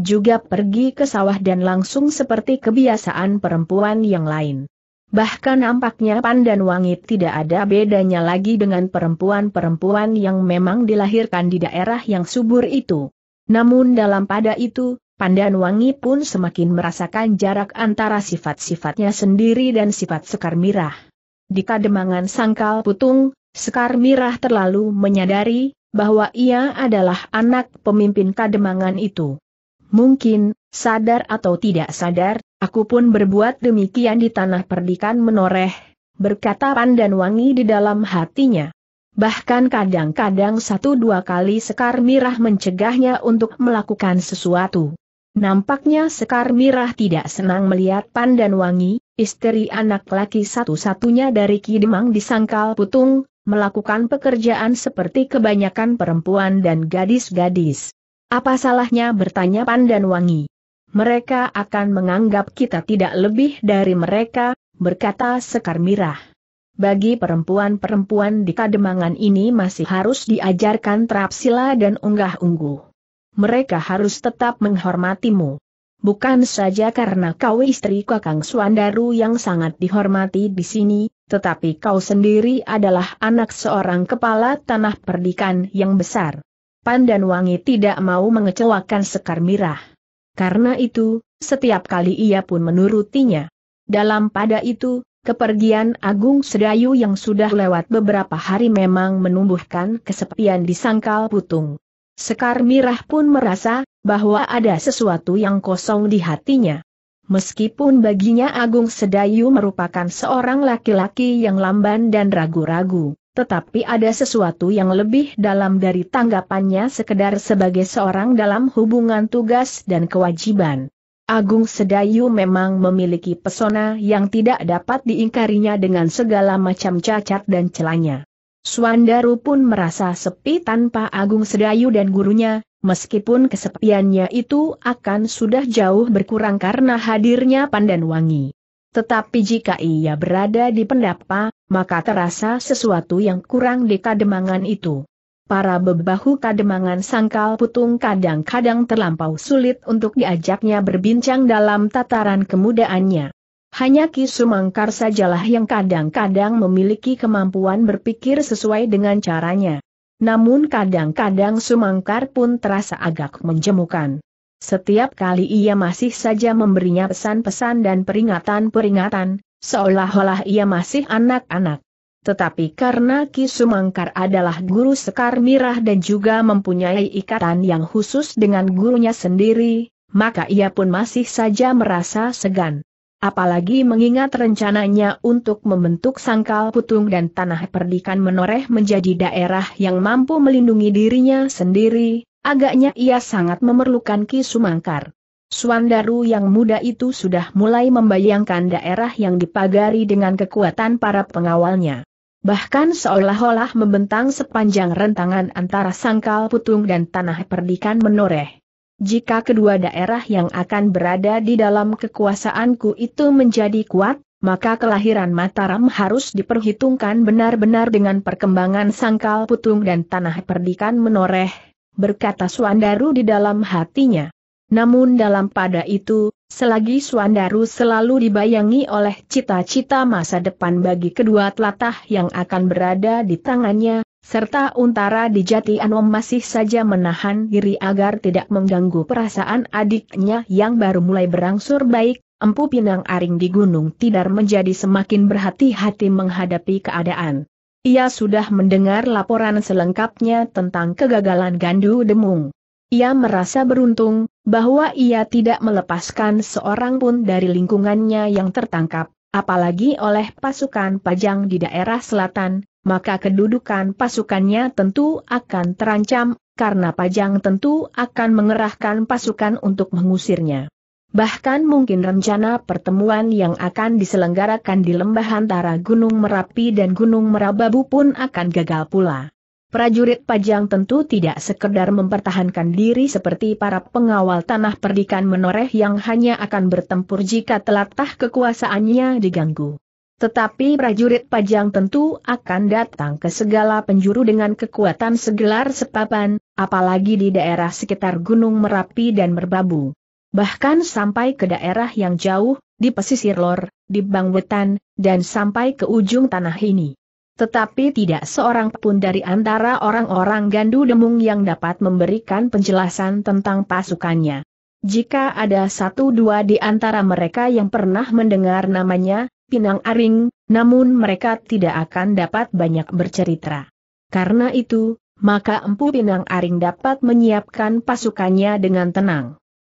Juga pergi ke sawah dan langsung seperti kebiasaan perempuan yang lain. Bahkan nampaknya Pandan Wangi tidak ada bedanya lagi dengan perempuan-perempuan yang memang dilahirkan di daerah yang subur itu. Namun dalam pada itu, Pandan Wangi pun semakin merasakan jarak antara sifat-sifatnya sendiri dan sifat Sekar Mirah. Di kademangan sangkal putung, Sekar Mirah terlalu menyadari bahwa ia adalah anak pemimpin kademangan itu. Mungkin, sadar atau tidak sadar, aku pun berbuat demikian di tanah perdikan menoreh, berkata Pandan Wangi di dalam hatinya. Bahkan kadang-kadang satu dua kali Sekar Mirah mencegahnya untuk melakukan sesuatu. Nampaknya Sekar Mirah tidak senang melihat Pandan Wangi, istri anak laki satu-satunya dari Kidemang di Sangkal Putung, melakukan pekerjaan seperti kebanyakan perempuan dan gadis-gadis. Apa salahnya bertanya Pandan wangi? Mereka akan menganggap kita tidak lebih dari mereka, berkata Sekar Mirah. Bagi perempuan-perempuan di kademangan ini masih harus diajarkan terapsila dan unggah-ungguh. Mereka harus tetap menghormatimu. Bukan saja karena kau istri Kakang Suandaru yang sangat dihormati di sini, tetapi kau sendiri adalah anak seorang kepala tanah perdikan yang besar. Pandan Wangi tidak mau mengecewakan Sekar Mirah. Karena itu, setiap kali ia pun menurutinya. Dalam pada itu, kepergian Agung Sedayu yang sudah lewat beberapa hari memang menumbuhkan kesepian di sangkal putung. Sekar Mirah pun merasa bahwa ada sesuatu yang kosong di hatinya. Meskipun baginya Agung Sedayu merupakan seorang laki-laki yang lamban dan ragu-ragu. Tetapi ada sesuatu yang lebih dalam dari tanggapannya sekedar sebagai seorang dalam hubungan tugas dan kewajiban. Agung Sedayu memang memiliki pesona yang tidak dapat diingkarinya dengan segala macam cacat dan celanya. Suandaru pun merasa sepi tanpa Agung Sedayu dan gurunya, meskipun kesepiannya itu akan sudah jauh berkurang karena hadirnya Pandan Wangi. Tetapi jika ia berada di pendapa, maka terasa sesuatu yang kurang di kademangan itu. Para bebahu kademangan sangkal putung kadang-kadang terlampau sulit untuk diajaknya berbincang dalam tataran kemudaannya. Hanya Ki Sumangkar sajalah yang kadang-kadang memiliki kemampuan berpikir sesuai dengan caranya. Namun kadang-kadang Sumangkar pun terasa agak menjemukan. Setiap kali ia masih saja memberinya pesan-pesan dan peringatan-peringatan, seolah-olah ia masih anak-anak. Tetapi karena Ki Sumangkar adalah guru Sekar Mirah dan juga mempunyai ikatan yang khusus dengan gurunya sendiri, maka ia pun masih saja merasa segan. Apalagi mengingat rencananya untuk membentuk sangkal putung dan tanah perdikan menoreh menjadi daerah yang mampu melindungi dirinya sendiri, Agaknya ia sangat memerlukan Ki Sumangkar. Suandaru yang muda itu sudah mulai membayangkan daerah yang dipagari dengan kekuatan para pengawalnya. Bahkan seolah-olah membentang sepanjang rentangan antara sangkal putung dan tanah perdikan menoreh. Jika kedua daerah yang akan berada di dalam kekuasaanku itu menjadi kuat, maka kelahiran Mataram harus diperhitungkan benar-benar dengan perkembangan sangkal putung dan tanah perdikan menoreh, berkata Suandaru di dalam hatinya. Namun dalam pada itu, selagi Suandaru selalu dibayangi oleh cita-cita masa depan bagi kedua telatah yang akan berada di tangannya, serta untara di jati Anom masih saja menahan diri agar tidak mengganggu perasaan adiknya yang baru mulai berangsur baik, Empu Pinang Aring di Gunung Tidar menjadi semakin berhati-hati menghadapi keadaan. Ia sudah mendengar laporan selengkapnya tentang kegagalan Gandu Demung. Ia merasa beruntung, bahwa ia tidak melepaskan seorang pun dari lingkungannya yang tertangkap, apalagi oleh pasukan pajang di daerah selatan, maka kedudukan pasukannya tentu akan terancam, karena pajang tentu akan mengerahkan pasukan untuk mengusirnya. Bahkan mungkin rencana pertemuan yang akan diselenggarakan di lembah antara Gunung Merapi dan Gunung Merababu pun akan gagal pula. Prajurit Pajang tentu tidak sekedar mempertahankan diri seperti para pengawal tanah perdikan menoreh yang hanya akan bertempur jika telatah kekuasaannya diganggu. Tetapi prajurit pajang tentu akan datang ke segala penjuru dengan kekuatan segelar sepapan, apalagi di daerah sekitar Gunung Merapi dan Merbabu bahkan sampai ke daerah yang jauh, di pesisir lor, di bangwetan, dan sampai ke ujung tanah ini. Tetapi tidak seorang pun dari antara orang-orang Gandu Demung yang dapat memberikan penjelasan tentang pasukannya. Jika ada satu dua di antara mereka yang pernah mendengar namanya, Pinang Aring, namun mereka tidak akan dapat banyak bercerita. Karena itu, maka Empu Pinang Aring dapat menyiapkan pasukannya dengan tenang.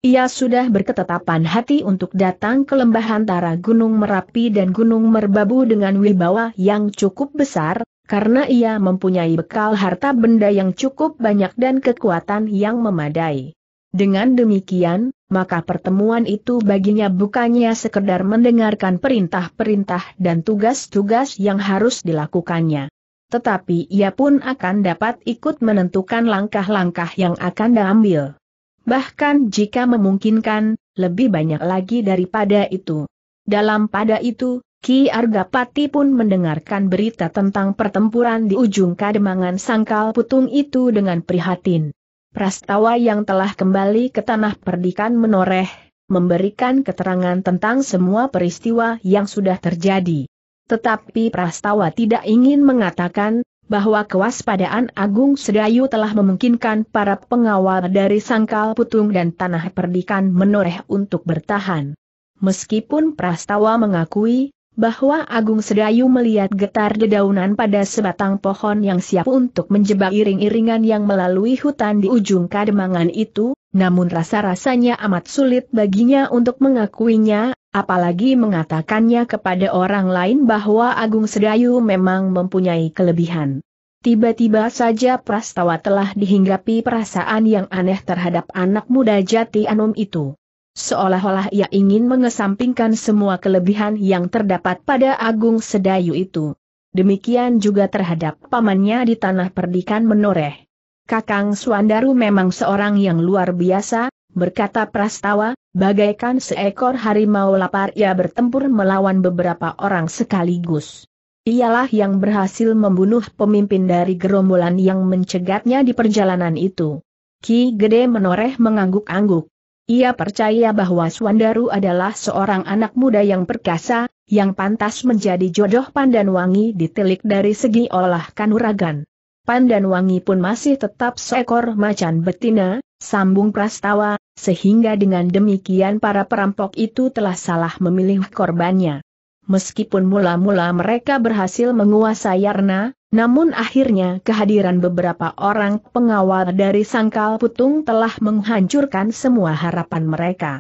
Ia sudah berketetapan hati untuk datang ke lembah antara Gunung Merapi dan Gunung Merbabu dengan wibawa yang cukup besar, karena ia mempunyai bekal harta benda yang cukup banyak dan kekuatan yang memadai. Dengan demikian, maka pertemuan itu baginya bukannya sekedar mendengarkan perintah-perintah dan tugas-tugas yang harus dilakukannya. Tetapi ia pun akan dapat ikut menentukan langkah-langkah yang akan diambil. Bahkan jika memungkinkan, lebih banyak lagi daripada itu. Dalam pada itu, Ki Argapati pun mendengarkan berita tentang pertempuran di ujung kademangan sangkal putung itu dengan prihatin. Prastawa yang telah kembali ke tanah perdikan menoreh, memberikan keterangan tentang semua peristiwa yang sudah terjadi. Tetapi Prastawa tidak ingin mengatakan, bahwa kewaspadaan Agung Sedayu telah memungkinkan para pengawal dari Sangkal Putung dan Tanah Perdikan menoreh untuk bertahan. Meskipun Prastawa mengakui bahwa Agung Sedayu melihat getar dedaunan pada sebatang pohon yang siap untuk menjebak iring-iringan yang melalui hutan di ujung kademangan itu, namun rasa-rasanya amat sulit baginya untuk mengakuinya, apalagi mengatakannya kepada orang lain bahwa Agung Sedayu memang mempunyai kelebihan. Tiba-tiba saja Prastawa telah dihinggapi perasaan yang aneh terhadap anak muda jati Anom itu. Seolah-olah ia ingin mengesampingkan semua kelebihan yang terdapat pada Agung Sedayu itu. Demikian juga terhadap pamannya di tanah perdikan menoreh. Kakang Suandaru memang seorang yang luar biasa, berkata Prastawa, bagaikan seekor harimau lapar ia bertempur melawan beberapa orang sekaligus. Ialah yang berhasil membunuh pemimpin dari gerombolan yang mencegatnya di perjalanan itu. Ki Gede menoreh mengangguk-angguk. Ia percaya bahwa Swandaru adalah seorang anak muda yang perkasa, yang pantas menjadi jodoh pandan wangi ditilik dari segi olah kanuragan. wangi pun masih tetap seekor macan betina, sambung prastawa, sehingga dengan demikian para perampok itu telah salah memilih korbannya. Meskipun mula-mula mereka berhasil menguasai Yarna, namun akhirnya kehadiran beberapa orang pengawal dari Sangkal Putung telah menghancurkan semua harapan mereka.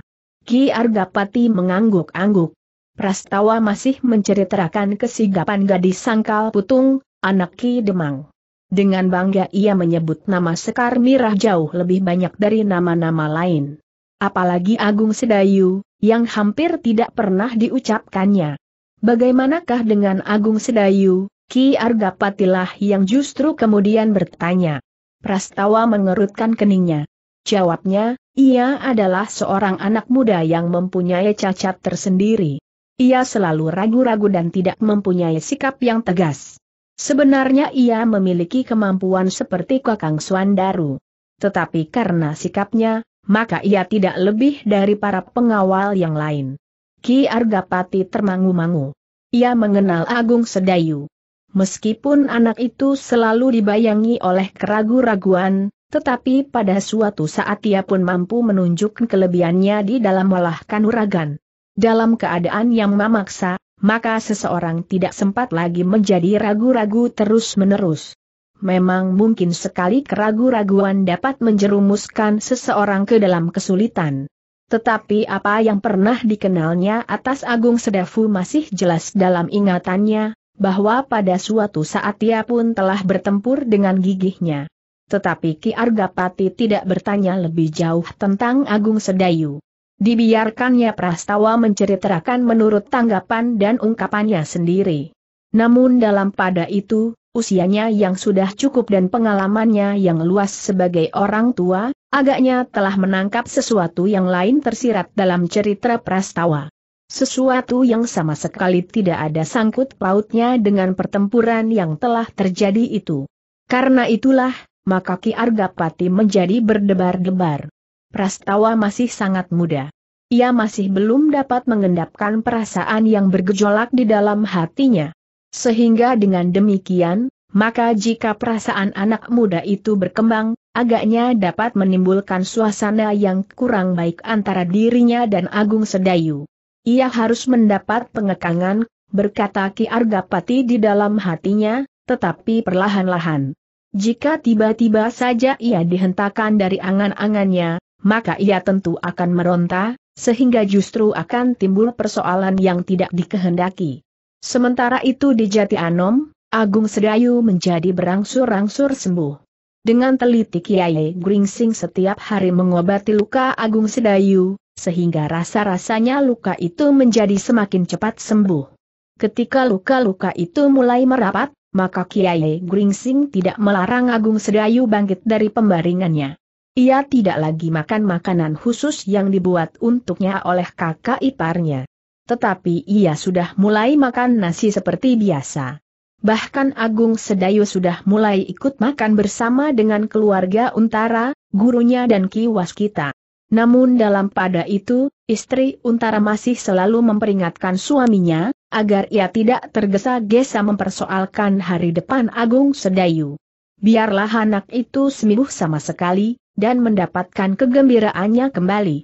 Ki Argapati mengangguk-angguk. Prastawa masih menceritakan kesigapan gadis Sangkal Putung, anak Ki Demang. Dengan bangga ia menyebut nama Sekar Mirah jauh lebih banyak dari nama-nama lain. Apalagi Agung Sedayu, yang hampir tidak pernah diucapkannya. Bagaimanakah dengan Agung Sedayu, Ki Argapatilah yang justru kemudian bertanya. Prastawa mengerutkan keningnya. Jawabnya, ia adalah seorang anak muda yang mempunyai cacat tersendiri. Ia selalu ragu-ragu dan tidak mempunyai sikap yang tegas. Sebenarnya ia memiliki kemampuan seperti Kakang Swandaru. Tetapi karena sikapnya, maka ia tidak lebih dari para pengawal yang lain. Ki Argapati termangu-mangu. Ia mengenal Agung Sedayu. Meskipun anak itu selalu dibayangi oleh keraguan raguan tetapi pada suatu saat ia pun mampu menunjukkan kelebihannya di dalam olah kanuragan. Dalam keadaan yang memaksa, maka seseorang tidak sempat lagi menjadi ragu-ragu terus-menerus. Memang mungkin sekali keraguan raguan dapat menjerumuskan seseorang ke dalam kesulitan. Tetapi apa yang pernah dikenalnya atas Agung Sedafu masih jelas dalam ingatannya, bahwa pada suatu saat ia pun telah bertempur dengan gigihnya. Tetapi Ki Argapati tidak bertanya lebih jauh tentang Agung Sedayu. Dibiarkannya Prastawa menceritakan menurut tanggapan dan ungkapannya sendiri. Namun dalam pada itu, usianya yang sudah cukup dan pengalamannya yang luas sebagai orang tua, agaknya telah menangkap sesuatu yang lain tersirat dalam cerita prastawa. Sesuatu yang sama sekali tidak ada sangkut pautnya dengan pertempuran yang telah terjadi itu. Karena itulah, maka Ki Argapati menjadi berdebar-debar. Prastawa masih sangat muda. Ia masih belum dapat mengendapkan perasaan yang bergejolak di dalam hatinya. Sehingga dengan demikian, maka jika perasaan anak muda itu berkembang, agaknya dapat menimbulkan suasana yang kurang baik antara dirinya dan Agung Sedayu. Ia harus mendapat pengekangan, berkata Ki Argapati di dalam hatinya, tetapi perlahan-lahan. Jika tiba-tiba saja ia dihentakkan dari angan-angannya, maka ia tentu akan meronta, sehingga justru akan timbul persoalan yang tidak dikehendaki. Sementara itu di Jati Anom, Agung Sedayu menjadi berangsur-angsur sembuh. Dengan teliti Kiai Gringsing setiap hari mengobati luka Agung Sedayu, sehingga rasa-rasanya luka itu menjadi semakin cepat sembuh. Ketika luka-luka itu mulai merapat, maka Kiai Gringsing tidak melarang Agung Sedayu bangkit dari pembaringannya. Ia tidak lagi makan makanan khusus yang dibuat untuknya oleh kakak iparnya tetapi ia sudah mulai makan nasi seperti biasa. Bahkan Agung Sedayu sudah mulai ikut makan bersama dengan keluarga Untara, gurunya dan kiwas kita. Namun dalam pada itu, istri Untara masih selalu memperingatkan suaminya, agar ia tidak tergesa-gesa mempersoalkan hari depan Agung Sedayu. Biarlah anak itu sembuh sama sekali, dan mendapatkan kegembiraannya kembali.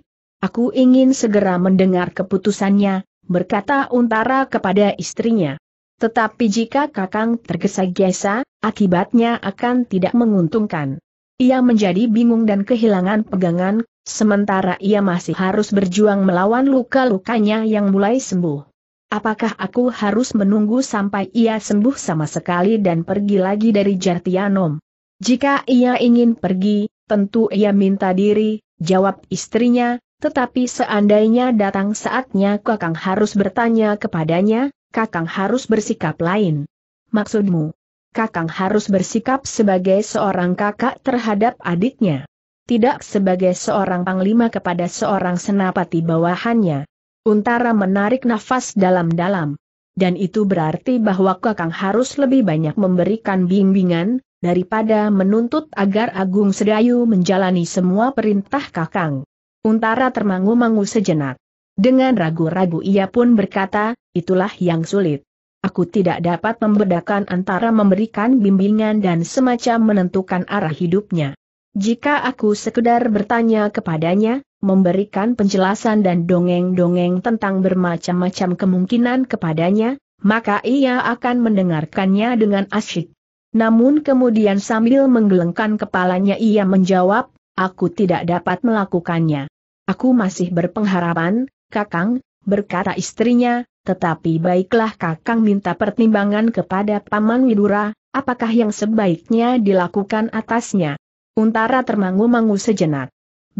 Aku ingin segera mendengar keputusannya, berkata Untara kepada istrinya. Tetapi jika Kakang tergesa-gesa, akibatnya akan tidak menguntungkan. Ia menjadi bingung dan kehilangan pegangan, sementara ia masih harus berjuang melawan luka-lukanya yang mulai sembuh. Apakah aku harus menunggu sampai ia sembuh sama sekali dan pergi lagi dari Jartianom? Jika ia ingin pergi, tentu ia minta diri, jawab istrinya, tetapi seandainya datang saatnya Kakang harus bertanya kepadanya, Kakang harus bersikap lain. Maksudmu, Kakang harus bersikap sebagai seorang kakak terhadap adiknya. Tidak sebagai seorang panglima kepada seorang senapati bawahannya. Untara menarik nafas dalam-dalam. Dan itu berarti bahwa Kakang harus lebih banyak memberikan bimbingan, daripada menuntut agar Agung Sedayu menjalani semua perintah Kakang. Untara termangu-mangu sejenak. Dengan ragu-ragu ia pun berkata, itulah yang sulit. Aku tidak dapat membedakan antara memberikan bimbingan dan semacam menentukan arah hidupnya. Jika aku sekedar bertanya kepadanya, memberikan penjelasan dan dongeng-dongeng tentang bermacam-macam kemungkinan kepadanya, maka ia akan mendengarkannya dengan asyik. Namun kemudian sambil menggelengkan kepalanya ia menjawab, aku tidak dapat melakukannya. Aku masih berpengharapan, Kakang, berkata istrinya, tetapi baiklah Kakang minta pertimbangan kepada Paman Widura, apakah yang sebaiknya dilakukan atasnya. Untara termangu-mangu sejenak.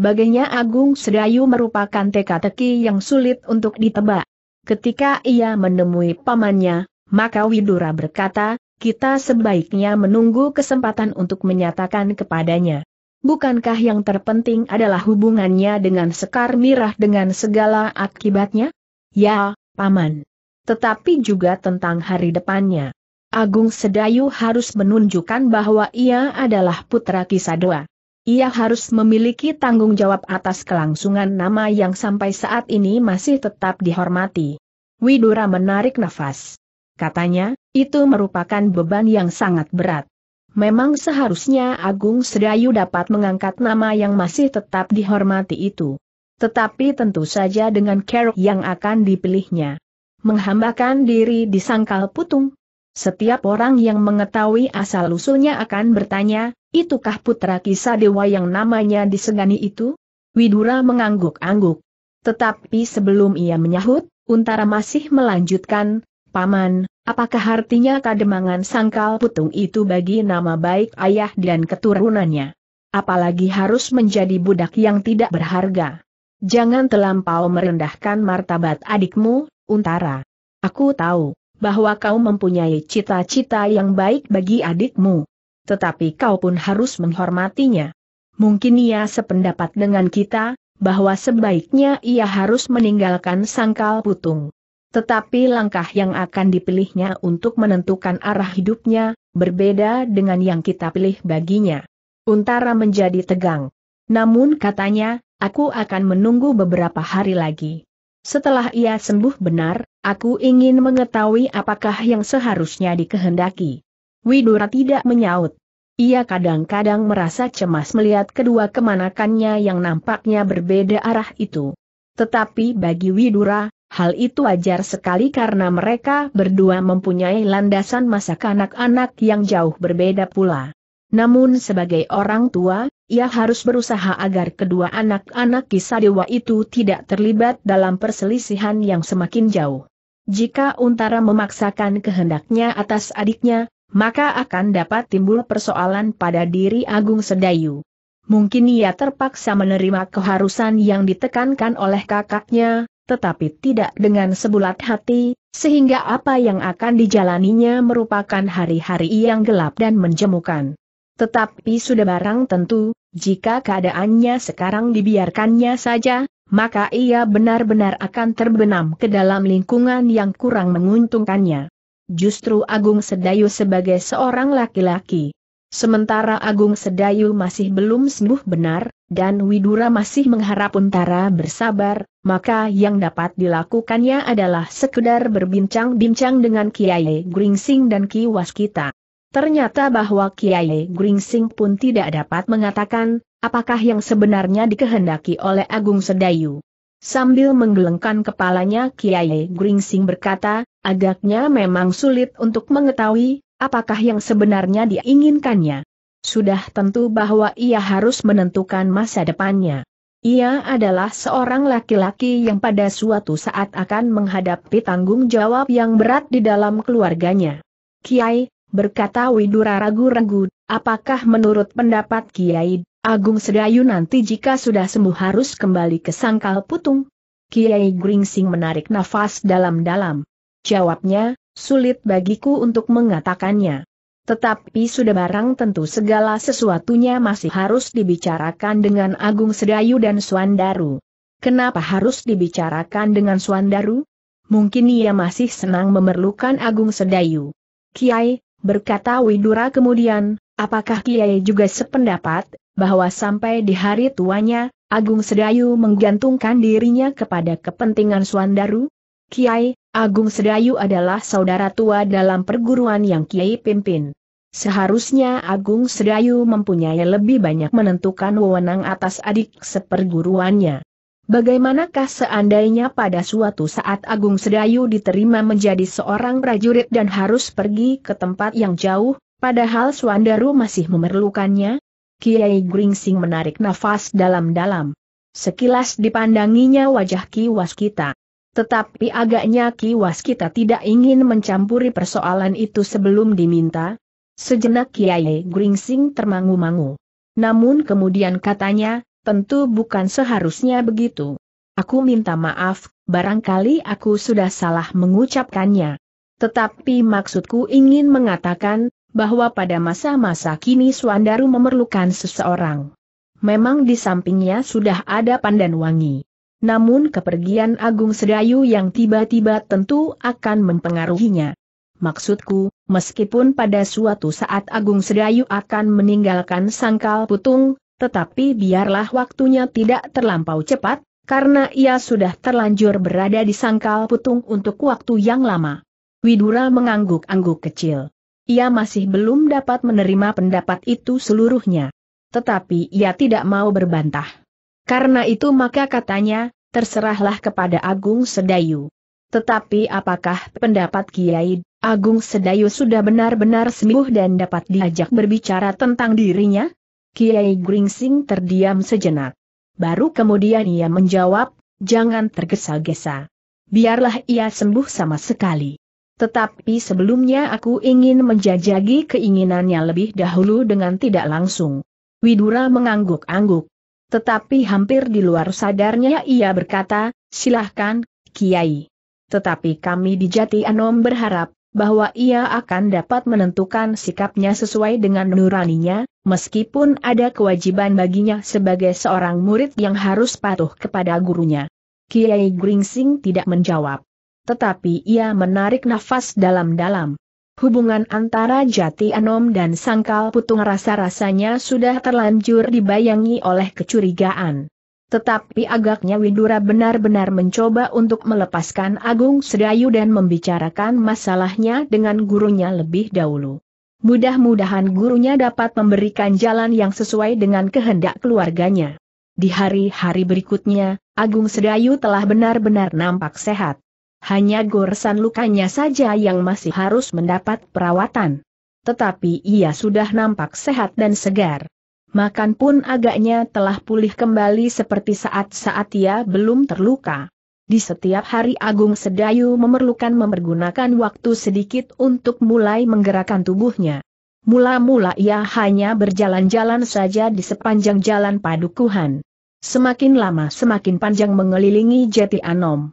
Baginya Agung Sedayu merupakan teka-teki yang sulit untuk ditebak. Ketika ia menemui pamannya, maka Widura berkata, kita sebaiknya menunggu kesempatan untuk menyatakan kepadanya. Bukankah yang terpenting adalah hubungannya dengan Sekar Mirah dengan segala akibatnya? Ya, Paman. Tetapi juga tentang hari depannya. Agung Sedayu harus menunjukkan bahwa ia adalah putra Kisadoa. Ia harus memiliki tanggung jawab atas kelangsungan nama yang sampai saat ini masih tetap dihormati. Widura menarik nafas. Katanya, itu merupakan beban yang sangat berat. Memang seharusnya Agung Sedayu dapat mengangkat nama yang masih tetap dihormati itu. Tetapi tentu saja dengan care yang akan dipilihnya. Menghambakan diri di sangkal putung. Setiap orang yang mengetahui asal-usulnya akan bertanya, itukah putra kisah dewa yang namanya disegani itu? Widura mengangguk-angguk. Tetapi sebelum ia menyahut, Untara masih melanjutkan, Paman, Apakah artinya kademangan sangkal putung itu bagi nama baik ayah dan keturunannya? Apalagi harus menjadi budak yang tidak berharga. Jangan terlampau merendahkan martabat adikmu, Untara. Aku tahu bahwa kau mempunyai cita-cita yang baik bagi adikmu. Tetapi kau pun harus menghormatinya. Mungkin ia sependapat dengan kita, bahwa sebaiknya ia harus meninggalkan sangkal putung. Tetapi langkah yang akan dipilihnya untuk menentukan arah hidupnya, berbeda dengan yang kita pilih baginya. Untara menjadi tegang. Namun katanya, aku akan menunggu beberapa hari lagi. Setelah ia sembuh benar, aku ingin mengetahui apakah yang seharusnya dikehendaki. Widura tidak menyaut. Ia kadang-kadang merasa cemas melihat kedua kemanakannya yang nampaknya berbeda arah itu. Tetapi bagi Widura, Hal itu wajar sekali karena mereka berdua mempunyai landasan masa kanak-anak yang jauh berbeda pula. Namun sebagai orang tua, ia harus berusaha agar kedua anak-anak kisah dewa itu tidak terlibat dalam perselisihan yang semakin jauh. Jika Untara memaksakan kehendaknya atas adiknya, maka akan dapat timbul persoalan pada diri Agung Sedayu. Mungkin ia terpaksa menerima keharusan yang ditekankan oleh kakaknya, tetapi tidak dengan sebulat hati, sehingga apa yang akan dijalaninya merupakan hari-hari yang gelap dan menjemukan. Tetapi sudah barang tentu, jika keadaannya sekarang dibiarkannya saja, maka ia benar-benar akan terbenam ke dalam lingkungan yang kurang menguntungkannya. Justru Agung Sedayu sebagai seorang laki-laki. Sementara Agung Sedayu masih belum sembuh benar, dan Widura masih mengharap Untara bersabar, maka yang dapat dilakukannya adalah sekedar berbincang-bincang dengan Kiai Gringsing dan Ki Waskita. Ternyata bahwa Kiai Gringsing pun tidak dapat mengatakan, apakah yang sebenarnya dikehendaki oleh Agung Sedayu. Sambil menggelengkan kepalanya Kiai Gringsing berkata, agaknya memang sulit untuk mengetahui, apakah yang sebenarnya diinginkannya. Sudah tentu bahwa ia harus menentukan masa depannya. Ia adalah seorang laki-laki yang pada suatu saat akan menghadapi tanggung jawab yang berat di dalam keluarganya. Kiai, berkata Widura ragu-ragu, apakah menurut pendapat Kiai, Agung Sedayu nanti jika sudah sembuh harus kembali ke sangkal putung? Kiai Gringsing menarik nafas dalam-dalam. Jawabnya, sulit bagiku untuk mengatakannya. Tetapi sudah barang tentu segala sesuatunya masih harus dibicarakan dengan Agung Sedayu dan Suandaru. Kenapa harus dibicarakan dengan Suandaru? Mungkin ia masih senang memerlukan Agung Sedayu. Kiai, berkata Widura kemudian, apakah Kiai juga sependapat, bahwa sampai di hari tuanya, Agung Sedayu menggantungkan dirinya kepada kepentingan Suandaru? Kiai, Agung Sedayu adalah saudara tua dalam perguruan yang Kiai pimpin. Seharusnya Agung Sedayu mempunyai lebih banyak menentukan wewenang atas adik seperguruannya. Bagaimanakah seandainya pada suatu saat Agung Sedayu diterima menjadi seorang prajurit dan harus pergi ke tempat yang jauh, padahal Suandaru masih memerlukannya? Kiai Gringsing menarik nafas dalam-dalam. Sekilas dipandanginya wajah Ki Waskita. Tetapi agaknya kiwas kita tidak ingin mencampuri persoalan itu sebelum diminta. Sejenak Kiai Gringsing termangu-mangu. Namun kemudian katanya, tentu bukan seharusnya begitu. Aku minta maaf, barangkali aku sudah salah mengucapkannya. Tetapi maksudku ingin mengatakan, bahwa pada masa-masa kini Suandaru memerlukan seseorang. Memang di sampingnya sudah ada Pandan Wangi namun kepergian Agung Sedayu yang tiba-tiba tentu akan mempengaruhinya. Maksudku, meskipun pada suatu saat Agung Sedayu akan meninggalkan sangkal putung, tetapi biarlah waktunya tidak terlampau cepat, karena ia sudah terlanjur berada di sangkal putung untuk waktu yang lama. Widura mengangguk-angguk kecil. Ia masih belum dapat menerima pendapat itu seluruhnya. Tetapi ia tidak mau berbantah. Karena itu maka katanya, terserahlah kepada Agung Sedayu. Tetapi apakah pendapat Kiai, Agung Sedayu sudah benar-benar sembuh dan dapat diajak berbicara tentang dirinya? Kiai Gringsing terdiam sejenak. Baru kemudian ia menjawab, jangan tergesa-gesa. Biarlah ia sembuh sama sekali. Tetapi sebelumnya aku ingin menjajagi keinginannya lebih dahulu dengan tidak langsung. Widura mengangguk-angguk. Tetapi hampir di luar sadarnya ia berkata, silahkan, Kiai. Tetapi kami di Jati Anom berharap, bahwa ia akan dapat menentukan sikapnya sesuai dengan nuraninya, meskipun ada kewajiban baginya sebagai seorang murid yang harus patuh kepada gurunya. Kiai Gringsing tidak menjawab. Tetapi ia menarik nafas dalam-dalam. Hubungan antara Jati Anom dan Sangkal Putung rasa-rasanya sudah terlanjur dibayangi oleh kecurigaan. Tetapi agaknya Widura benar-benar mencoba untuk melepaskan Agung Sedayu dan membicarakan masalahnya dengan gurunya lebih dahulu. Mudah-mudahan gurunya dapat memberikan jalan yang sesuai dengan kehendak keluarganya. Di hari-hari berikutnya, Agung Sedayu telah benar-benar nampak sehat hanya goresan lukanya saja yang masih harus mendapat perawatan. Tetapi ia sudah nampak sehat dan segar. Makan pun agaknya telah pulih kembali seperti saat-saat ia belum terluka. Di setiap hari Agung Sedayu memerlukan memergunakan waktu sedikit untuk mulai menggerakkan tubuhnya. Mula-mula ia hanya berjalan-jalan saja di sepanjang jalan padukuhan. Semakin lama semakin panjang mengelilingi Jati Anom.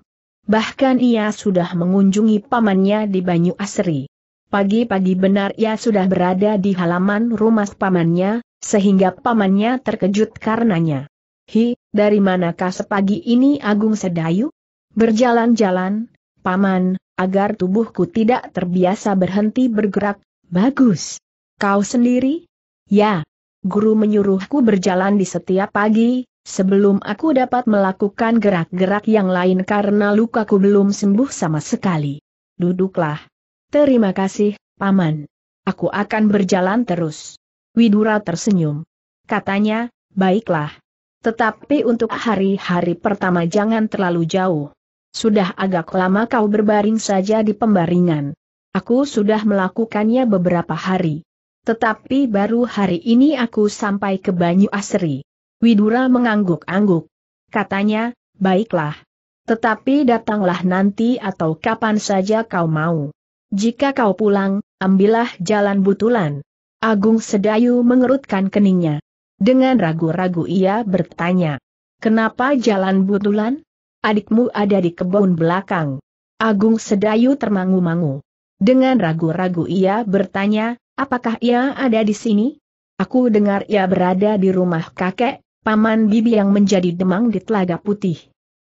Bahkan ia sudah mengunjungi pamannya di Banyu Asri. Pagi-pagi benar ia sudah berada di halaman rumah pamannya, sehingga pamannya terkejut karenanya. Hi, dari manakah sepagi ini Agung Sedayu? Berjalan-jalan, paman, agar tubuhku tidak terbiasa berhenti bergerak, bagus. Kau sendiri? Ya, guru menyuruhku berjalan di setiap pagi, Sebelum aku dapat melakukan gerak-gerak yang lain karena lukaku belum sembuh sama sekali. Duduklah. Terima kasih, Paman. Aku akan berjalan terus. Widura tersenyum. Katanya, baiklah. Tetapi untuk hari-hari pertama jangan terlalu jauh. Sudah agak lama kau berbaring saja di pembaringan. Aku sudah melakukannya beberapa hari. Tetapi baru hari ini aku sampai ke Banyu Asri. Widura mengangguk-angguk. Katanya, baiklah. Tetapi datanglah nanti atau kapan saja kau mau. Jika kau pulang, ambillah jalan butulan. Agung Sedayu mengerutkan keningnya. Dengan ragu-ragu ia bertanya. Kenapa jalan butulan? Adikmu ada di kebun belakang. Agung Sedayu termangu-mangu. Dengan ragu-ragu ia bertanya, apakah ia ada di sini? Aku dengar ia berada di rumah kakek, Paman Bibi yang menjadi demang di Telaga Putih.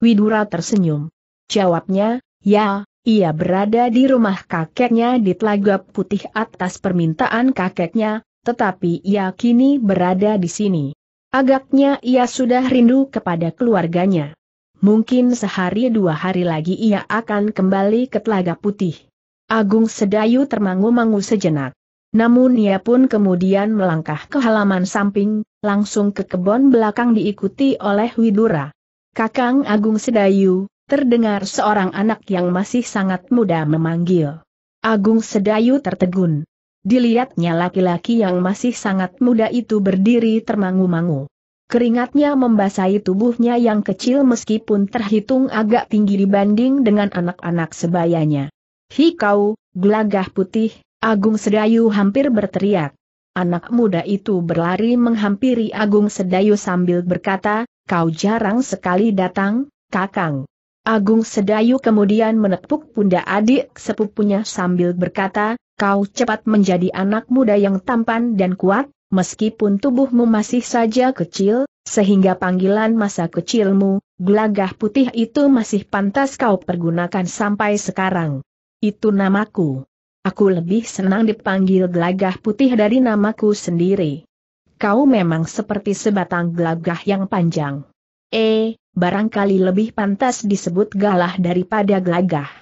Widura tersenyum. Jawabnya, ya, ia berada di rumah kakeknya di Telaga Putih atas permintaan kakeknya, tetapi ia kini berada di sini. Agaknya ia sudah rindu kepada keluarganya. Mungkin sehari dua hari lagi ia akan kembali ke Telaga Putih. Agung Sedayu termangu-mangu sejenak. Namun ia pun kemudian melangkah ke halaman samping, langsung ke kebun belakang diikuti oleh Widura. Kakang Agung Sedayu, terdengar seorang anak yang masih sangat muda memanggil. Agung Sedayu tertegun. Dilihatnya laki-laki yang masih sangat muda itu berdiri termangu-mangu. Keringatnya membasahi tubuhnya yang kecil meskipun terhitung agak tinggi dibanding dengan anak-anak sebayanya. Hikau, gelagah putih, Agung Sedayu hampir berteriak. Anak muda itu berlari menghampiri Agung Sedayu sambil berkata, kau jarang sekali datang, kakang. Agung Sedayu kemudian menepuk pundak adik sepupunya sambil berkata, kau cepat menjadi anak muda yang tampan dan kuat, meskipun tubuhmu masih saja kecil, sehingga panggilan masa kecilmu, gelagah putih itu masih pantas kau pergunakan sampai sekarang. Itu namaku. Aku lebih senang dipanggil gelagah putih dari namaku sendiri. Kau memang seperti sebatang gelagah yang panjang. Eh, barangkali lebih pantas disebut galah daripada gelagah.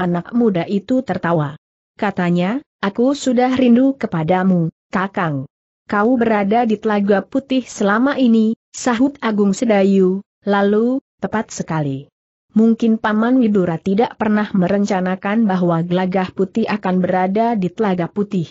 Anak muda itu tertawa. Katanya, aku sudah rindu kepadamu, kakang. Kau berada di telaga putih selama ini, sahut Agung Sedayu, lalu, tepat sekali. Mungkin Paman Widura tidak pernah merencanakan bahwa gelagah putih akan berada di telaga putih.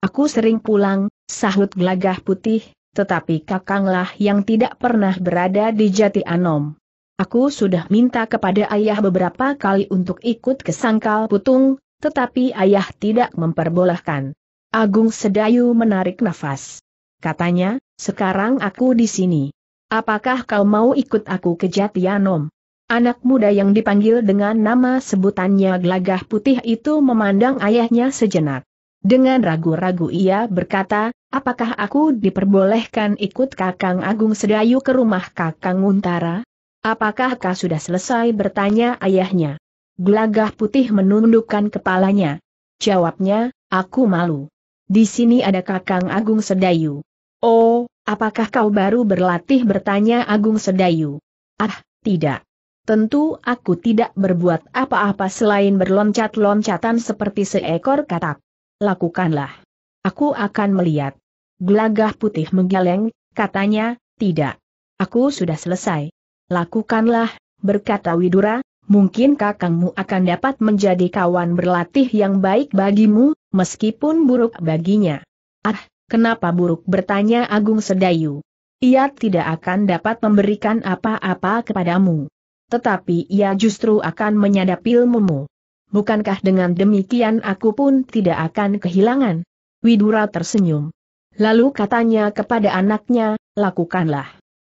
Aku sering pulang, sahut gelagah putih, tetapi kakanglah yang tidak pernah berada di Jati Anom. Aku sudah minta kepada ayah beberapa kali untuk ikut ke Sangkal Putung, tetapi ayah tidak memperbolehkan. Agung Sedayu menarik nafas. Katanya, sekarang aku di sini. Apakah kau mau ikut aku ke Jati Anom? Anak muda yang dipanggil dengan nama sebutannya Glagah Putih itu memandang ayahnya sejenak. Dengan ragu-ragu ia berkata, apakah aku diperbolehkan ikut Kakang Agung Sedayu ke rumah Kakang Untara? Apakah kau sudah selesai bertanya ayahnya? Glagah Putih menundukkan kepalanya. Jawabnya, aku malu. Di sini ada Kakang Agung Sedayu. Oh, apakah kau baru berlatih bertanya Agung Sedayu? Ah, tidak. Tentu aku tidak berbuat apa-apa selain berloncat-loncatan seperti seekor katak. Lakukanlah. Aku akan melihat. Gelagah putih menggeleng, katanya, tidak. Aku sudah selesai. Lakukanlah, berkata Widura, mungkin kakangmu akan dapat menjadi kawan berlatih yang baik bagimu, meskipun buruk baginya. Ah, kenapa buruk bertanya Agung Sedayu. Ia tidak akan dapat memberikan apa-apa kepadamu tetapi ia justru akan menyadap ilmumu. Bukankah dengan demikian aku pun tidak akan kehilangan? Widura tersenyum. Lalu katanya kepada anaknya, lakukanlah.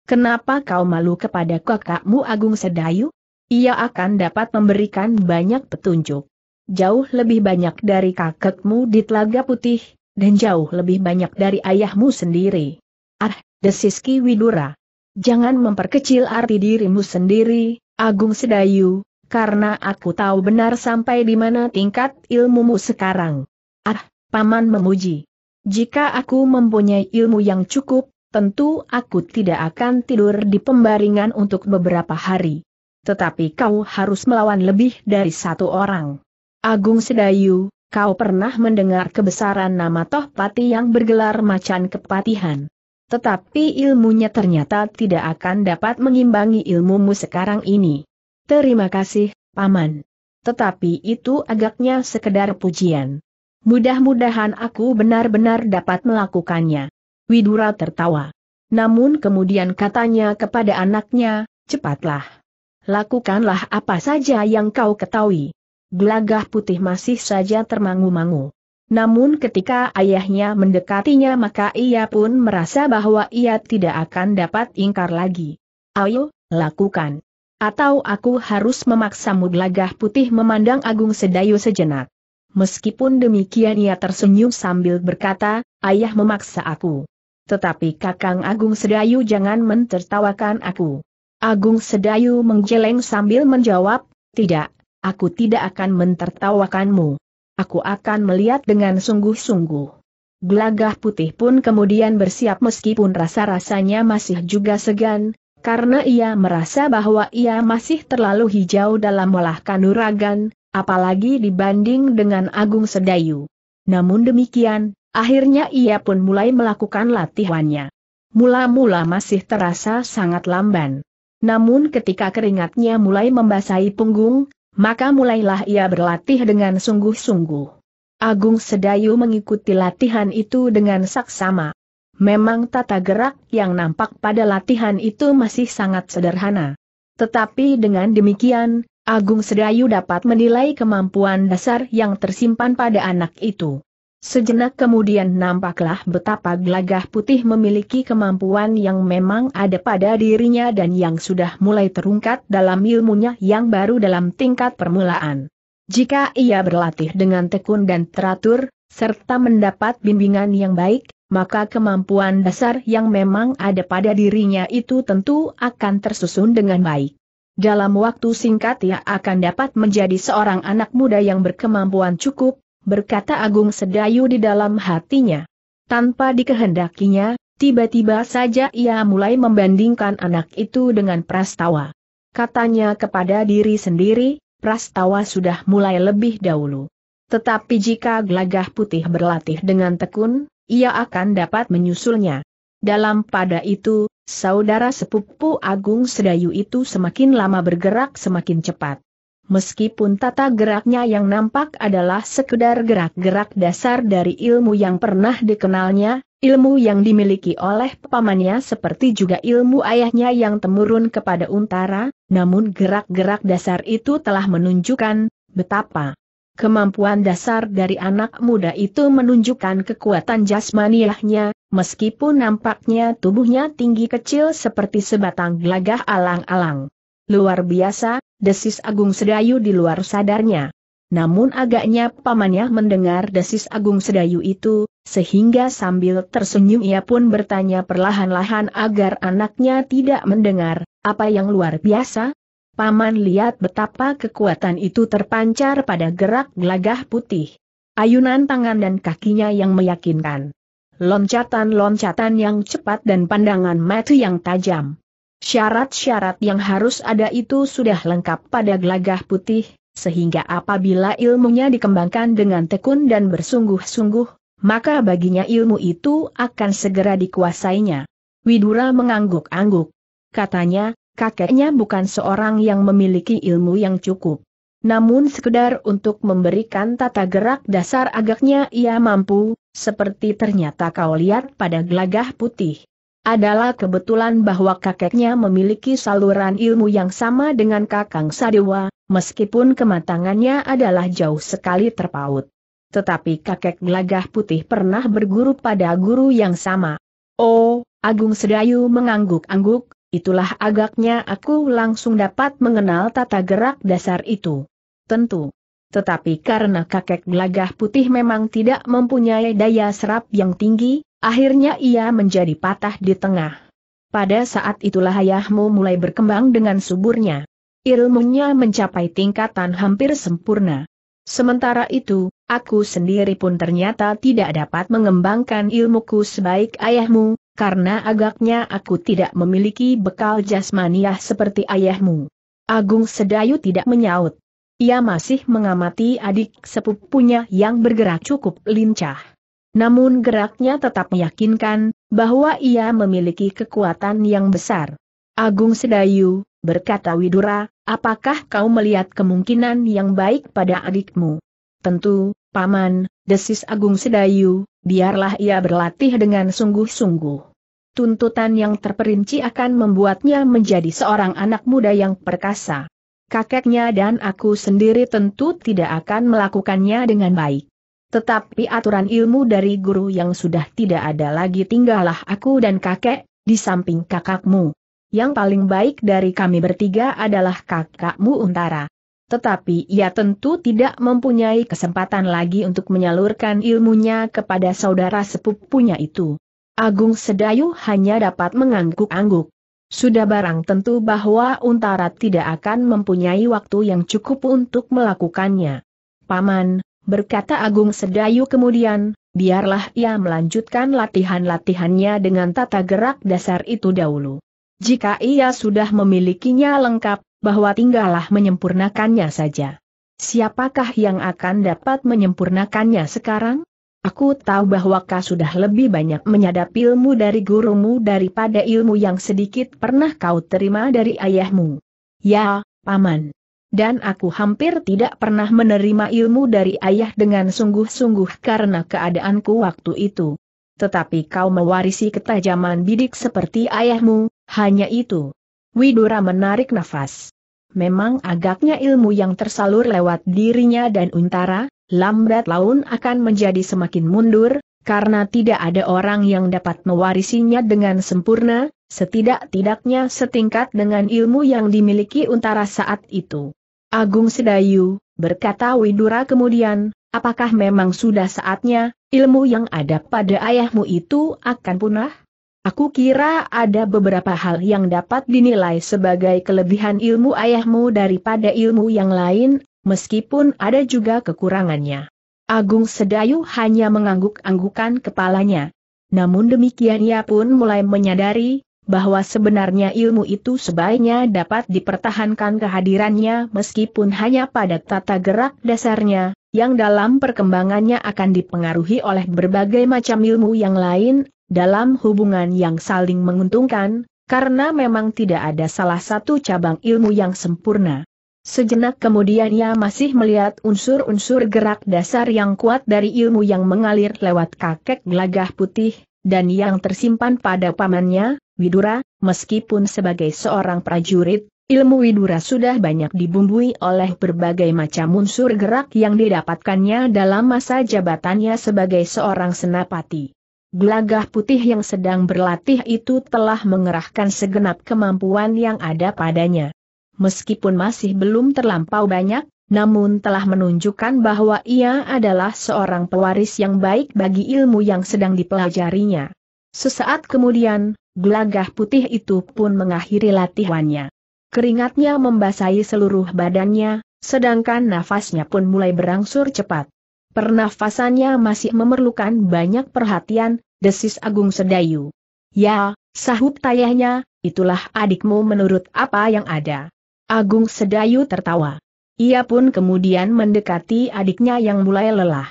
Kenapa kau malu kepada kakakmu Agung Sedayu? Ia akan dapat memberikan banyak petunjuk. Jauh lebih banyak dari kakakmu di Telaga Putih, dan jauh lebih banyak dari ayahmu sendiri. Ah, desiski Widura. Jangan memperkecil arti dirimu sendiri, Agung Sedayu, karena aku tahu benar sampai di mana tingkat ilmumu sekarang. Ah, Paman memuji. Jika aku mempunyai ilmu yang cukup, tentu aku tidak akan tidur di pembaringan untuk beberapa hari. Tetapi kau harus melawan lebih dari satu orang. Agung Sedayu, kau pernah mendengar kebesaran nama Tohpati yang bergelar Macan Kepatihan tetapi ilmunya ternyata tidak akan dapat mengimbangi ilmumu sekarang ini. Terima kasih, Paman. Tetapi itu agaknya sekedar pujian. Mudah-mudahan aku benar-benar dapat melakukannya. Widura tertawa. Namun kemudian katanya kepada anaknya, cepatlah. Lakukanlah apa saja yang kau ketahui. Gelagah putih masih saja termangu-mangu. Namun ketika ayahnya mendekatinya maka ia pun merasa bahwa ia tidak akan dapat ingkar lagi. Ayo, lakukan. Atau aku harus memaksa mudlagah putih memandang Agung Sedayu sejenak. Meskipun demikian ia tersenyum sambil berkata, ayah memaksa aku. Tetapi kakang Agung Sedayu jangan mentertawakan aku. Agung Sedayu menggeleng sambil menjawab, tidak, aku tidak akan mentertawakanmu aku akan melihat dengan sungguh-sungguh. Gelagah putih pun kemudian bersiap meskipun rasa-rasanya masih juga segan, karena ia merasa bahwa ia masih terlalu hijau dalam olah kanuragan, apalagi dibanding dengan Agung Sedayu. Namun demikian, akhirnya ia pun mulai melakukan latihannya. Mula-mula masih terasa sangat lamban. Namun ketika keringatnya mulai membasahi punggung, maka mulailah ia berlatih dengan sungguh-sungguh. Agung Sedayu mengikuti latihan itu dengan saksama. Memang tata gerak yang nampak pada latihan itu masih sangat sederhana. Tetapi dengan demikian, Agung Sedayu dapat menilai kemampuan dasar yang tersimpan pada anak itu. Sejenak kemudian nampaklah betapa gelagah putih memiliki kemampuan yang memang ada pada dirinya dan yang sudah mulai terungkat dalam ilmunya yang baru dalam tingkat permulaan. Jika ia berlatih dengan tekun dan teratur, serta mendapat bimbingan yang baik, maka kemampuan dasar yang memang ada pada dirinya itu tentu akan tersusun dengan baik. Dalam waktu singkat ia akan dapat menjadi seorang anak muda yang berkemampuan cukup, berkata Agung Sedayu di dalam hatinya. Tanpa dikehendakinya, tiba-tiba saja ia mulai membandingkan anak itu dengan Prastawa. Katanya kepada diri sendiri, Prastawa sudah mulai lebih dahulu. Tetapi jika gelagah putih berlatih dengan tekun, ia akan dapat menyusulnya. Dalam pada itu, saudara sepupu Agung Sedayu itu semakin lama bergerak semakin cepat. Meskipun tata geraknya yang nampak adalah sekedar gerak-gerak dasar dari ilmu yang pernah dikenalnya, ilmu yang dimiliki oleh pamannya seperti juga ilmu ayahnya yang temurun kepada Untara, namun gerak-gerak dasar itu telah menunjukkan betapa kemampuan dasar dari anak muda itu menunjukkan kekuatan jasmaniahnya, meskipun nampaknya tubuhnya tinggi kecil seperti sebatang gelagah alang-alang. Luar biasa, desis Agung Sedayu di luar sadarnya. Namun agaknya pamannya mendengar desis Agung Sedayu itu, sehingga sambil tersenyum ia pun bertanya perlahan-lahan agar anaknya tidak mendengar, apa yang luar biasa? Paman lihat betapa kekuatan itu terpancar pada gerak gelagah putih. Ayunan tangan dan kakinya yang meyakinkan loncatan-loncatan yang cepat dan pandangan mata yang tajam. Syarat-syarat yang harus ada itu sudah lengkap pada gelagah putih, sehingga apabila ilmunya dikembangkan dengan tekun dan bersungguh-sungguh, maka baginya ilmu itu akan segera dikuasainya. Widura mengangguk-angguk. Katanya, kakeknya bukan seorang yang memiliki ilmu yang cukup. Namun sekedar untuk memberikan tata gerak dasar agaknya ia mampu, seperti ternyata kau lihat pada gelagah putih. Adalah kebetulan bahwa kakeknya memiliki saluran ilmu yang sama dengan kakang Sadewa, meskipun kematangannya adalah jauh sekali terpaut. Tetapi kakek gelagah putih pernah berguru pada guru yang sama. Oh, Agung Sedayu mengangguk-angguk, itulah agaknya aku langsung dapat mengenal tata gerak dasar itu. Tentu. Tetapi karena kakek gelagah putih memang tidak mempunyai daya serap yang tinggi, Akhirnya ia menjadi patah di tengah. Pada saat itulah ayahmu mulai berkembang dengan suburnya. Ilmunya mencapai tingkatan hampir sempurna. Sementara itu, aku sendiri pun ternyata tidak dapat mengembangkan ilmuku sebaik ayahmu, karena agaknya aku tidak memiliki bekal jasmaniah seperti ayahmu. Agung Sedayu tidak menyaut. Ia masih mengamati adik sepupunya yang bergerak cukup lincah. Namun geraknya tetap meyakinkan, bahwa ia memiliki kekuatan yang besar. Agung Sedayu, berkata Widura, apakah kau melihat kemungkinan yang baik pada adikmu? Tentu, Paman, desis Agung Sedayu, biarlah ia berlatih dengan sungguh-sungguh. Tuntutan yang terperinci akan membuatnya menjadi seorang anak muda yang perkasa. Kakeknya dan aku sendiri tentu tidak akan melakukannya dengan baik. Tetapi aturan ilmu dari guru yang sudah tidak ada lagi tinggallah aku dan kakek, di samping kakakmu. Yang paling baik dari kami bertiga adalah kakakmu Untara. Tetapi ia tentu tidak mempunyai kesempatan lagi untuk menyalurkan ilmunya kepada saudara sepupunya itu. Agung Sedayu hanya dapat mengangguk-angguk. Sudah barang tentu bahwa Untara tidak akan mempunyai waktu yang cukup untuk melakukannya. Paman, berkata Agung Sedayu kemudian, biarlah ia melanjutkan latihan-latihannya dengan tata gerak dasar itu dahulu. Jika ia sudah memilikinya lengkap, bahwa tinggallah menyempurnakannya saja. Siapakah yang akan dapat menyempurnakannya sekarang? Aku tahu bahwa kau sudah lebih banyak menyadap ilmu dari gurumu daripada ilmu yang sedikit pernah kau terima dari ayahmu. Ya, Paman dan aku hampir tidak pernah menerima ilmu dari ayah dengan sungguh-sungguh karena keadaanku waktu itu. Tetapi kau mewarisi ketajaman bidik seperti ayahmu, hanya itu. Widura menarik nafas. Memang agaknya ilmu yang tersalur lewat dirinya dan Untara, lambat laun akan menjadi semakin mundur, karena tidak ada orang yang dapat mewarisinya dengan sempurna, setidak-tidaknya setingkat dengan ilmu yang dimiliki Untara saat itu. Agung Sedayu, berkata Widura kemudian, apakah memang sudah saatnya, ilmu yang ada pada ayahmu itu akan punah? Aku kira ada beberapa hal yang dapat dinilai sebagai kelebihan ilmu ayahmu daripada ilmu yang lain, meskipun ada juga kekurangannya. Agung Sedayu hanya mengangguk-anggukan kepalanya. Namun demikian ia pun mulai menyadari, bahwa sebenarnya ilmu itu sebaiknya dapat dipertahankan kehadirannya meskipun hanya pada tata gerak dasarnya, yang dalam perkembangannya akan dipengaruhi oleh berbagai macam ilmu yang lain, dalam hubungan yang saling menguntungkan, karena memang tidak ada salah satu cabang ilmu yang sempurna. Sejenak kemudian ia masih melihat unsur-unsur gerak dasar yang kuat dari ilmu yang mengalir lewat kakek gelagah putih, dan yang tersimpan pada pamannya, Widura, meskipun sebagai seorang prajurit, ilmu Widura sudah banyak dibumbui oleh berbagai macam unsur gerak yang didapatkannya dalam masa jabatannya sebagai seorang senapati. Gelagah putih yang sedang berlatih itu telah mengerahkan segenap kemampuan yang ada padanya. Meskipun masih belum terlampau banyak, namun telah menunjukkan bahwa ia adalah seorang pewaris yang baik bagi ilmu yang sedang dipelajarinya. Sesaat kemudian, Gelagah putih itu pun mengakhiri latihannya. Keringatnya membasahi seluruh badannya, sedangkan nafasnya pun mulai berangsur cepat. Pernafasannya masih memerlukan banyak perhatian, desis Agung Sedayu. Ya, sahut tayahnya, itulah adikmu menurut apa yang ada. Agung Sedayu tertawa. Ia pun kemudian mendekati adiknya yang mulai lelah.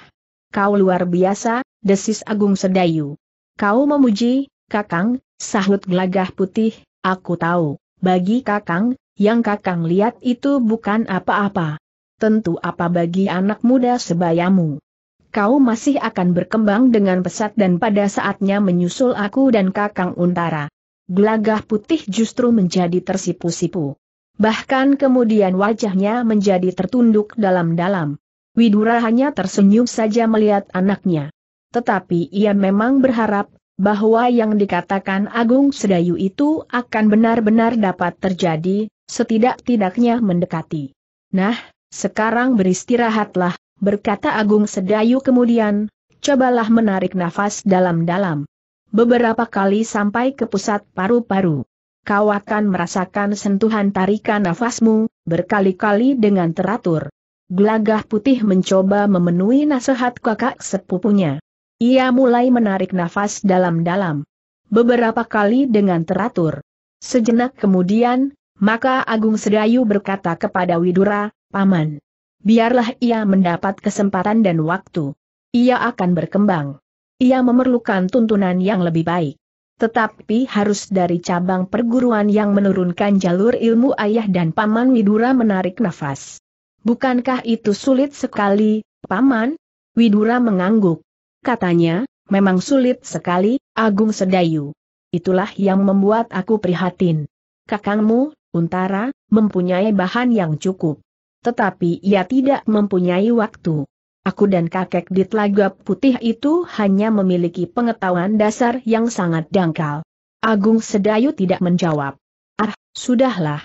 Kau luar biasa, desis Agung Sedayu. Kau memuji, Kakang, Sahut gelagah putih, aku tahu, bagi kakang, yang kakang lihat itu bukan apa-apa. Tentu apa bagi anak muda sebayamu. Kau masih akan berkembang dengan pesat dan pada saatnya menyusul aku dan kakang Untara. Gelagah putih justru menjadi tersipu-sipu. Bahkan kemudian wajahnya menjadi tertunduk dalam-dalam. Widura hanya tersenyum saja melihat anaknya. Tetapi ia memang berharap bahwa yang dikatakan Agung Sedayu itu akan benar-benar dapat terjadi, setidak-tidaknya mendekati. Nah, sekarang beristirahatlah, berkata Agung Sedayu kemudian, cobalah menarik nafas dalam-dalam. Beberapa kali sampai ke pusat paru-paru. Kau akan merasakan sentuhan tarikan nafasmu, berkali-kali dengan teratur. Gelagah putih mencoba memenuhi nasihat kakak sepupunya. Ia mulai menarik nafas dalam-dalam. Beberapa kali dengan teratur. Sejenak kemudian, maka Agung Sedayu berkata kepada Widura, Paman. Biarlah ia mendapat kesempatan dan waktu. Ia akan berkembang. Ia memerlukan tuntunan yang lebih baik tetapi harus dari cabang perguruan yang menurunkan jalur ilmu ayah dan paman Widura menarik nafas. Bukankah itu sulit sekali, paman? Widura mengangguk katanya, memang sulit sekali, Agung Sedayu. Itulah yang membuat aku prihatin. Kakangmu, Untara, mempunyai bahan yang cukup. Tetapi ia tidak mempunyai waktu. Aku dan kakek di Telaga Putih itu hanya memiliki pengetahuan dasar yang sangat dangkal. Agung Sedayu tidak menjawab. Ah, sudahlah.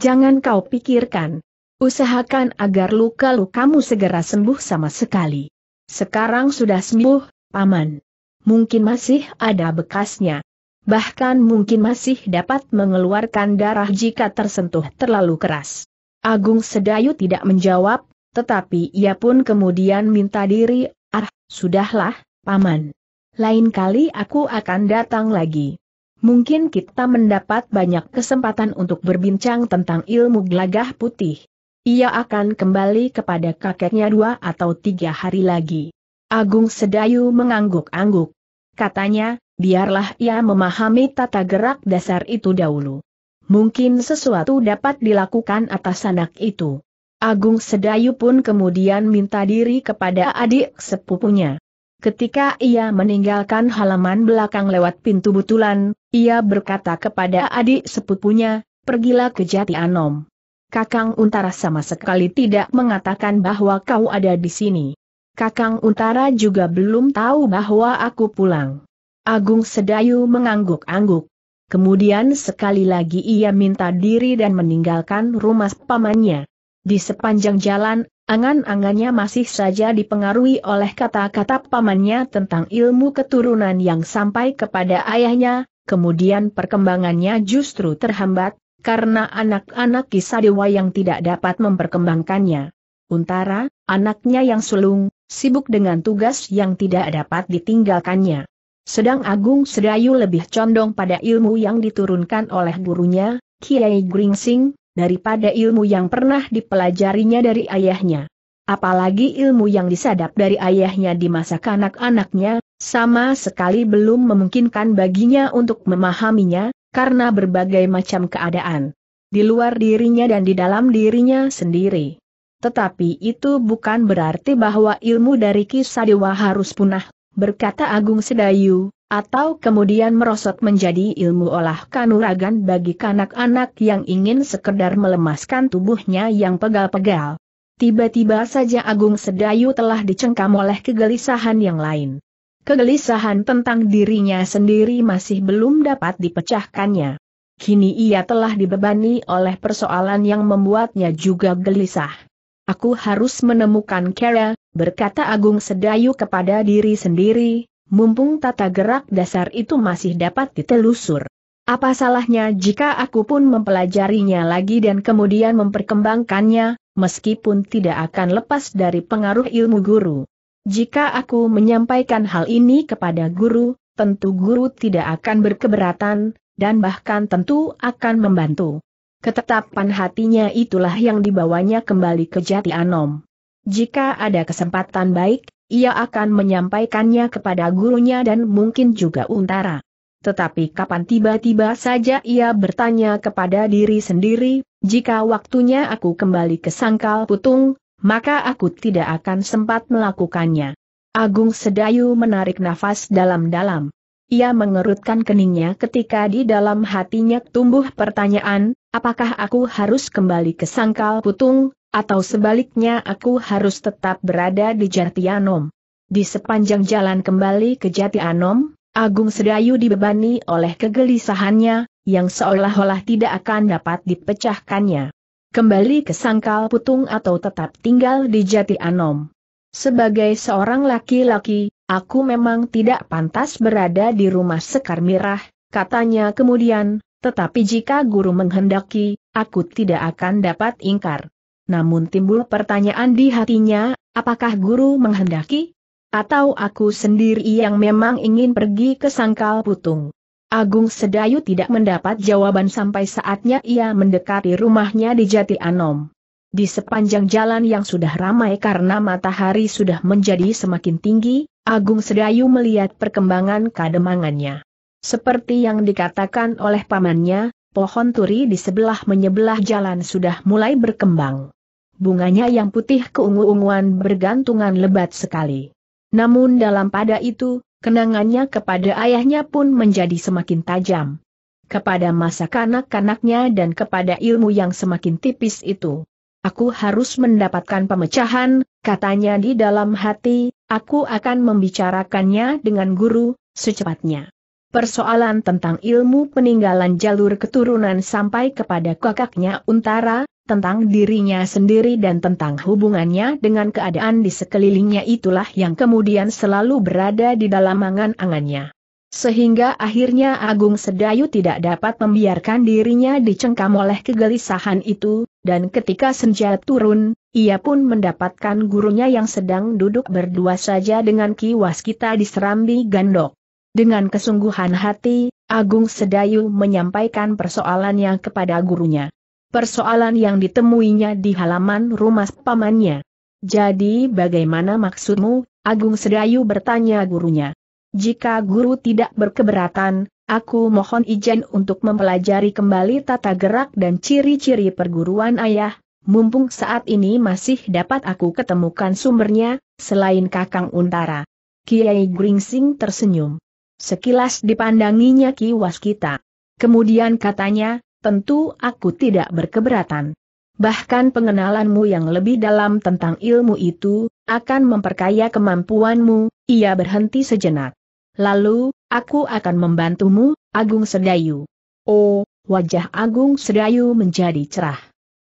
Jangan kau pikirkan. Usahakan agar luka-lukamu segera sembuh sama sekali. Sekarang sudah sembuh, Paman. Mungkin masih ada bekasnya. Bahkan mungkin masih dapat mengeluarkan darah jika tersentuh terlalu keras. Agung Sedayu tidak menjawab, tetapi ia pun kemudian minta diri, ah, sudahlah, Paman. Lain kali aku akan datang lagi. Mungkin kita mendapat banyak kesempatan untuk berbincang tentang ilmu gelagah putih. Ia akan kembali kepada kakeknya dua atau tiga hari lagi. Agung Sedayu mengangguk-angguk. Katanya, biarlah ia memahami tata gerak dasar itu dahulu. Mungkin sesuatu dapat dilakukan atas anak itu. Agung Sedayu pun kemudian minta diri kepada adik sepupunya. Ketika ia meninggalkan halaman belakang lewat pintu butulan, ia berkata kepada adik sepupunya, pergilah ke Jati Anom. Kakang Untara sama sekali tidak mengatakan bahwa kau ada di sini. Kakang Untara juga belum tahu bahwa aku pulang. Agung Sedayu mengangguk-angguk. Kemudian sekali lagi ia minta diri dan meninggalkan rumah pamannya. Di sepanjang jalan, angan-angannya masih saja dipengaruhi oleh kata-kata pamannya tentang ilmu keturunan yang sampai kepada ayahnya, kemudian perkembangannya justru terhambat, karena anak-anak kisah dewa yang tidak dapat memperkembangkannya. Untara, anaknya yang sulung, sibuk dengan tugas yang tidak dapat ditinggalkannya. Sedang Agung Sedayu lebih condong pada ilmu yang diturunkan oleh gurunya, Kiai Gringsing, daripada ilmu yang pernah dipelajarinya dari ayahnya. Apalagi ilmu yang disadap dari ayahnya di masa kanak-anaknya, sama sekali belum memungkinkan baginya untuk memahaminya, karena berbagai macam keadaan. Di luar dirinya dan di dalam dirinya sendiri. Tetapi itu bukan berarti bahwa ilmu dari Kisadewa harus punah, berkata Agung Sedayu, atau kemudian merosot menjadi ilmu olah kanuragan bagi kanak-anak yang ingin sekedar melemaskan tubuhnya yang pegal-pegal. Tiba-tiba saja Agung Sedayu telah dicengkam oleh kegelisahan yang lain kegelisahan tentang dirinya sendiri masih belum dapat dipecahkannya. Kini ia telah dibebani oleh persoalan yang membuatnya juga gelisah. Aku harus menemukan Kera, berkata Agung Sedayu kepada diri sendiri, mumpung tata gerak dasar itu masih dapat ditelusur. Apa salahnya jika aku pun mempelajarinya lagi dan kemudian memperkembangkannya, meskipun tidak akan lepas dari pengaruh ilmu guru. Jika aku menyampaikan hal ini kepada guru, tentu guru tidak akan berkeberatan, dan bahkan tentu akan membantu. Ketetapan hatinya itulah yang dibawanya kembali ke Jati Anom. Jika ada kesempatan baik, ia akan menyampaikannya kepada gurunya dan mungkin juga Untara. Tetapi kapan tiba-tiba saja ia bertanya kepada diri sendiri, jika waktunya aku kembali ke Sangkal Putung, maka aku tidak akan sempat melakukannya. Agung Sedayu menarik nafas dalam-dalam. Ia mengerutkan keningnya ketika di dalam hatinya tumbuh pertanyaan, apakah aku harus kembali ke Sangkal Putung, atau sebaliknya aku harus tetap berada di Jatianom. Di sepanjang jalan kembali ke Jatianom, Agung Sedayu dibebani oleh kegelisahannya, yang seolah-olah tidak akan dapat dipecahkannya kembali ke Sangkal Putung atau tetap tinggal di Jati Anom. Sebagai seorang laki-laki, aku memang tidak pantas berada di rumah Sekar Mirah, katanya kemudian, tetapi jika guru menghendaki, aku tidak akan dapat ingkar. Namun timbul pertanyaan di hatinya, apakah guru menghendaki? Atau aku sendiri yang memang ingin pergi ke Sangkal Putung? Agung Sedayu tidak mendapat jawaban sampai saatnya ia mendekati rumahnya di Jati Anom. Di sepanjang jalan yang sudah ramai karena matahari sudah menjadi semakin tinggi, Agung Sedayu melihat perkembangan kademangannya. Seperti yang dikatakan oleh pamannya, pohon turi di sebelah menyebelah jalan sudah mulai berkembang. Bunganya yang putih keungu-unguan bergantungan lebat sekali. Namun dalam pada itu, kenangannya kepada ayahnya pun menjadi semakin tajam. Kepada masa kanak-kanaknya dan kepada ilmu yang semakin tipis itu. Aku harus mendapatkan pemecahan, katanya di dalam hati, aku akan membicarakannya dengan guru, secepatnya. Persoalan tentang ilmu peninggalan jalur keturunan sampai kepada kakaknya Untara, tentang dirinya sendiri dan tentang hubungannya dengan keadaan di sekelilingnya itulah yang kemudian selalu berada di dalam angan-angannya. Sehingga akhirnya Agung Sedayu tidak dapat membiarkan dirinya dicengkam oleh kegelisahan itu, dan ketika senja turun, ia pun mendapatkan gurunya yang sedang duduk berdua saja dengan kiwas kita di Serambi Gandok. Dengan kesungguhan hati, Agung Sedayu menyampaikan persoalannya kepada gurunya. Persoalan yang ditemuinya di halaman rumah pamannya. Jadi bagaimana maksudmu, Agung Sedayu bertanya gurunya. Jika guru tidak berkeberatan, aku mohon izin untuk mempelajari kembali tata gerak dan ciri-ciri perguruan ayah, mumpung saat ini masih dapat aku ketemukan sumbernya, selain Kakang Untara. Kiai Gringsing tersenyum. Sekilas dipandanginya Ki Waskita, Kemudian katanya, tentu aku tidak berkeberatan. Bahkan pengenalanmu yang lebih dalam tentang ilmu itu, akan memperkaya kemampuanmu, ia berhenti sejenak. Lalu, aku akan membantumu, Agung Sedayu. Oh, wajah Agung Sedayu menjadi cerah.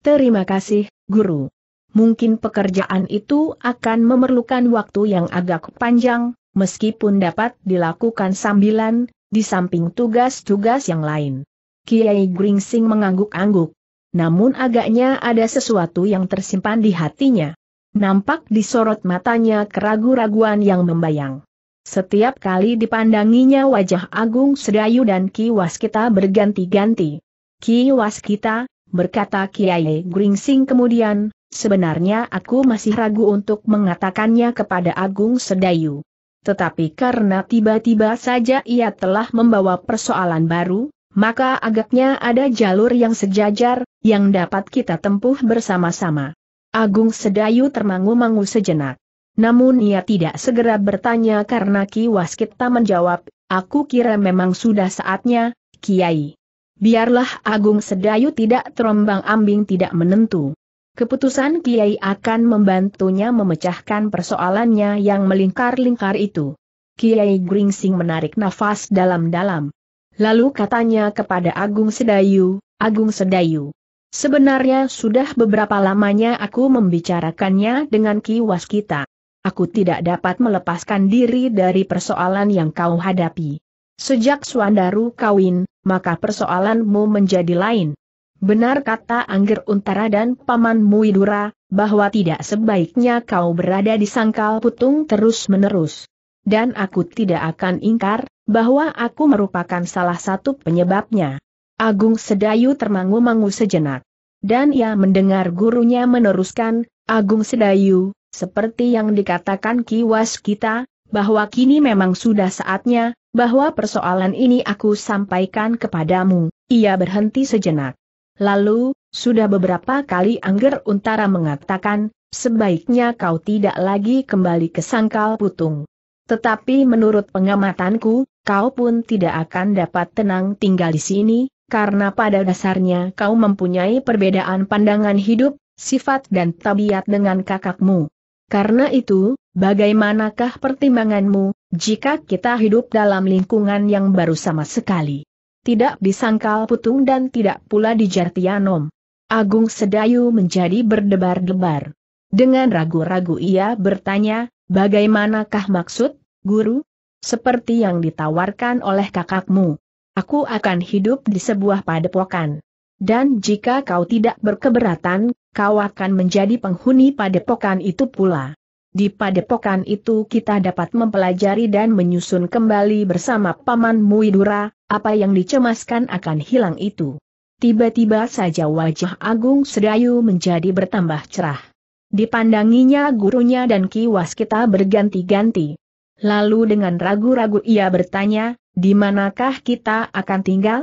Terima kasih, Guru. Mungkin pekerjaan itu akan memerlukan waktu yang agak panjang, meskipun dapat dilakukan sambilan, di samping tugas-tugas yang lain. Kiai Gringsing mengangguk-angguk. Namun agaknya ada sesuatu yang tersimpan di hatinya. Nampak disorot matanya keraguan raguan yang membayang. Setiap kali dipandanginya wajah Agung Sedayu dan Ki Waskita berganti-ganti. Ki Waskita, berkata Kiai Gringsing kemudian, sebenarnya aku masih ragu untuk mengatakannya kepada Agung Sedayu tetapi karena tiba-tiba saja ia telah membawa persoalan baru, maka agaknya ada jalur yang sejajar, yang dapat kita tempuh bersama-sama. Agung Sedayu termangu-mangu sejenak. Namun ia tidak segera bertanya karena Ki Waskita menjawab, aku kira memang sudah saatnya, Kiai. Biarlah Agung Sedayu tidak terombang ambing tidak menentu. Keputusan Kiai akan membantunya memecahkan persoalannya yang melingkar-lingkar itu. Kiai Gringsing menarik nafas dalam-dalam. Lalu katanya kepada Agung Sedayu, Agung Sedayu. Sebenarnya sudah beberapa lamanya aku membicarakannya dengan Ki Waskita. Aku tidak dapat melepaskan diri dari persoalan yang kau hadapi. Sejak Suandaru kawin, maka persoalanmu menjadi lain. Benar kata Angger Untara dan Paman Muidura bahwa tidak sebaiknya kau berada di sangkal putung terus-menerus. Dan aku tidak akan ingkar, bahwa aku merupakan salah satu penyebabnya. Agung Sedayu termangu-mangu sejenak. Dan ia mendengar gurunya meneruskan, Agung Sedayu, seperti yang dikatakan kiwas kita, bahwa kini memang sudah saatnya, bahwa persoalan ini aku sampaikan kepadamu. Ia berhenti sejenak. Lalu, sudah beberapa kali Angger Untara mengatakan, sebaiknya kau tidak lagi kembali ke sangkal putung. Tetapi menurut pengamatanku, kau pun tidak akan dapat tenang tinggal di sini, karena pada dasarnya kau mempunyai perbedaan pandangan hidup, sifat dan tabiat dengan kakakmu. Karena itu, bagaimanakah pertimbanganmu, jika kita hidup dalam lingkungan yang baru sama sekali? tidak disangkal putung dan tidak pula di Jartianom. Agung Sedayu menjadi berdebar-debar. Dengan ragu-ragu ia bertanya, bagaimanakah maksud, guru? Seperti yang ditawarkan oleh kakakmu. Aku akan hidup di sebuah padepokan. Dan jika kau tidak berkeberatan, kau akan menjadi penghuni padepokan itu pula. Di padepokan itu kita dapat mempelajari dan menyusun kembali bersama paman Muidura. Apa yang dicemaskan akan hilang itu. Tiba-tiba saja wajah Agung Sedayu menjadi bertambah cerah. Dipandanginya gurunya dan kiwas kita berganti-ganti. Lalu dengan ragu-ragu ia bertanya, di manakah kita akan tinggal?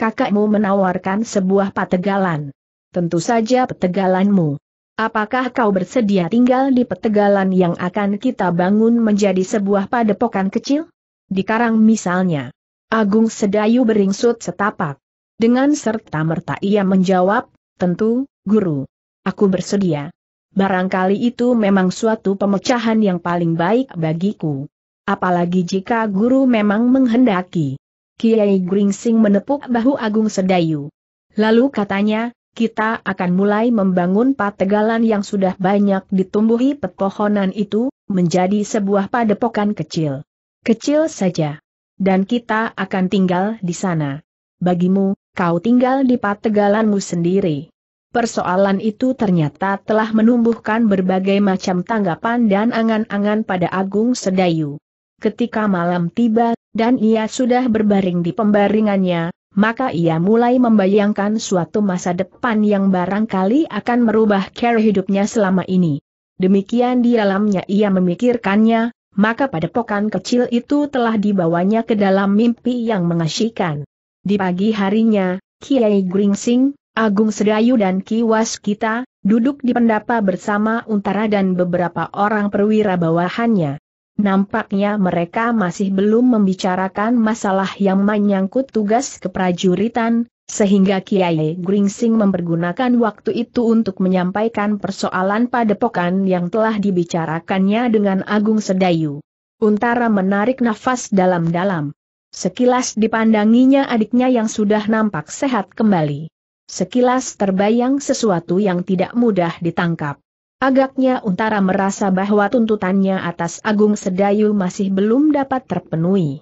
Kakakmu menawarkan sebuah pategalan. Tentu saja petegalanmu. Apakah kau bersedia tinggal di petegalan yang akan kita bangun menjadi sebuah padepokan kecil? Di Karang misalnya. Agung Sedayu beringsut setapak. Dengan serta-merta ia menjawab, tentu, guru. Aku bersedia. Barangkali itu memang suatu pemecahan yang paling baik bagiku. Apalagi jika guru memang menghendaki. Kiai Gringsing menepuk bahu Agung Sedayu. Lalu katanya, kita akan mulai membangun pategalan yang sudah banyak ditumbuhi pepohonan itu, menjadi sebuah padepokan kecil. Kecil saja dan kita akan tinggal di sana. Bagimu, kau tinggal di pategalanmu sendiri. Persoalan itu ternyata telah menumbuhkan berbagai macam tanggapan dan angan-angan pada Agung Sedayu. Ketika malam tiba, dan ia sudah berbaring di pembaringannya, maka ia mulai membayangkan suatu masa depan yang barangkali akan merubah cara hidupnya selama ini. Demikian di dalamnya ia memikirkannya, maka pada padepokan kecil itu telah dibawanya ke dalam mimpi yang mengasyikan. Di pagi harinya, Kiai Gringsing, Agung Sedayu dan Kiwas kita, duduk di pendapa bersama Untara dan beberapa orang perwira bawahannya. Nampaknya mereka masih belum membicarakan masalah yang menyangkut tugas keprajuritan, sehingga Kiai Gringsing mempergunakan waktu itu untuk menyampaikan persoalan padepokan yang telah dibicarakannya dengan Agung Sedayu. Untara menarik nafas dalam-dalam. Sekilas dipandanginya adiknya yang sudah nampak sehat kembali. Sekilas terbayang sesuatu yang tidak mudah ditangkap. Agaknya Untara merasa bahwa tuntutannya atas Agung Sedayu masih belum dapat terpenuhi.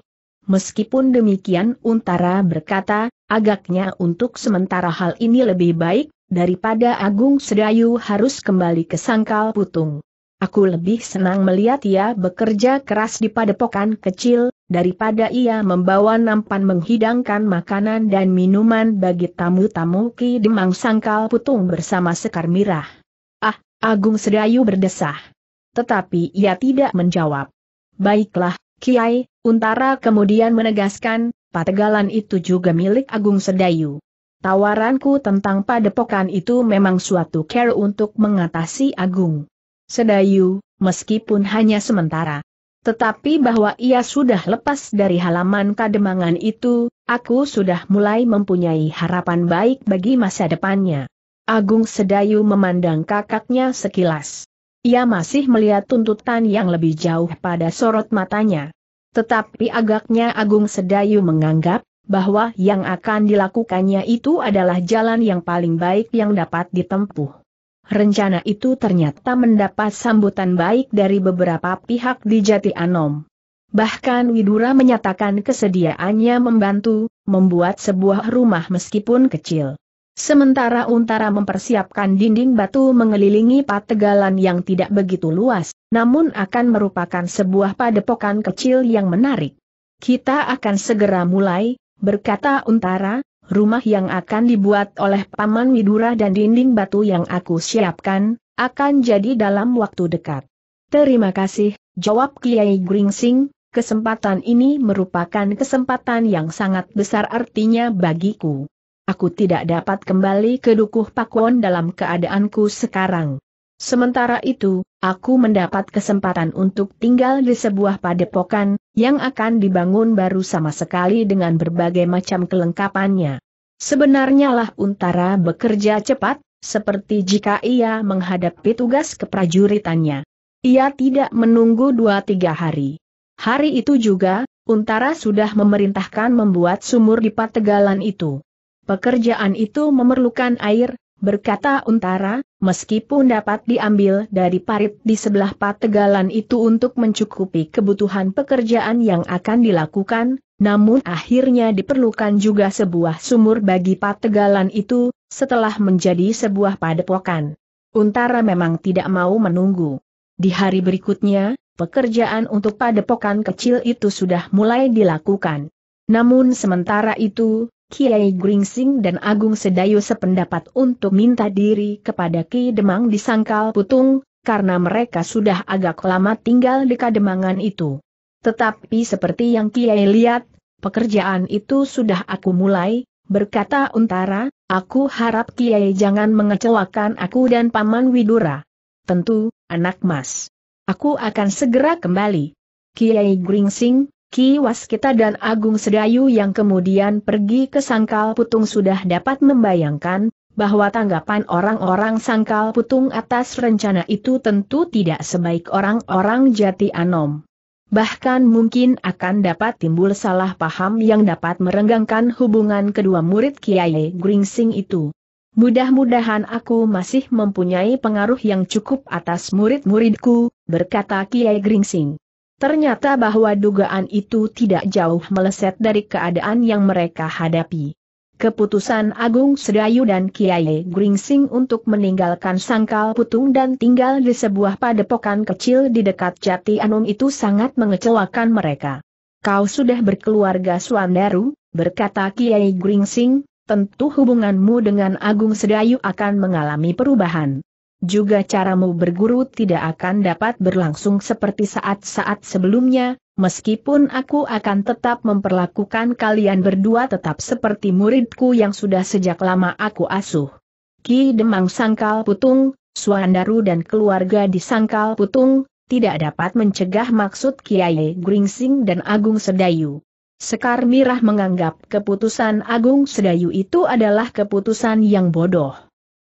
Meskipun demikian Untara berkata, agaknya untuk sementara hal ini lebih baik, daripada Agung Sedayu harus kembali ke Sangkal Putung. Aku lebih senang melihat ia bekerja keras di padepokan kecil, daripada ia membawa nampan menghidangkan makanan dan minuman bagi tamu-tamu Ki Demang Sangkal Putung bersama Sekar Mirah. Ah, Agung Sedayu berdesah. Tetapi ia tidak menjawab. Baiklah, Kiai, Untara kemudian menegaskan, pategalan itu juga milik Agung Sedayu. Tawaranku tentang padepokan itu memang suatu care untuk mengatasi Agung Sedayu, meskipun hanya sementara. Tetapi bahwa ia sudah lepas dari halaman kademangan itu, aku sudah mulai mempunyai harapan baik bagi masa depannya. Agung Sedayu memandang kakaknya sekilas. Ia masih melihat tuntutan yang lebih jauh pada sorot matanya. Tetapi agaknya Agung Sedayu menganggap, bahwa yang akan dilakukannya itu adalah jalan yang paling baik yang dapat ditempuh. Rencana itu ternyata mendapat sambutan baik dari beberapa pihak di Jati Anom. Bahkan Widura menyatakan kesediaannya membantu, membuat sebuah rumah meskipun kecil. Sementara Untara mempersiapkan dinding batu mengelilingi pategalan yang tidak begitu luas, namun akan merupakan sebuah padepokan kecil yang menarik. Kita akan segera mulai, berkata Untara, rumah yang akan dibuat oleh Paman Widura dan dinding batu yang aku siapkan, akan jadi dalam waktu dekat. Terima kasih, jawab Kiai Gringsing, kesempatan ini merupakan kesempatan yang sangat besar artinya bagiku. Aku tidak dapat kembali ke Dukuh Pakwon dalam keadaanku sekarang. Sementara itu, aku mendapat kesempatan untuk tinggal di sebuah padepokan, yang akan dibangun baru sama sekali dengan berbagai macam kelengkapannya. Sebenarnya lah Untara bekerja cepat, seperti jika ia menghadapi tugas keprajuritannya. Ia tidak menunggu dua tiga hari. Hari itu juga, Untara sudah memerintahkan membuat sumur di Pategalan itu. Pekerjaan itu memerlukan air, berkata Untara, meskipun dapat diambil dari parit di sebelah pategalan itu untuk mencukupi kebutuhan pekerjaan yang akan dilakukan, namun akhirnya diperlukan juga sebuah sumur bagi pategalan itu, setelah menjadi sebuah padepokan. Untara memang tidak mau menunggu. Di hari berikutnya, pekerjaan untuk padepokan kecil itu sudah mulai dilakukan. Namun sementara itu, Kiai Gringsing dan Agung Sedayu sependapat untuk minta diri kepada Ki Demang di Sangkal Putung, karena mereka sudah agak lama tinggal di Kademangan itu. Tetapi seperti yang Kiai lihat, pekerjaan itu sudah aku mulai, berkata Untara, aku harap Kiai jangan mengecewakan aku dan Paman Widura. Tentu, anak mas. Aku akan segera kembali. Kiai Gringsing, Ki Waskita dan Agung Sedayu yang kemudian pergi ke Sangkal Putung sudah dapat membayangkan bahwa tanggapan orang-orang Sangkal Putung atas rencana itu tentu tidak sebaik orang-orang Jati Anom. Bahkan mungkin akan dapat timbul salah paham yang dapat merenggangkan hubungan kedua murid Kiai Gringsing itu. Mudah-mudahan aku masih mempunyai pengaruh yang cukup atas murid-muridku, berkata Kiai Gringsing. Ternyata bahwa dugaan itu tidak jauh meleset dari keadaan yang mereka hadapi. Keputusan Agung Sedayu dan Kiai Gringsing untuk meninggalkan sangkal putung dan tinggal di sebuah padepokan kecil di dekat Jati Anum itu sangat mengecewakan mereka. Kau sudah berkeluarga Suandaru, berkata Kiai Gringsing, tentu hubunganmu dengan Agung Sedayu akan mengalami perubahan. Juga caramu berguru tidak akan dapat berlangsung seperti saat-saat sebelumnya, meskipun aku akan tetap memperlakukan kalian berdua tetap seperti muridku yang sudah sejak lama aku asuh. Ki Demang Sangkal Putung, Suandaru dan keluarga di Sangkal Putung, tidak dapat mencegah maksud Kiai Gringsing dan Agung Sedayu. Sekar Mirah menganggap keputusan Agung Sedayu itu adalah keputusan yang bodoh.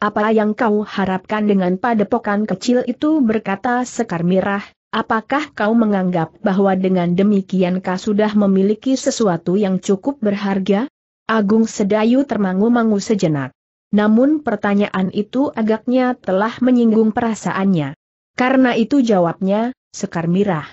Apa yang kau harapkan dengan padepokan kecil itu berkata Sekar Mirah, apakah kau menganggap bahwa dengan demikian kau sudah memiliki sesuatu yang cukup berharga? Agung Sedayu termangu-mangu sejenak. Namun pertanyaan itu agaknya telah menyinggung perasaannya. Karena itu jawabnya, Sekar Mirah.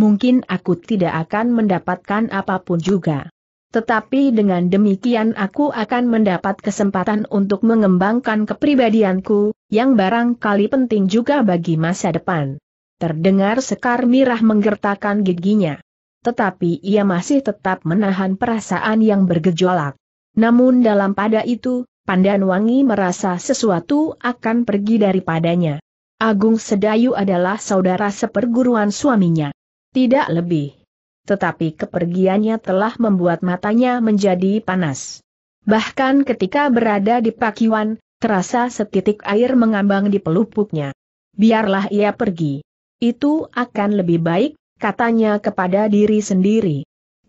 Mungkin aku tidak akan mendapatkan apapun juga. Tetapi dengan demikian aku akan mendapat kesempatan untuk mengembangkan kepribadianku, yang barangkali penting juga bagi masa depan. Terdengar Sekar Mirah menggertakkan giginya. Tetapi ia masih tetap menahan perasaan yang bergejolak. Namun dalam pada itu, Pandan Wangi merasa sesuatu akan pergi daripadanya. Agung Sedayu adalah saudara seperguruan suaminya. Tidak lebih tetapi kepergiannya telah membuat matanya menjadi panas. Bahkan ketika berada di pakiwan, terasa setitik air mengambang di pelupuknya. Biarlah ia pergi. Itu akan lebih baik, katanya kepada diri sendiri.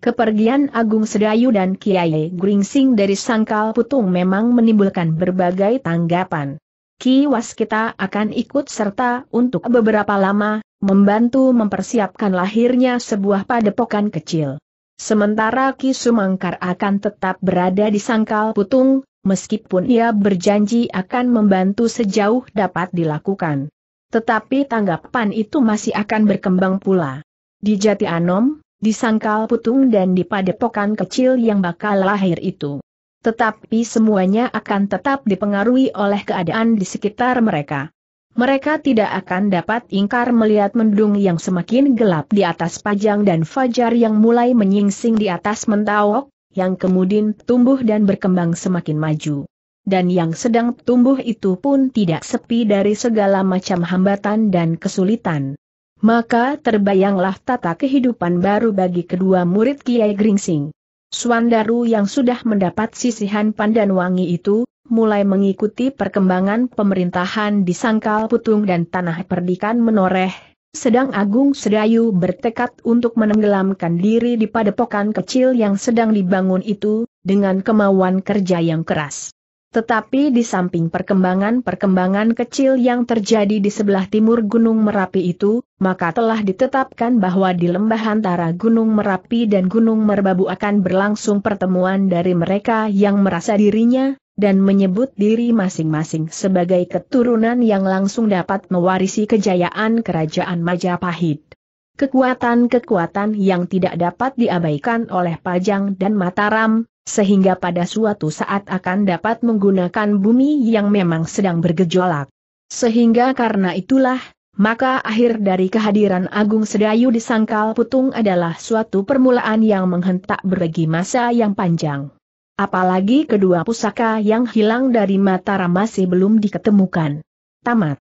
Kepergian Agung Sedayu dan Kiai Gringsing dari Sangkal Putung memang menimbulkan berbagai tanggapan. Ki kita akan ikut serta untuk beberapa lama, membantu mempersiapkan lahirnya sebuah padepokan kecil. Sementara Ki Sumangkar akan tetap berada di Sangkal Putung, meskipun ia berjanji akan membantu sejauh dapat dilakukan. Tetapi tanggapan itu masih akan berkembang pula. Di Jati Anom, di Sangkal Putung dan di Padepokan kecil yang bakal lahir itu tetapi semuanya akan tetap dipengaruhi oleh keadaan di sekitar mereka. Mereka tidak akan dapat ingkar melihat mendung yang semakin gelap di atas pajang dan fajar yang mulai menyingsing di atas mentawok, yang kemudian tumbuh dan berkembang semakin maju. Dan yang sedang tumbuh itu pun tidak sepi dari segala macam hambatan dan kesulitan. Maka terbayanglah tata kehidupan baru bagi kedua murid Kiai Gringsing. Swandaru yang sudah mendapat sisihan pandan wangi itu, mulai mengikuti perkembangan pemerintahan di Sangkal Putung dan Tanah Perdikan Menoreh, sedang Agung Sedayu bertekad untuk menenggelamkan diri di padepokan kecil yang sedang dibangun itu, dengan kemauan kerja yang keras. Tetapi di samping perkembangan-perkembangan kecil yang terjadi di sebelah timur Gunung Merapi itu, maka telah ditetapkan bahwa di lembah antara Gunung Merapi dan Gunung Merbabu akan berlangsung pertemuan dari mereka yang merasa dirinya, dan menyebut diri masing-masing sebagai keturunan yang langsung dapat mewarisi kejayaan kerajaan Majapahit. Kekuatan-kekuatan yang tidak dapat diabaikan oleh Pajang dan Mataram, sehingga pada suatu saat akan dapat menggunakan bumi yang memang sedang bergejolak. Sehingga karena itulah, maka akhir dari kehadiran Agung Sedayu di Sangkal Putung adalah suatu permulaan yang menghentak beragi masa yang panjang. Apalagi kedua pusaka yang hilang dari Mataram masih belum diketemukan. Tamat.